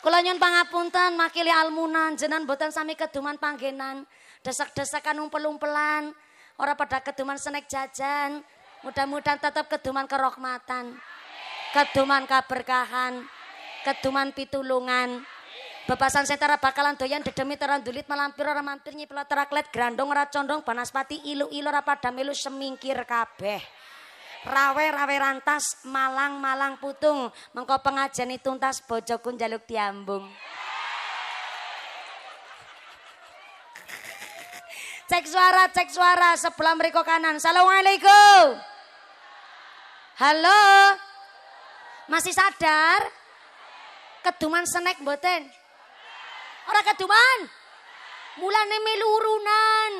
Kula nyun pangapunten makili almunan jenan boten sami keduman panggenan. Desak-desakan umpel-umpelan. Orang pada keduman senek jajan. Mudah-mudahan tetap keduman kerokmatan. Keduman kaberkahan. Keduman pitulungan. Bebasan setara bakalan doyan dedemi terang dulit melampir orang mampir nyipil teraklet grandong ora condong banaspati ilu ilu ora pada melu semingkir kabeh. Rawe rawe rantas malang malang putung mengko itu tuntas bojokun jaluk diambung. Cek suara, cek suara sebelah mereka kanan. Assalamualaikum. Halo. Masih sadar? Keduman senek boten orang keduman. Mulane melu urunan.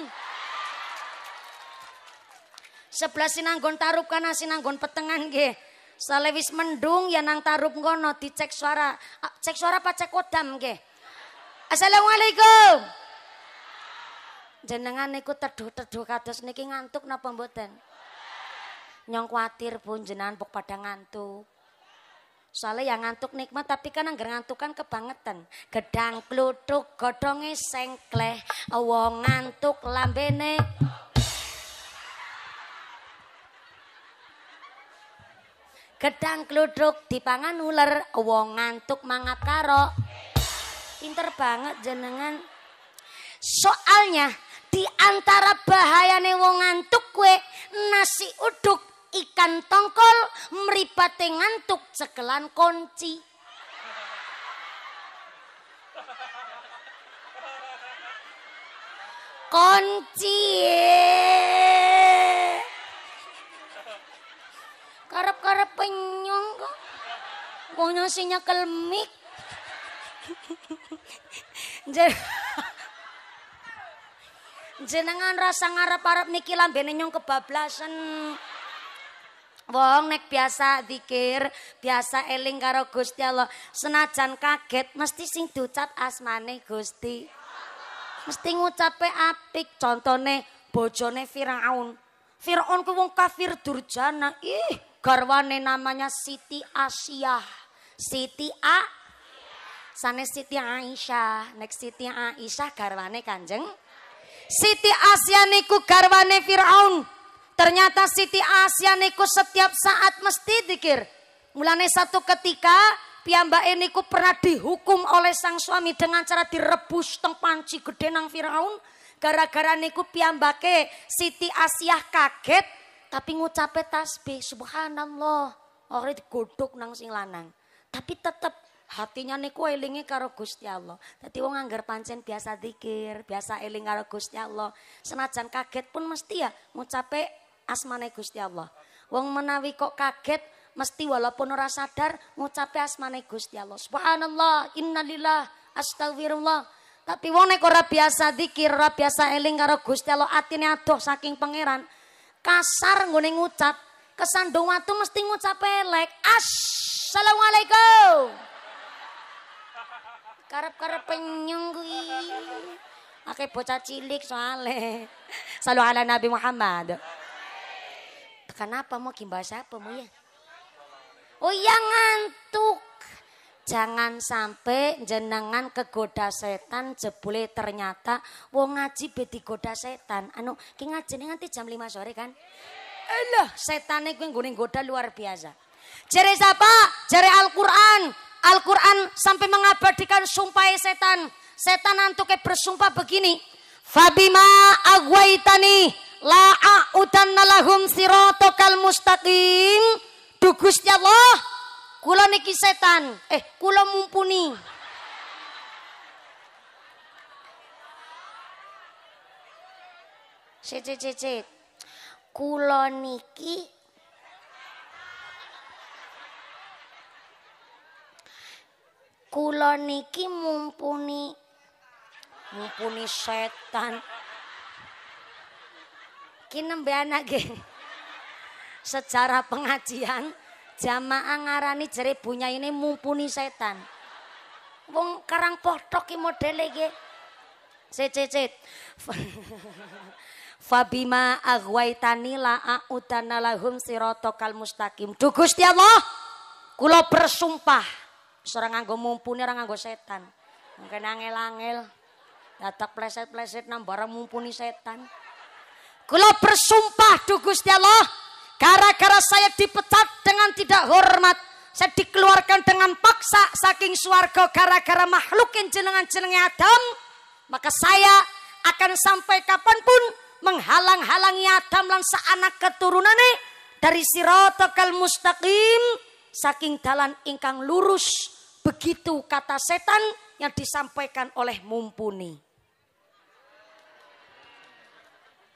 Sebelah sinanggon tarup kanan, sinanggon petengan nggih. Salewis mendung ya nang tarup ngono dicek suara. Ah, cek suara apa cek kodam nggih? Assalamualaikum. Jenengan niku teduh-teduh kados niki ngantuk napa mboten? Nyong kuatir pun jenengan pok pada ngantuk. Soalnya yang ngantuk nikmat tapi kan anggar ngantuk kan kebangetan. Gedang kluduk godhonge sengkleh, wong ngantuk lambene. Gedang kluduk dipangan ular, wong ngantuk mangap karo. Pinter banget jenengan. Soalnya di antara bahayane wong ngantuk kue nasi uduk ikan tongkol meripate ngantuk cekelan kunci. Kunci. Karep-karep penyong kok. Wong nyonya kelmik. Jenengan rasa ngarep-arep niki lambene nyong kebablasan. Wong nek biasa dikir, biasa eling karo Gusti Allah. Senajan kaget mesti sing diucap asmane Gusti. Mesti ngucape apik contone bojone Firaun. Firaun ku wong kafir durjana. Ih, garwane namanya Siti Asia, Siti A Sane Siti Aisyah, nek Siti Aisyah garwane Kanjeng Siti Asia niku garwane Firaun. Ternyata Siti Asia niku setiap saat mesti dikir. Mulane satu ketika ini niku pernah dihukum oleh sang suami dengan cara direbus teng panci gede nang Firaun. Gara-gara niku piyambake Siti Asia kaget tapi ngucapet tasbih subhanallah. orang itu godok nang sing lanang. Tapi tetap hatinya niku elinge karo Gusti Allah. Dadi wong anggar pancen biasa dikir, biasa eling karo Gusti Allah. Senajan kaget pun mesti ya ngucape asmane Gusti Allah. Wong menawi kok kaget mesti walaupun ora sadar ngucape asmane Gusti Allah. Subhanallah, innalillah, astagfirullah. Tapi wong nek ora biasa dikir, ora biasa eling karo Gusti Allah, atine adoh saking pangeran. Kasar nggone ngucap, kesandung watu mesti ngucap elek. Assalamualaikum karep-karep penyung gue. Akeh bocah cilik soale Salu ala Nabi Muhammad. Kenapa mau kimbah siapa mau ya? Oh yang ngantuk. Jangan sampai jenengan kegoda setan jebule ternyata wong ngaji beti digoda setan. Anu ki ngaji nanti jam 5 sore kan? Allah, eh, setan gue nggone goda luar biasa. Jere siapa? Jere Al-Qur'an. Al-Quran sampai mengabadikan sumpah setan. Setan kayak bersumpah begini. Fabima agwaitani a'udan lahum sirotokal mustaqim. Dugusti Allah, kulo niki setan. Eh, kulo mumpuni. Cicit-cicit. kulo niki kula niki mumpuni mumpuni setan Kini anak ge sejarah pengajian jamaah ngarani jere bunya ini mumpuni setan wong karang potok ki modele ge sececet fabima agwaitani la a'udana lahum sirotokal mustaqim duh Gusti Allah kula bersumpah Seorang anggo mumpuni, orang anggota setan. Mungkin angel-angel. Datak pleset-pleset nam barang mumpuni setan. Kula bersumpah duh Gusti Allah, gara-gara saya dipecat dengan tidak hormat, saya dikeluarkan dengan paksa saking suarga gara-gara makhluk yang jenengan jenengnya Adam, maka saya akan sampai kapanpun menghalang-halangi Adam anak seanak keturunane dari sirotokal mustaqim saking dalan ingkang lurus begitu kata setan yang disampaikan oleh mumpuni.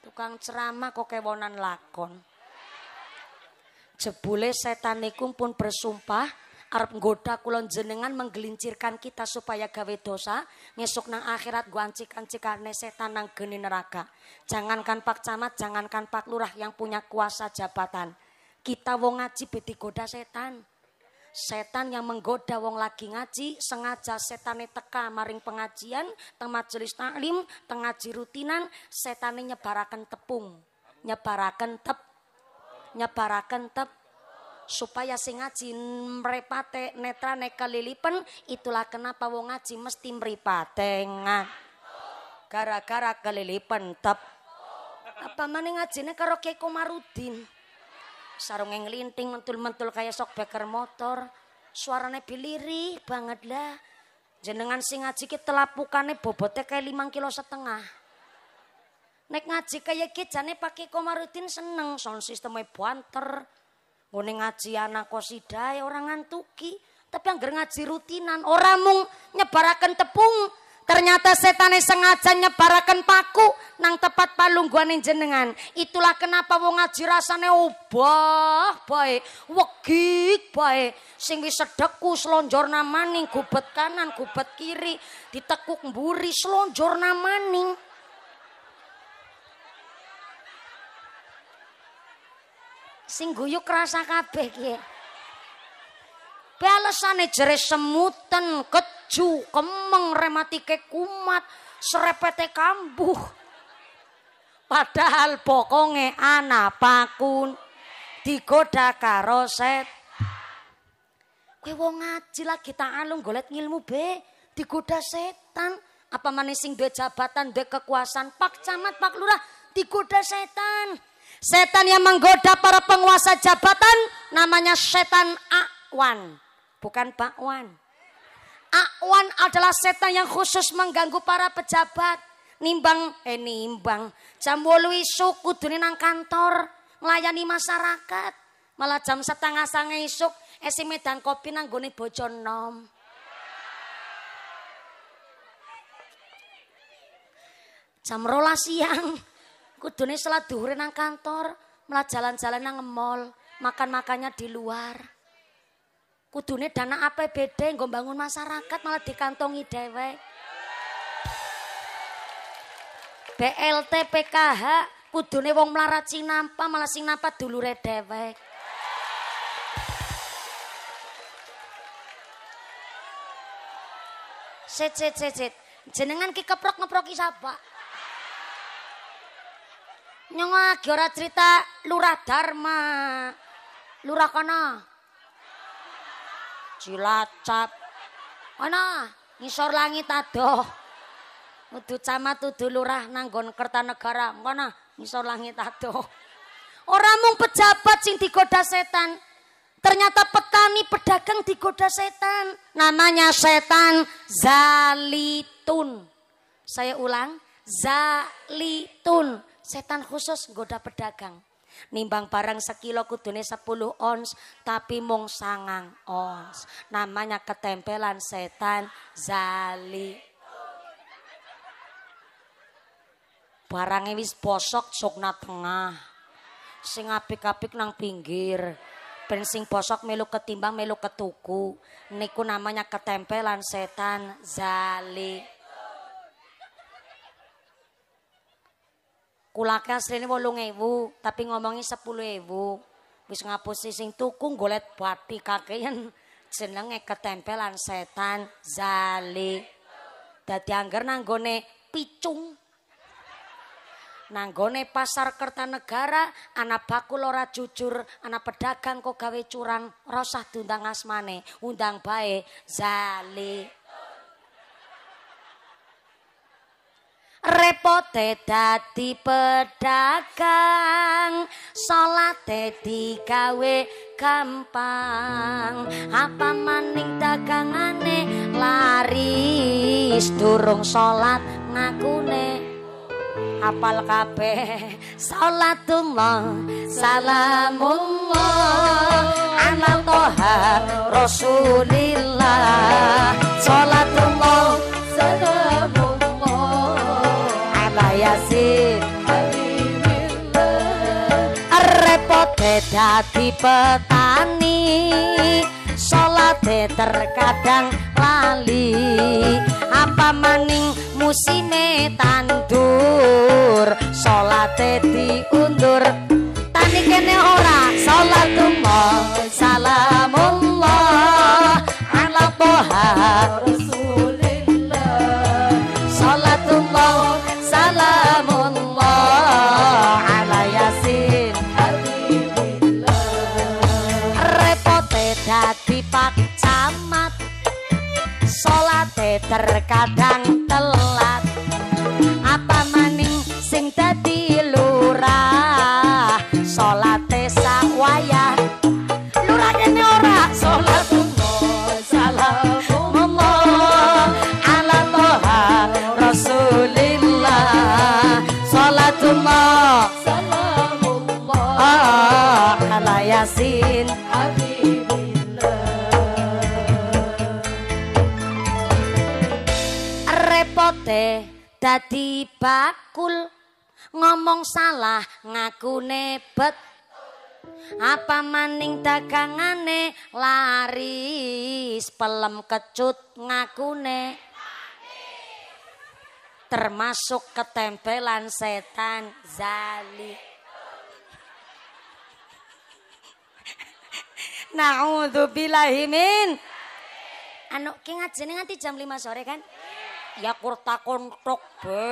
Tukang ceramah kok kewonan lakon. Jebule setan niku pun bersumpah Arab goda kulon jenengan menggelincirkan kita supaya gawe dosa ngesuk nang akhirat gua ancik karena setan nang geni neraka jangankan pak camat jangankan pak lurah yang punya kuasa jabatan kita wong ngaji be digoda setan. Setan yang menggoda wong lagi ngaji, sengaja setane teka maring pengajian, teng majelis taklim, teng ngaji rutinan, setane nyebaraken tepung, nyebaraken tep, nyebaraken tep, supaya sing ngaji netra netrane kelilipen, itulah kenapa wong ngaji mesti mripate gara-gara kelilipen tep. Apa mana ngajine karo Kiai Komarudin? sarungnya ngelinting mentul-mentul kayak sok beker motor suaranya biliri banget lah jenengan sing ngaji ki telapukannya bobotnya kayak limang kilo setengah nek ngaji kayak kijane pakai komarutin seneng sound sistemnya banter ngene ngaji anak kosidai orang ngantuki tapi yang ngaji rutinan orang mung nyebarakan tepung Ternyata setane sengaja nyebaraken paku nang tepat palungguane jenengan. Itulah kenapa wong ngaji rasane obah baik, wegik baik. Sing wis sedeku slonjor namaning gubet kanan, gubet kiri, ditekuk mburi slonjor namaning. Sing guyu kerasa kabeh ki balesane jere semutan, keju, kemeng, rematike kumat, serepete kambuh. Padahal bokonge anak pakun digoda karo set. Kowe wong ngaji lagi alung golet ngilmu be, digoda setan. Apa manising sing jabatan, duwe kekuasaan, Pak Camat, Pak Lurah digoda setan. Setan yang menggoda para penguasa jabatan namanya setan akwan bukan bakwan. Akwan adalah setan yang khusus mengganggu para pejabat. Nimbang, eh nimbang. Jam bolu isuk kudune nang kantor melayani masyarakat. Malah jam setengah sange isuk esi medan kopi nang goni Jam rola siang kudune selat duhurin nang kantor, malah jalan-jalan nang mall, makan-makannya di luar. kudune dana APBD nggo bangun masyarakat malah dikantongi dhewe. BLT PKH kudune wong mlarat sinampa malah sing napa dulure dhewe. Cet cet cet cet. Jenengan ki keprok ngeproki sapa? Nyong ora cerita lurah Dharma. Lurah kana. Cilacap. Ana ngisor langit adoh. Udu camat udu lurah nanggon Kertanegara, mana ngisor langit adoh. Ora mung pejabat sing digoda setan. Ternyata petani pedagang digoda setan. Namanya setan zalitun. Saya ulang, zalitun. Setan khusus goda pedagang. Nimbang barang sekilo kudune 10 ons tapi mung sangang ons. Namanya ketempelan setan zali. Barangnya wis bosok sokna tengah. Sing apik-apik nang pinggir. pensing bosok melu ketimbang melu ketuku. Niku namanya ketempelan setan zali. Kulake asline 8000, tapi ngomongi 10000. Wis ngapusi sing tuku golet bathi kakeyan jenenge ketempelan setan zali. Dadi angger nanggone picung. Nanggone pasar Kertanegara, anak bakul ora jujur, anak pedagang kok gawe curang, rosah diundang asmane, undang bae zali. repote dadi pedagang salate digawe gampang apa maning dagangane laris durung salat ngakune Apal kabeh salatullah salamullah ala toha rasulillah salatullah dadi petani salate terkadang lali apa maning musime tandur salate diundur tani kene ora salatullah salamullah ala poha harus terkadang dadi bakul ngomong salah ngaku nepet, apa maning dagangane laris pelem kecut ngaku ne, termasuk ketempelan setan zali Na'udzubillahimin. Anu ki ngajene nganti jam 5 sore kan? ya kurta kontok be.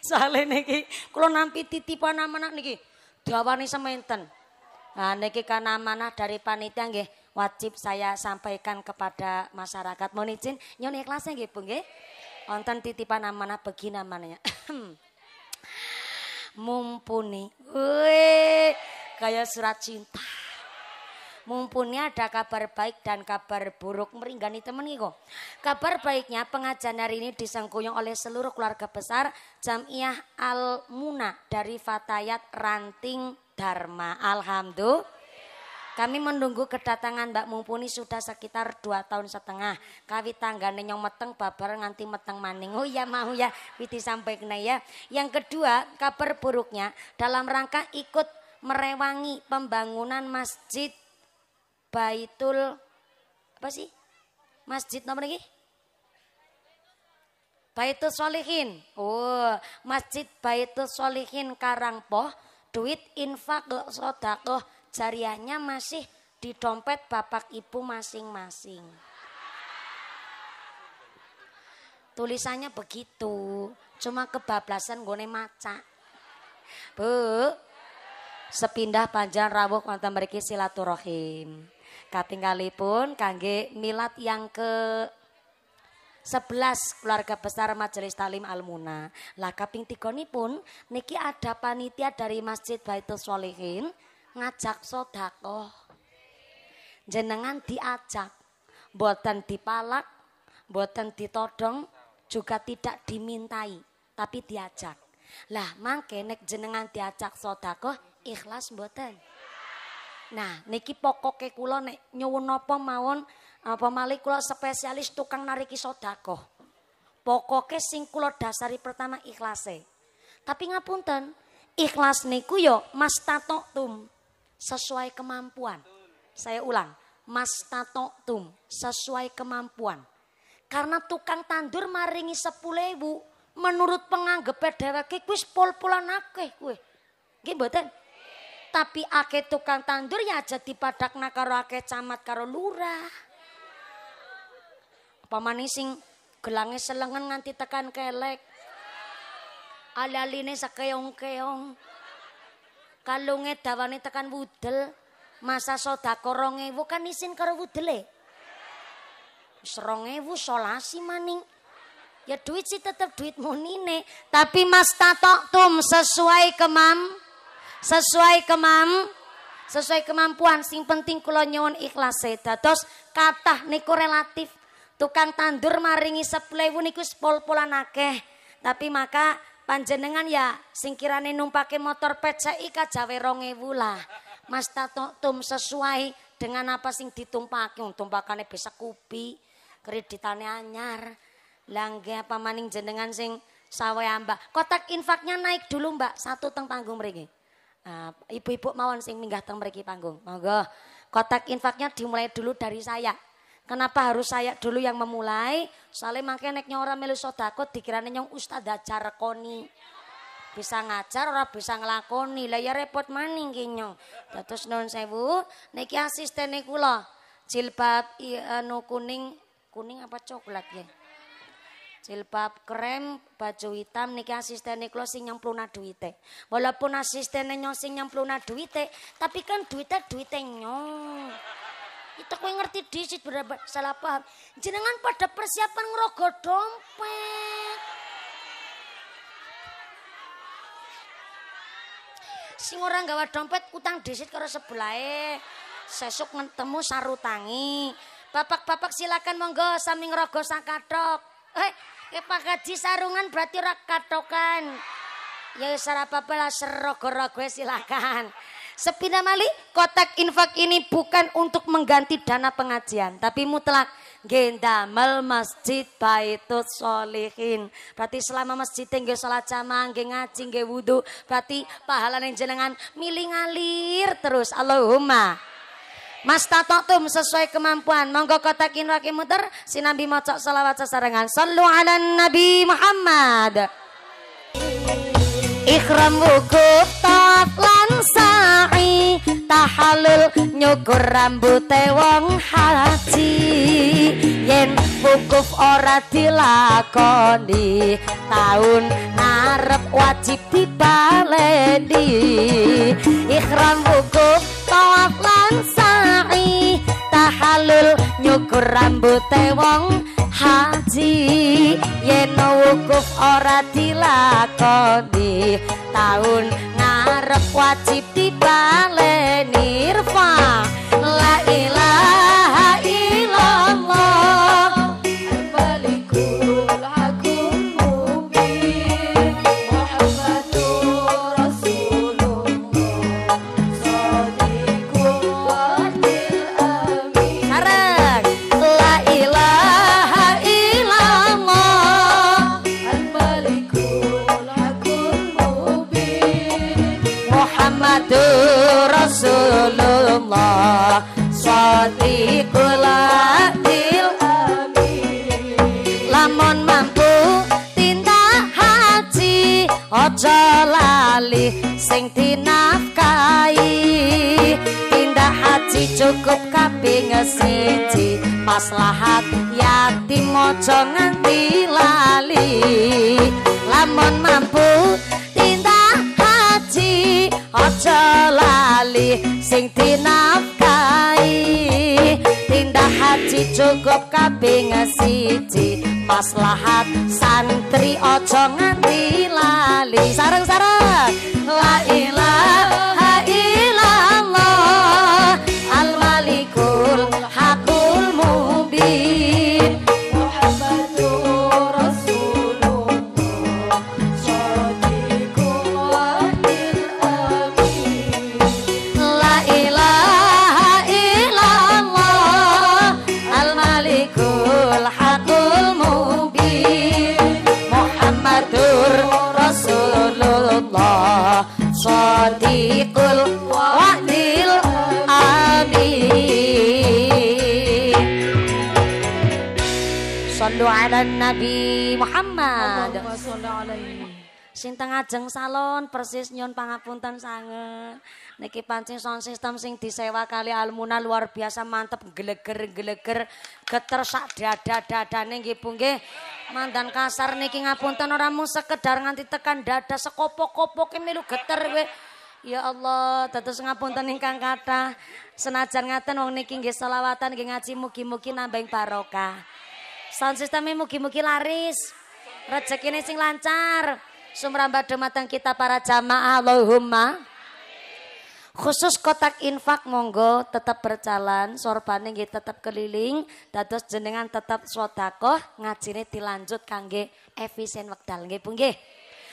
Sale niki kula nampi titipan amanah niki dawani sementen. Nah niki kan amanah dari panitia nggih wajib saya sampaikan kepada masyarakat. Mohon izin nyon ikhlasnya nggih Bu nggih. Wonten titipan amanah begini namanya. Mumpuni. Wih, kayak surat cinta mumpuni ada kabar baik dan kabar buruk meringani temen kok. Kabar baiknya pengajian hari ini disengkuyung oleh seluruh keluarga besar Jamiah Al Muna dari Fatayat Ranting Dharma. Alhamdulillah. Kami menunggu kedatangan Mbak Mumpuni sudah sekitar dua tahun setengah. Kawi tangga nenyong meteng babar nganti meteng maning. Oh iya mau ya, witi sampai ya. Yang kedua, kabar buruknya dalam rangka ikut merewangi pembangunan masjid Baitul apa sih? Masjid nomor lagi? Baitul Solihin. Oh, Masjid Baitul Solihin Karangpoh, duit infak sodakoh jariahnya masih di dompet bapak ibu masing-masing. Tulisannya begitu, cuma kebablasan gue maca. Bu, sepindah panjang rawuh konten mereka silaturahim pun kangge milat yang ke 11 keluarga besar Majelis Talim Almuna. Lah kaping 3 pun niki ada panitia dari Masjid Baitul Solihin ngajak sodako Jenengan diajak, palak dipalak, buatan ditodong, juga tidak dimintai, tapi diajak. Lah mangke nek jenengan diajak sodako ikhlas buatan. Nah, niki pokoke kula nek nyuwun napa mawon apa malih kula spesialis tukang nariki sodako. Pokoke sing kula dasari pertama ikhlase. Tapi ngapunten, ikhlas niku yo ya tum sesuai kemampuan. Saya ulang, tum sesuai kemampuan. Karena tukang tandur maringi 10.000 menurut penganggep dheweke kuwi pol-polan akeh kue Nggih tapi ake tukang tandur ya jadi padak karo ake camat karo lurah. Apa manising gelange selengan nganti tekan kelek. Alaline sakeong-keong. Kalunge dawane tekan wudel. Masa soda rong bukan kan isin karo wudele. Serong ewu solasi maning. Ya duit sih tetap duit munine. Tapi mas tatok tum sesuai kemam sesuai kemam sesuai kemampuan sing penting kula nyuwun ikhlase dados kathah niku relatif tukang tandur maringi 10.000 niku pol-polan akeh tapi maka panjenengan ya sing kirane numpake motor pecah peceki kajawe 2000 lah Mas Tato tum sesuai dengan apa sing ditumpake tumpakane bisa kupi kreditane anyar langge apa maning jenengan sing sawe ambak kotak infaknya naik dulu mbak satu teng panggung mriki Ah, ibu-ibu mawon sing minggah teng mriki panggung. Monggo. Kotak infaknya dimulai dulu dari saya. Kenapa harus saya dulu yang memulai? Soalnya makanya nek orang melu sodako dikirane yang ustad ajar koni. Bisa ngajar orang bisa ngelakoni. Lah ya repot maning ki nyong. Dados nuwun sewu, niki asistene kula. Jilbab anu kuning, kuning apa coklat ya? jilbab krem, baju hitam niki asisten kula sing nyempluna duite Walaupun asisten nyo sing nyempluna duite tapi kan duwite duwite nyong Itu kowe ngerti disit berapa salah paham. Jenengan pada persiapan ngerogoh dompet. Sing orang gawa dompet utang disit karo sebelahe. Sesuk ngetemu sarutangi. Bapak-bapak silakan monggo sami ngerogoh sang kathok. Eh, Pak Haji sarungan berarti ora katokan. Ya sarapa ora apa serogo silakan. Sepina mali kotak infak ini bukan untuk mengganti dana pengajian, tapi mutlak gendamel masjid baitut solihin. Berarti selama masjid nggih salat jamaah, nggih ngaji, nggih wudu, berarti pahala jenengan milih ngalir terus. Allahumma Mas tatotum sesuai kemampuan. Monggo kotakin waki muter. Si Nabi mocok salawat sesarengan. Sallu ala Nabi Muhammad. Ikhram wukuf tawaf lansai. sa'i Tahalul nyukur rambut wong haji Yen wukuf ora dilakoni Tahun ngarep wajib dibaledi Ikhram wukuf tawaf lansai. sa'i nyukur rambuté wong haji yen wukuf ora dilakoni taun ngarep wajib dibaleni ojo lali sing dinafkahi pindah haji cukup kaping siji maslahat yatim ojo nganti lali lamun mampu pindah haji ojo lali sing dinafkahi haji cukup kaping siji lahat santri ojo nganti lali sarang sarang la ilah Nabi Muhammad. Sing teng ajeng salon persis nyun pangapunten sange. Niki pancing sound system sing disewa kali Almuna luar biasa mantep geleger-geleger geter sak dada dada nengi Bu Mandan kasar niki ngapunten ora mung sekedar nganti tekan dada sekopok-kopoke melu geter we. Ya Allah, tetes ngapunten ingkang kata Senajan ngaten wong niki nggih selawatan nggih ngaji mugi-mugi nambah barokah. Sound sistemnya mugi-mugi laris. Rezekinya sing lancar. Sumrambah dematang kita para jamaah Allahumma. Khusus kotak infak monggo tetap berjalan, sorbane nggih tetap keliling, dados jenengan tetap swadaqah, ngajine dilanjut kangge efisien wekdal nggih nggih.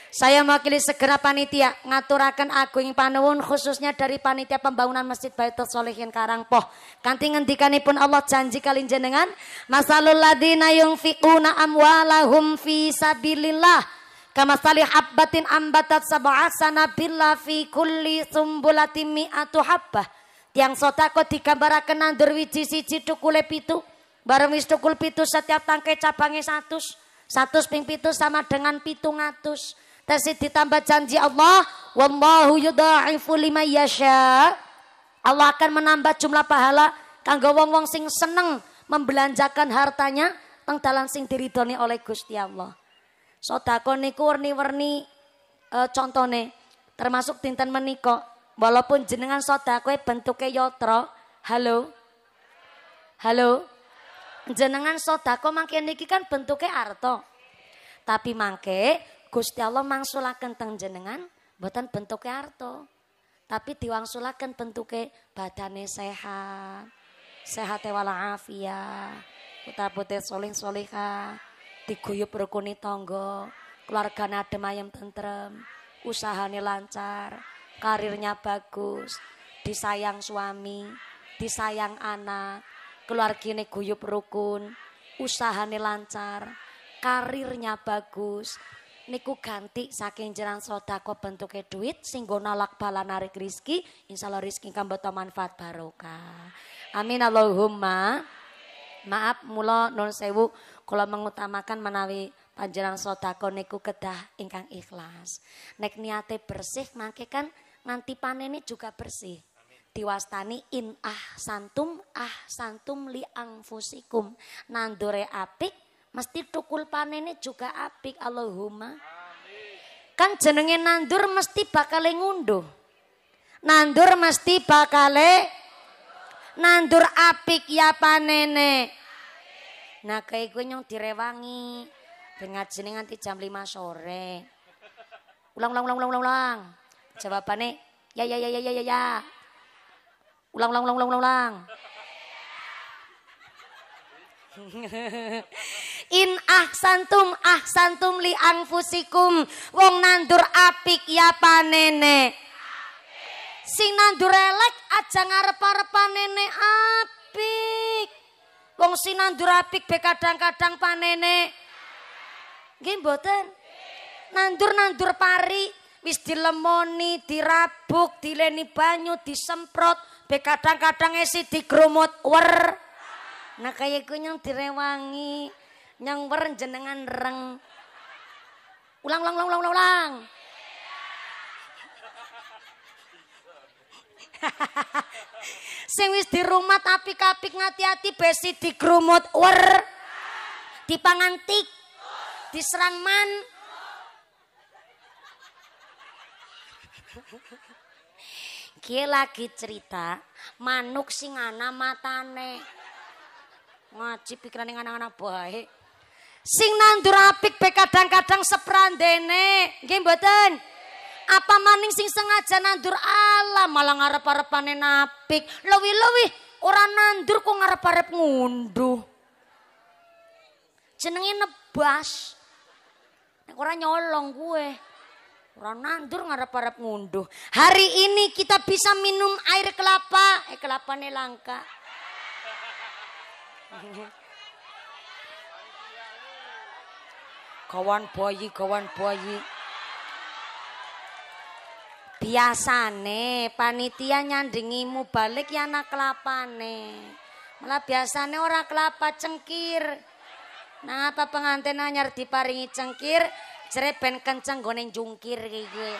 Saya mewakili segera panitia ngaturakan yang panuwun khususnya dari panitia pembangunan Masjid Baitul Solihin Karangpoh. Kanti ngendikanipun Allah janji kali jenengan, masalul ladina fiquna amwalahum fi sabilillah kama salih habbatin ambatat sab'a sanabila fi kulli sumbulatimi mi'atu habbah. Tiang sotako digambarakan nandur wiji siji tukule pitu. Bareng wis dukul pitu setiap tangkai cabangnya satus. Satus ping pitu sama dengan pitung atus. Tersit ditambah janji Allah, wallahu yudha'ifu lima yasha. Allah akan menambah jumlah pahala kanggo wong-wong sing seneng membelanjakan hartanya teng dalan sing diridoni oleh Gusti Allah. Sodako niku warni werni e, contone termasuk dinten meniko, walaupun jenengan sodako bentuknya yotro halo halo jenengan sodako makin niki kan bentuknya arto tapi mangke Gusti Allah mangsulaken teng jenengan mboten bentuke harta. Tapi diwangsulaken bentuke badane sehat. Sehat e wala afia. Putra putih soleh soleha. Diguyub rukuni tonggo. Keluarga adem ayem tentrem. Usahane lancar. Karirnya bagus. Disayang suami. Disayang anak. ini guyup rukun. Usahane lancar. Karirnya bagus niku ganti saking sota sodako bentuknya duit singgo nolak bala narik rizki insya Allah rizki betul manfaat barokah amin Allahumma maaf mula non sewu kalau mengutamakan menawi sota sodako niku kedah ingkang ikhlas nek niate bersih mangke kan nanti panennya juga bersih diwastani in ah santum ah santum li ang fusikum nandure apik Mesti tukul ini juga apik Allahumma. Amin. Kan jenenge nandur mesti bakal ngunduh. Nandur mesti bakal nandur apik ya panene. Amin. Nah kayak gue nyong direwangi. jeneng nganti jam 5 sore. Ulang, ulang, ulang, ulang, ulang, ulang. Jawabannya, ya, ya, ya, ya, ya, ya, ya. Ulang, ulang, ulang, ulang, ulang. In ahsantum ahsantum li anfusikum. Wong nandur apik ya panene. Sing nandur elek aja ngarep-arep panene apik. Wong sing nandur apik be kadang-kadang panene. Nggih mboten. Nandur-nandur pari wis dilemoni, dirabuk, dileni banyu, disemprot, be kadang-kadang esi digrumut wer. Nah kayak kunyang direwangi. Yang jenengan reng. Ulang, ulang, ulang, ulang, ulang. ulang. Sing wis di rumah tapi kapik ngati-hati besi digrumut wer. di Diserang man. Kie lagi cerita manuk sing ana matane. Ngaji pikirane anak-anak baik. Sing nandur apik be kadang-kadang seprandene. Nggih mboten? Apa maning sing sengaja nandur alam malah ngarep-arepane apik. luwi-luwi ora nandur kok ngarep-arep ngunduh. Jenenge nebas. Nek ora nyolong kue. Ora nandur ngarep-arep ngunduh. Hari ini kita bisa minum air kelapa. Eh kelapane langka. gawan boyi gawan boyi biasane panitia nyandingimu balik ya anak kelapane malah biasane ora kelapa cengkir nah apa pengantin anyar diparingi cengkir cereben ben kenceng gone jungkir kaya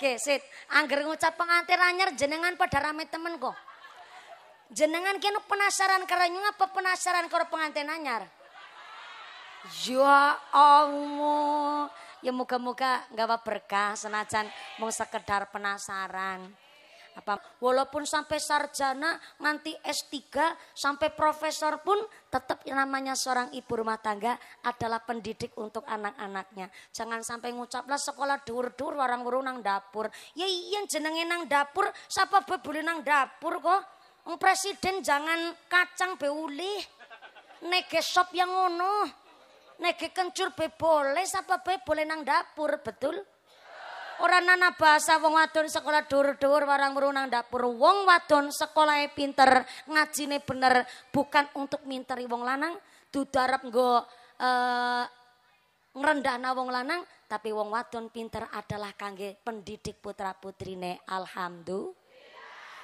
gesit anggar ngucap pengantin anyar jenengan pada rame temen kok Jenengan kena penasaran karena apa penasaran karena pengantin anyar? Ya Allah. Ya moga-moga apa berkah senajan mau sekedar penasaran. Apa walaupun sampai sarjana nanti S3 sampai profesor pun tetap namanya seorang ibu rumah tangga adalah pendidik untuk anak-anaknya. Jangan sampai ngucaplah sekolah dur-dur warang-warang nang dapur. Ya iya jenenge nang dapur, siapa bebuli nang dapur kok? Oh, presiden jangan kacang beuli. Nege sop yang ngono. Nege kencur be boleh, apa be boleh nang dapur, betul? Orang nana bahasa wong wadon sekolah dur-dur warang meru nang dapur. Wong wadon sekolahnya e pinter, ngajine bener, bukan untuk minteri wong lanang. Dudarap nggo uh, eh, na wong lanang, tapi wong wadon pinter adalah kangge pendidik putra putrine. Alhamdulillah.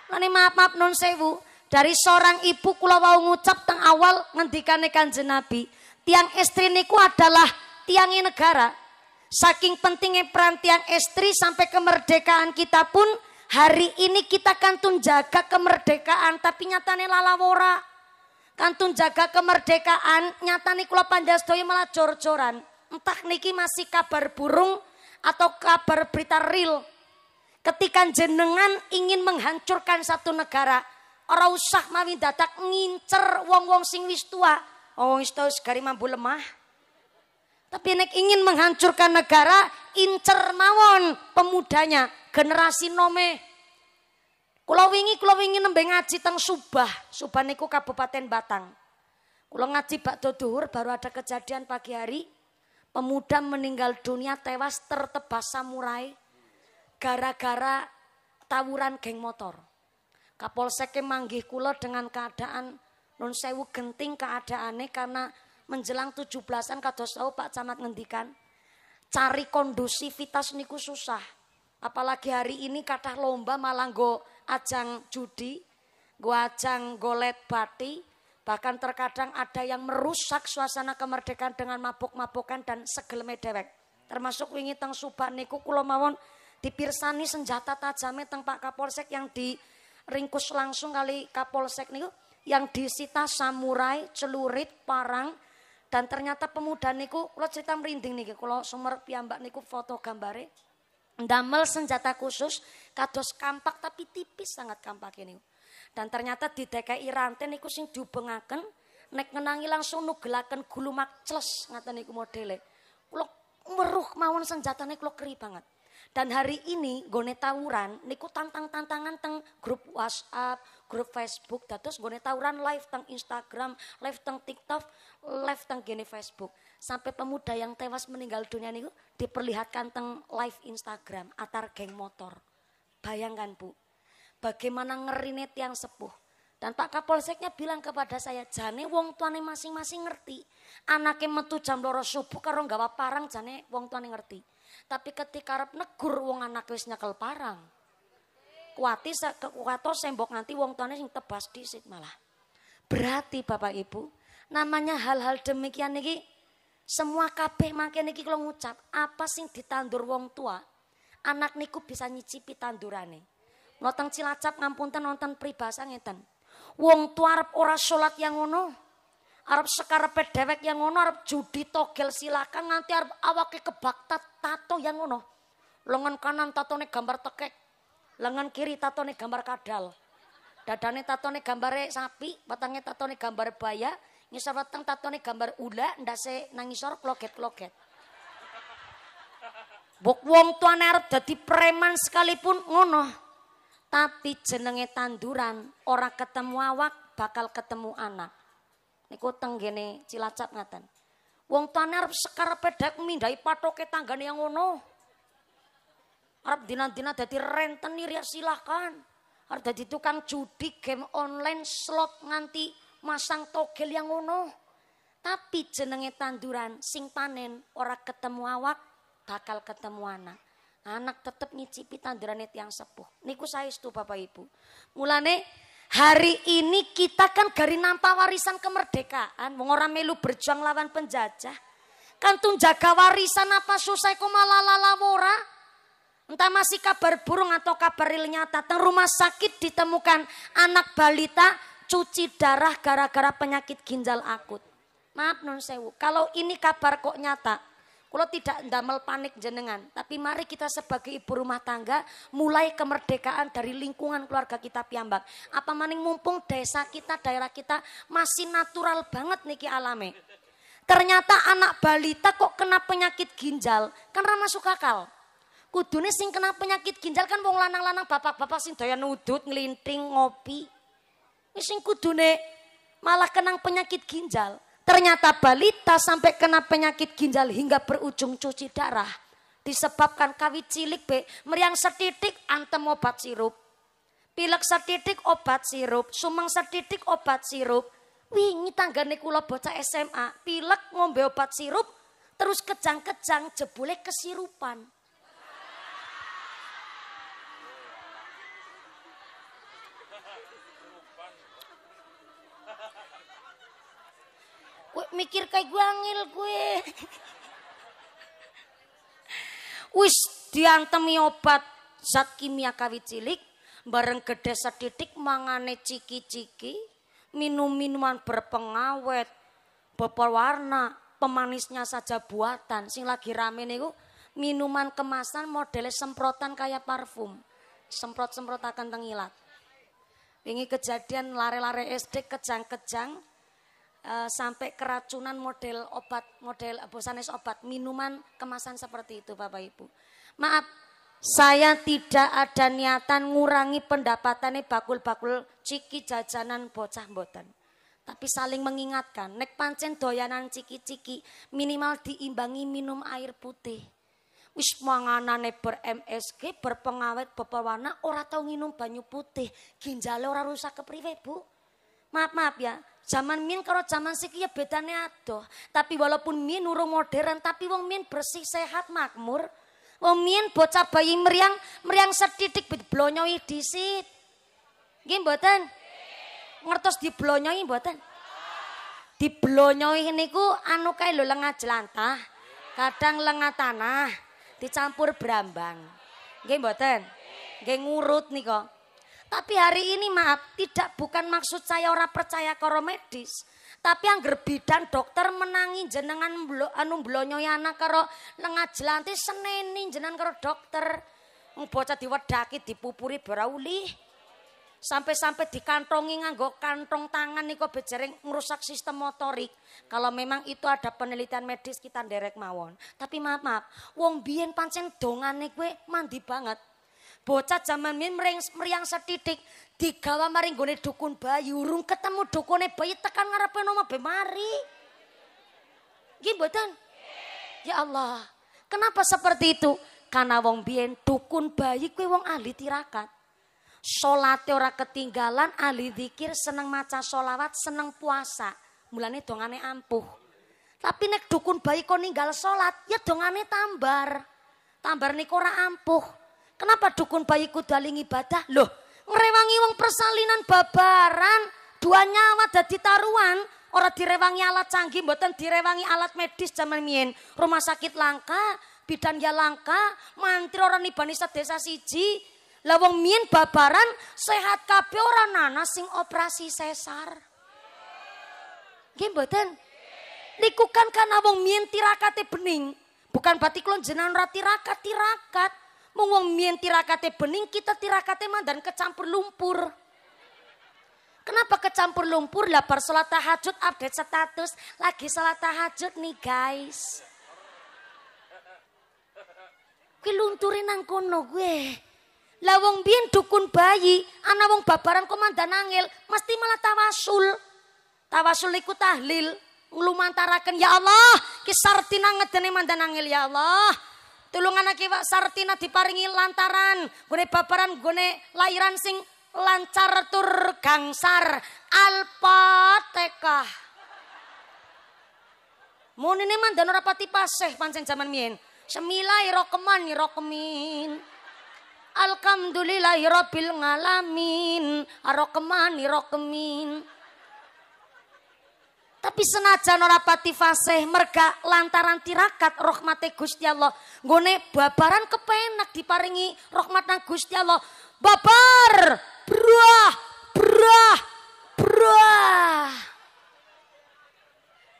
Lani maaf maaf non sewu. Dari seorang ibu kula wau ngucap teng awal ngendikane Kanjeng Nabi, tiang istri niku adalah tiang e negara. Saking pentingnya peran tiang istri sampai kemerdekaan kita pun hari ini kita kantun jaga kemerdekaan tapi nyatane lalawora. Kantun jaga kemerdekaan nyatane kula panjastoyo malah cor-coran Entah niki masih kabar burung atau kabar berita real Ketika jenengan ingin menghancurkan satu negara, ora usah mawi dadak ngincer wong-wong sing wis tua. Wong oh, wis tua segari mampu lemah. Tapi nek ingin menghancurkan negara, incer mawon pemudanya, generasi nome. Kula wingi kula wingi nembe ngaji teng Subah, Subah niku Kabupaten Batang. Kula ngaji bakdo duhur baru ada kejadian pagi hari pemuda meninggal dunia tewas tertebas samurai gara-gara tawuran geng motor. Kapolsek manggih kula dengan keadaan non sewu genting keadaannya karena menjelang 17-an kados tahu Pak Camat ngendikan cari kondusivitas niku susah. Apalagi hari ini kata lomba malang go ajang judi, go ajang golet bati, bahkan terkadang ada yang merusak suasana kemerdekaan dengan mabuk-mabukan dan segelme dewek. Termasuk wingi teng subak niku kula mawon dipirsani senjata tajamnya teng Pak Kapolsek yang diringkus langsung kali Kapolsek niku yang disita samurai, celurit, parang dan ternyata pemuda niku kula cerita merinding niki kula sumer piyambak niku foto gambare ndamel senjata khusus kados kampak tapi tipis sangat kampak ini. Dan ternyata di DKI Ranten niku sing diubengaken nek ngenangi langsung nugelaken gulumak cles ngaten niku modele. Kula meruh mawon senjatane kula keri banget. Dan hari ini gue tawuran niku tantang-tantangan teng grup WhatsApp, grup Facebook, terus gue tawuran live teng Instagram, live teng TikTok, live teng gini Facebook. Sampai pemuda yang tewas meninggal dunia niku diperlihatkan teng live Instagram atar geng motor. Bayangkan Bu, bagaimana ngerine yang sepuh. Dan Pak Kapolseknya bilang kepada saya, jane wong tuane masing-masing ngerti. Anaknya metu jam loro subuh karo apa parang jane wong tuane ngerti. Tapi ketika arep negur wong anak wis nyekel parang. Kuati kuato sembok nanti wong tuane sing tebas disit malah. Berarti Bapak Ibu, namanya hal-hal demikian niki semua kabeh makin niki kalau ngucap apa sing ditandur wong tua, anak niku bisa nyicipi tandurane. Noteng Cilacap ngampunten nonton pribasa ngeten. Wong tua arep ora salat yang ngono, Arab sekarepe pedewek yang ngono Arab judi togel silakan nganti arep awake kebaktat tato yang ngono. Lengan kanan tato nih gambar tekek. Lengan kiri tato nih gambar kadal. Dadane nih gambar sapi, batangnya tato nih gambar baya, ngisor tato nih gambar ula, ndase nang ngisor kloget-kloget. Bok wong tuan arep jadi preman sekalipun ngono. Tapi jenenge tanduran, orang ketemu awak bakal ketemu anak. Niku tenggene Cilacap ngaten. Wong tane arep sekarepe dek mindai patoke tanggane yang ngono. Arep dina-dina dadi rentenir ya silahkan. Arep dadi tukang judi game online slot nganti masang togel yang ngono. Tapi jenenge tanduran sing panen ora ketemu awak bakal ketemu anak. Anak tetep nyicipi tandurane yang sepuh. Niku itu Bapak Ibu. Mulane Hari ini kita kan gari nampak warisan kemerdekaan. Wong orang melu berjuang lawan penjajah. Kan jaga warisan apa susah kok malah lalawora. Entah masih kabar burung atau kabar real nyata. Teng rumah sakit ditemukan anak balita cuci darah gara-gara penyakit ginjal akut. Maaf non sewu, kalau ini kabar kok nyata, kalau tidak ndamel panik jenengan, tapi mari kita sebagai ibu rumah tangga mulai kemerdekaan dari lingkungan keluarga kita piambak. Apa maning mumpung desa kita, daerah kita masih natural banget niki alame. Ternyata anak balita kok kena penyakit ginjal, karena masuk akal. Kudune sing kena penyakit ginjal kan wong lanang-lanang bapak-bapak sing doyan nudut, ngelinting, ngopi. Sing kudune malah kena penyakit ginjal. Ternyata balita sampai kena penyakit ginjal hingga berujung cuci darah. Disebabkan kawit cilik B, meriang setitik antem obat sirup. Pilek setitik obat sirup, sumeng setitik obat sirup. Wingi tanggane kula bocah SMA, pilek ngombe obat sirup, terus kejang-kejang jebule kesirupan. mikir kayak gue angil gue. Wis diantemi obat zat kimia kawit cilik, bareng gede sedidik mangane ciki-ciki, minum minuman berpengawet, beberapa warna, pemanisnya saja buatan. Sing lagi rame niku minuman kemasan modelnya semprotan kayak parfum. Semprot-semprot akan tengilat. Ini kejadian lare-lare SD kejang-kejang Eh, sampai keracunan model obat, model es obat, minuman kemasan seperti itu Bapak Ibu. Maaf, saya tidak ada niatan ngurangi pendapatannya bakul-bakul ciki jajanan bocah mboten. Tapi saling mengingatkan, nek pancen doyanan ciki-ciki minimal diimbangi minum air putih. Wis manganane ber MSG, berpengawet, wana ora tau nginum banyu putih, ginjal ora rusak kepriwe, Bu maaf maaf ya zaman min karo zaman siki ya bedanya adoh tapi walaupun min urung modern tapi wong min bersih sehat makmur wong min bocah bayi meriang meriang setitik blonyoi disit nggih mboten ngertos diblonyoi mboten diblonyoi niku anu kayak lo lengah jelantah kadang lengah tanah dicampur brambang nggih mboten nggih ngurut niko? Tapi hari ini maaf, tidak bukan maksud saya ora percaya karo medis. Tapi yang gerbidan dokter menangi jenengan mblo, anu anak karo jelanti seneni jenengan karo dokter. Bocah diwedaki dipupuri berauli. Sampai-sampai dikantongi nganggo kantong tangan niko bejering merusak sistem motorik. Kalau memang itu ada penelitian medis kita nderek mawon. Tapi maaf maaf, wong biyen pancen nih gue mandi banget. Bocah zaman min mering meriang setitik digawa maring gone dukun bayi urung ketemu dukune bayi tekan ngarepe nomo bemari mari. Nggih Ya Allah. Kenapa seperti itu? Karena wong Bien dukun bayi kuwi wong ahli tirakat. Salate ora ketinggalan, ahli dikir seneng maca solawat, seneng puasa. Mulane dongane ampuh. Tapi nek dukun bayi kok ninggal solat ya dongane tambar. Tambar niku ora ampuh. Kenapa dukun bayi kudaling ibadah? Loh, Ngerewangi wong persalinan babaran, dua nyawa dadi taruhan, ora direwangi alat canggih, mboten direwangi alat medis zaman mien. Rumah sakit langka, bidan ya langka, mantri orang nibani desa siji. Lah wong mien babaran sehat kabeh orang nana sing operasi sesar. Gimboten? mboten? Niku kan karena wong mien tirakate bening. Bukan batik lonjenan ratirakat, tirakat, tirakat. Mung mien tirakate bening, kita tirakate mandan kecampur lumpur. Kenapa kecampur lumpur? Lapar salat tahajud update status lagi salat tahajud nih guys. Kuwi lunturin nang kono gue. Lawang bien dukun bayi, ana wong babaran komandan angel, mesti malah tawasul. Tawasul iku tahlil, nglumantaraken ya Allah, kisar tinang ngedene mandan angel ya Allah tulungan aki Sartina diparingi lantaran gune babaran gune lahiran sing lancar tur gangsar alpatekah Munine mandan ora pati pasih pancen jaman mien. Semilai rokeman rokemin. Alhamdulillahirabbil ya ngalamin. Rokeman ya rokemin. Tapi senajan ora pati fasih merga lantaran tirakat rohmati Gusti Allah. gune babaran kepenak diparingi rahmat nang Gusti Allah. Babar, brah, brah, brah.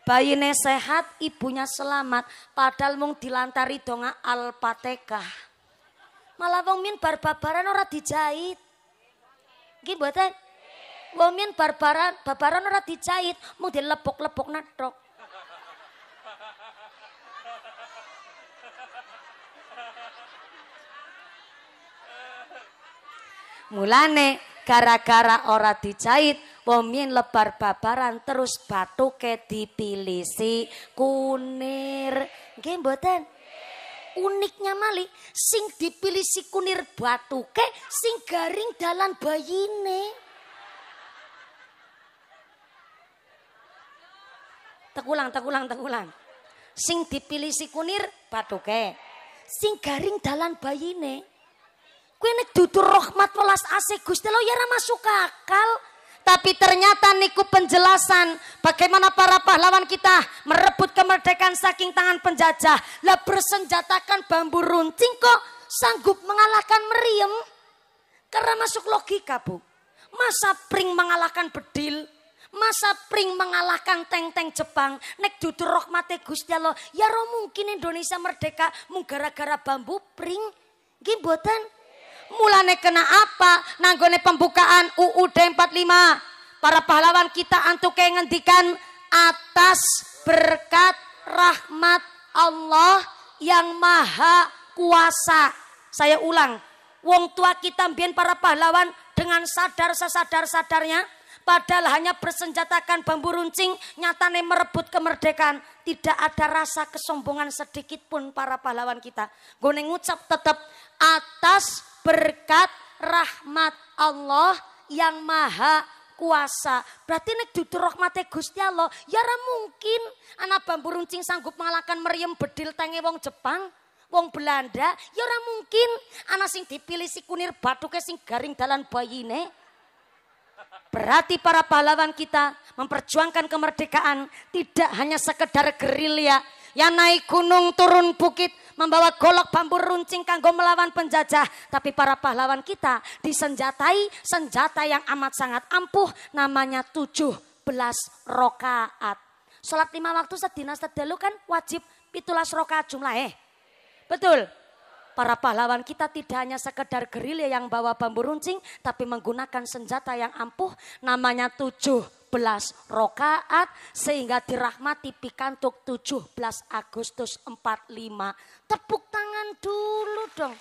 Bayine sehat, ibunya selamat, padahal mung dilantari donga al-fatihah. Malah wong min bar babaran ora dijahit. Nggih mboten? Wong barbaran, barbaran ora dicait, mung dilepok-lepok natrok. Mulane gara-gara ora dicait, wong lebar babaran terus batu ke dipilih dipilisi kunir. Nggih mboten? Uniknya mali, sing dipilisi kunir batu ke, sing garing dalan bayine. tekulang tekulang tekulang. Sing dipilih si kunir patuke. Sing garing dalan bayine. Kue nek dudur rahmat welas asik. Gusti lo ya masuk akal. Tapi ternyata niku penjelasan bagaimana para pahlawan kita merebut kemerdekaan saking tangan penjajah. Lah bersenjatakan bambu runcing kok sanggup mengalahkan meriem. Karena masuk logika bu. Masa pring mengalahkan bedil? Masa pring mengalahkan Teng Teng Jepang. Nek dudur rahmate Gusti Allah. Ya ro mungkin Indonesia merdeka mung gara-gara bambu pring. Nggih Mulane kena apa? Nanggone pembukaan UUD 45. Para pahlawan kita antuke ngendikan atas berkat rahmat Allah yang maha kuasa. Saya ulang, wong tua kita mbien para pahlawan dengan sadar sesadar-sadarnya Padahal hanya bersenjatakan bambu runcing, nyatane merebut kemerdekaan. Tidak ada rasa kesombongan sedikit pun para pahlawan kita. Gue ngucap tetap atas berkat rahmat Allah yang maha kuasa. Berarti nek judul rahmatnya Gusti Allah, ya mungkin anak bambu runcing sanggup mengalahkan meriam bedil tenge wong Jepang, wong Belanda, ya mungkin anak sing dipilih si kunir batu sing garing dalam bayi bayine. Berarti para pahlawan kita memperjuangkan kemerdekaan tidak hanya sekedar gerilya yang naik gunung turun bukit membawa golok bambu runcing kanggo melawan penjajah. Tapi para pahlawan kita disenjatai senjata yang amat sangat ampuh namanya 17 rokaat. Sholat lima waktu sedina sedelu kan wajib pitulas rokaat jumlah eh. Betul. Para pahlawan kita tidak hanya sekedar gerilya yang bawa bambu runcing, tapi menggunakan senjata yang ampuh namanya tujuh belas rokaat sehingga dirahmati pikantuk 17 Agustus 45. Tepuk tangan dulu dong.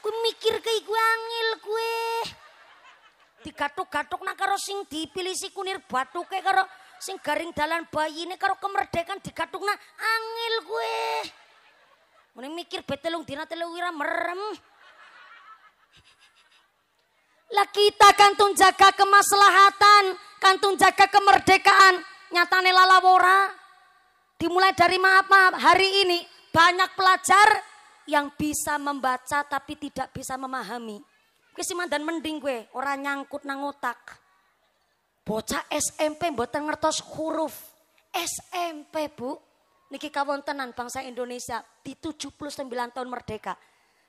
Gue mikir ke gue angil gue. Digatuk-gatuk nang karo sing dipilih si kunir batu ke karo sing garing dalan bayi ini karo kemerdekaan digatuk nang angil gue. Mending mikir betelung dina telu wira merem. Lah kita kantun jaga kemaslahatan, kantun jaga kemerdekaan, nyatane lalawora. Dimulai dari maaf maaf hari ini banyak pelajar yang bisa membaca tapi tidak bisa memahami. Gue sih mandan mending gue, orang nyangkut nang otak. Bocah SMP buat ngertos huruf. SMP, Bu niki kawontenan bangsa Indonesia di 79 tahun merdeka.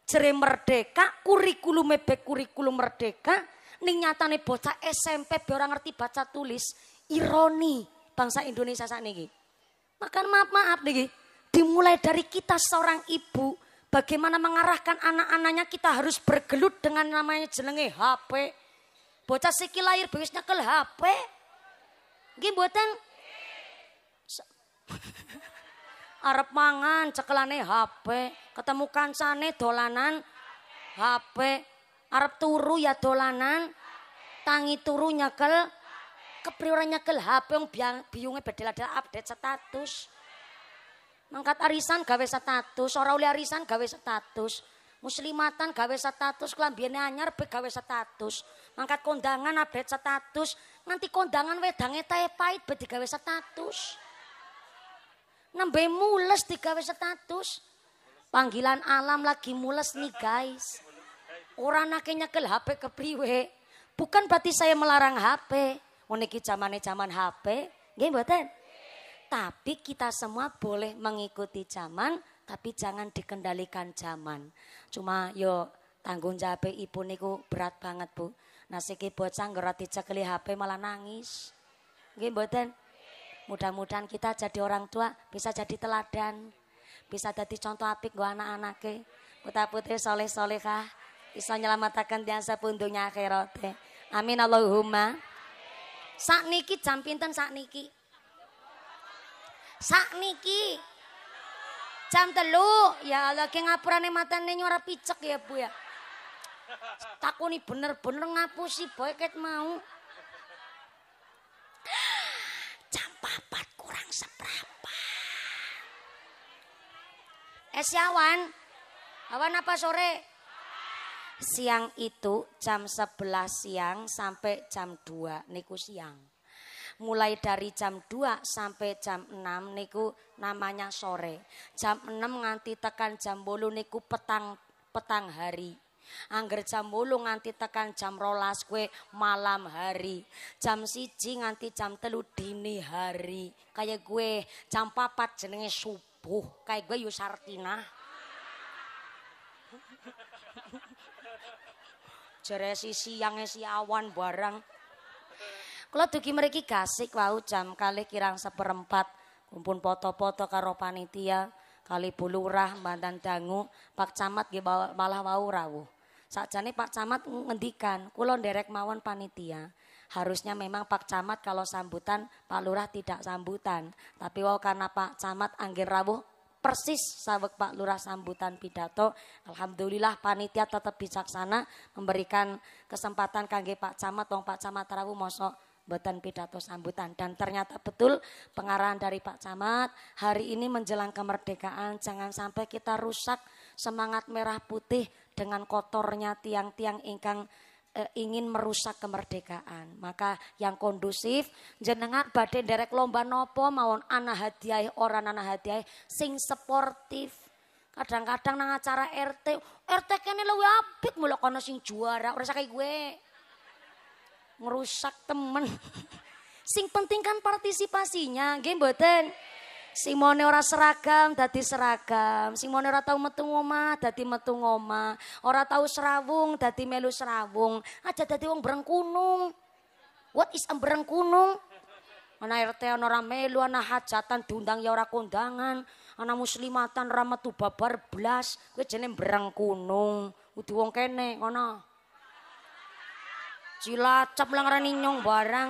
Jere merdeka, kurikulum mebek kurikulum merdeka, ning nyatane bocah SMP biar ngerti baca tulis, ironi bangsa Indonesia saat ini Maka maaf maaf niki, dimulai dari kita seorang ibu, bagaimana mengarahkan anak-anaknya kita harus bergelut dengan namanya jenenge HP. Bocah siki lahir bewisnya ke HP. Nggih buatan? arep mangan cekelane HP, ketemu kancane dolanan HP, arep turu ya dolanan tangi turu nyekel kepriwara nyekel HP yang biungnya bedel-bedel update status. Mangkat arisan gawe status, ora uli arisan gawe status. Muslimatan gawe status, kelambiannya anyar be gawe status. Mangkat kondangan update status, nanti kondangan wedangnya teh pahit be status nembe mules digawe status. Panggilan alam lagi mules nih guys. Orang nakenya ke HP ke kepriwe. Bukan berarti saya melarang HP. Uniki zamane zaman HP, gini buatan. Tapi kita semua boleh mengikuti zaman, tapi jangan dikendalikan zaman. Cuma yo tanggung jawab ibu niku berat banget bu. Nasiki buat ngerati cekli HP malah nangis. gini buatan. Mudah-mudahan kita jadi orang tua bisa jadi teladan, bisa jadi contoh apik buat anak-anaknya. Putra putri soleh solehah, bisa nyelamatakan diasa pundunya akhirat. Amin Allahumma. Sak niki jam pinten sak niki? Sak niki. Jam telu. Ya Allah, ke ngapurane matane nyora picek ya Bu ya. Takuni bener-bener ngapusi boyket mau. seberapa? Es eh, Yawan, awan apa sore? Siang itu jam 11 siang sampai jam 2 niku siang. Mulai dari jam 2 sampai jam 6 niku namanya sore. Jam 6 nganti tekan jam bolu niku petang petang hari. Angger jam 8 nganti tekan jam rolas kue malam hari. Jam siji nganti jam telu dini hari. Kayak gue jam papat jenenge subuh. Kayak gue Yusartina. Jere si siangnya si awan barang. Kalau tuki mereka kasik wau jam kali kirang seperempat. Kumpul foto-foto karo panitia kali bulurah Bantan Dangu, Pak Camat ge malah wau saat Sakjane Pak Camat ngendikan, kulon derek mawon panitia. Harusnya memang Pak Camat kalau sambutan Pak Lurah tidak sambutan, tapi wau karena Pak Camat anggen rawuh persis sabek Pak Lurah sambutan pidato. Alhamdulillah panitia tetap bijaksana memberikan kesempatan kangge Pak Camat wong Pak Camat rawuh mosok buatan pidato sambutan dan ternyata betul pengarahan dari Pak Camat hari ini menjelang kemerdekaan jangan sampai kita rusak semangat merah putih dengan kotornya tiang-tiang ingkang e, ingin merusak kemerdekaan. Maka yang kondusif jenengan badai derek lomba nopo mawon anak hadiah orang anak hadiah sing sportif. Kadang-kadang nang acara RT, RT kene lebih apik mulo kono sing juara ora sakai gue. Ngerusak temen. Sing penting kan partisipasinya, game mboten. Sing mone ora seragam dadi seragam, sing mone ora tau metu oma, dadi metu oma. ora tau serawung dadi melu serawung, aja dadi wong kunung. What is a kunung? Ana RT ana ora melu, ana hajatan diundang ya orang kondangan, ana muslimatan ora metu babar blas, kuwi jenenge brengkunung. Kudu wong kene ngono. Cilacap lah ngerani nyong barang.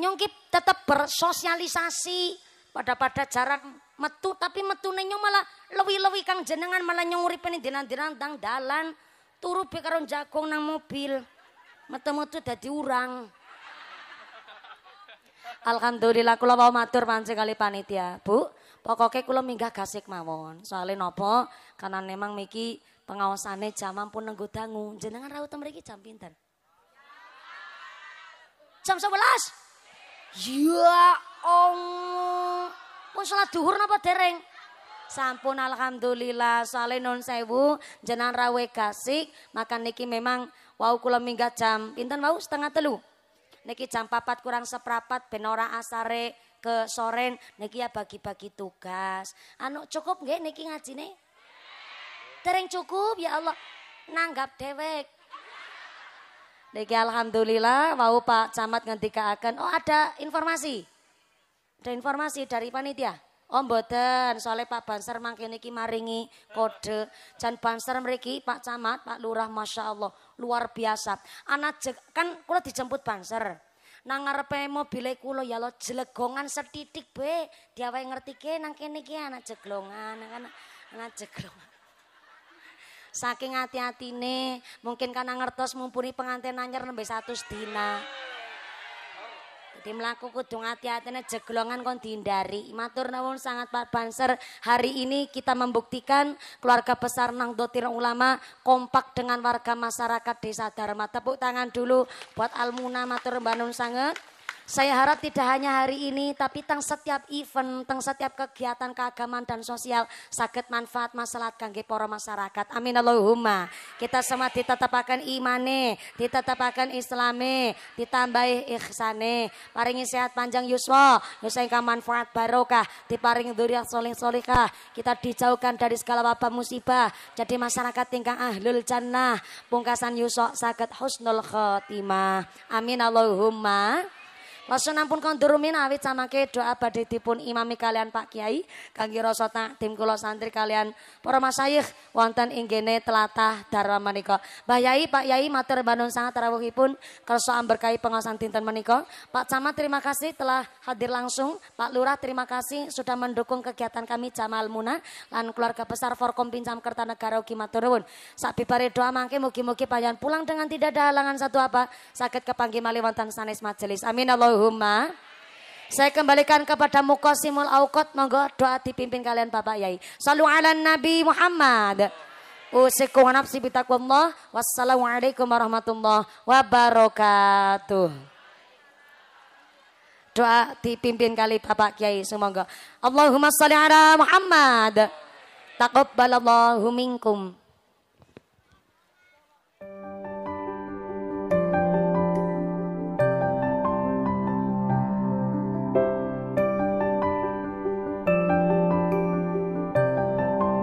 Nyong ki tetep bersosialisasi pada-pada jarak metu tapi metu nyong malah lewi-lewi kang jenengan malah nyong uripene dinan-dinan tang dalan turu be karo jagong nang mobil. Metu-metu dadi urang. Alhamdulillah kula mau matur pancen kali panitia. Bu, pokoknya kula minggah gasik mawon. Soalnya nopo, karena memang miki pengawasannya jam ampun nenggo dangu. Jenengan rawat mereka jam pinter jam sebelas, Ya Allah. Pun salat duhur napa dereng? Sampun alhamdulillah soalnya non sewu jenar rawe kasik, makan niki memang wau kula minggat jam pinten wau setengah telu. Niki jam papat kurang seprapat penora asare ke soren niki ya bagi-bagi tugas. Anu cukup gak niki ngaji nih, tereng cukup ya Allah. Nanggap dewek Niki alhamdulillah mau Pak Camat ngendikaaken, oh ada informasi. Ada informasi dari panitia. Oh mboten, soalnya Pak Banser mangke niki maringi kode. Jan Banser mriki Pak Camat, Pak Lurah Masya Allah, luar biasa. Anak kan kula dijemput Banser. Nang ngarepe mobile kula ya lo jelegongan setitik be. Diawe ngerti ke nang kene iki anak jeglongan, anak anak jeglongan saking hati-hatine mungkin karena ngertos mumpuni pengantin anyar nembe satu dina Jadi melaku kudu hati-hatinya jeglongan kon dihindari. Matur nawon sangat Pak Banser. Hari ini kita membuktikan keluarga besar Nang Dotir Ulama kompak dengan warga masyarakat Desa Dharma. Tepuk tangan dulu buat Almuna matur banun sangat. Saya harap tidak hanya hari ini, tapi tentang setiap event, tentang setiap kegiatan keagamaan dan sosial, sakit manfaat masalah kangge para masyarakat. Amin Allahumma. Kita semua ditetapakan imane, ditetapakan islame, ditambahi ikhsane. Paringi sehat panjang yuswa, yuswa manfaat barokah, diparingi duriat soling solikah. Kita dijauhkan dari segala wabah musibah. Jadi masyarakat tingkah ahlul jannah, pungkasan yuswa sakit husnul khotimah. Amin Allahumma. Lasa ampun kondur awit ke doa badhe imami kalian Pak Kiai Kanggi rosota tim kulo santri kalian para masayih wonten inggene telatah darwa menika. Mbah Yai, Pak Yai mater banun sangat terawuhipun. Kerso amberkai pengawasan tinten menika. Pak Camat terima kasih telah hadir langsung. Pak Lurah terima kasih sudah mendukung kegiatan kami Jamal Muna lan keluarga besar Forkom Pincam Kertanegara uki maturun. Sakbi Sabibare doa mangke mugi-mugi panjenengan pulang dengan tidak ada halangan satu apa sakit kepanggi malih wonten sanis majelis. Amin Allah Allahumma. Saya kembalikan kepada Mukosimul Aukot. Monggo doa dipimpin kalian Bapak Yai. Salu ala Nabi Muhammad. Usiku wa nafsi bitakwallah. Wassalamualaikum warahmatullahi wabarakatuh doa dipimpin kali Bapak Kiai semoga Allahumma sholli ala Muhammad taqabbalallahu minkum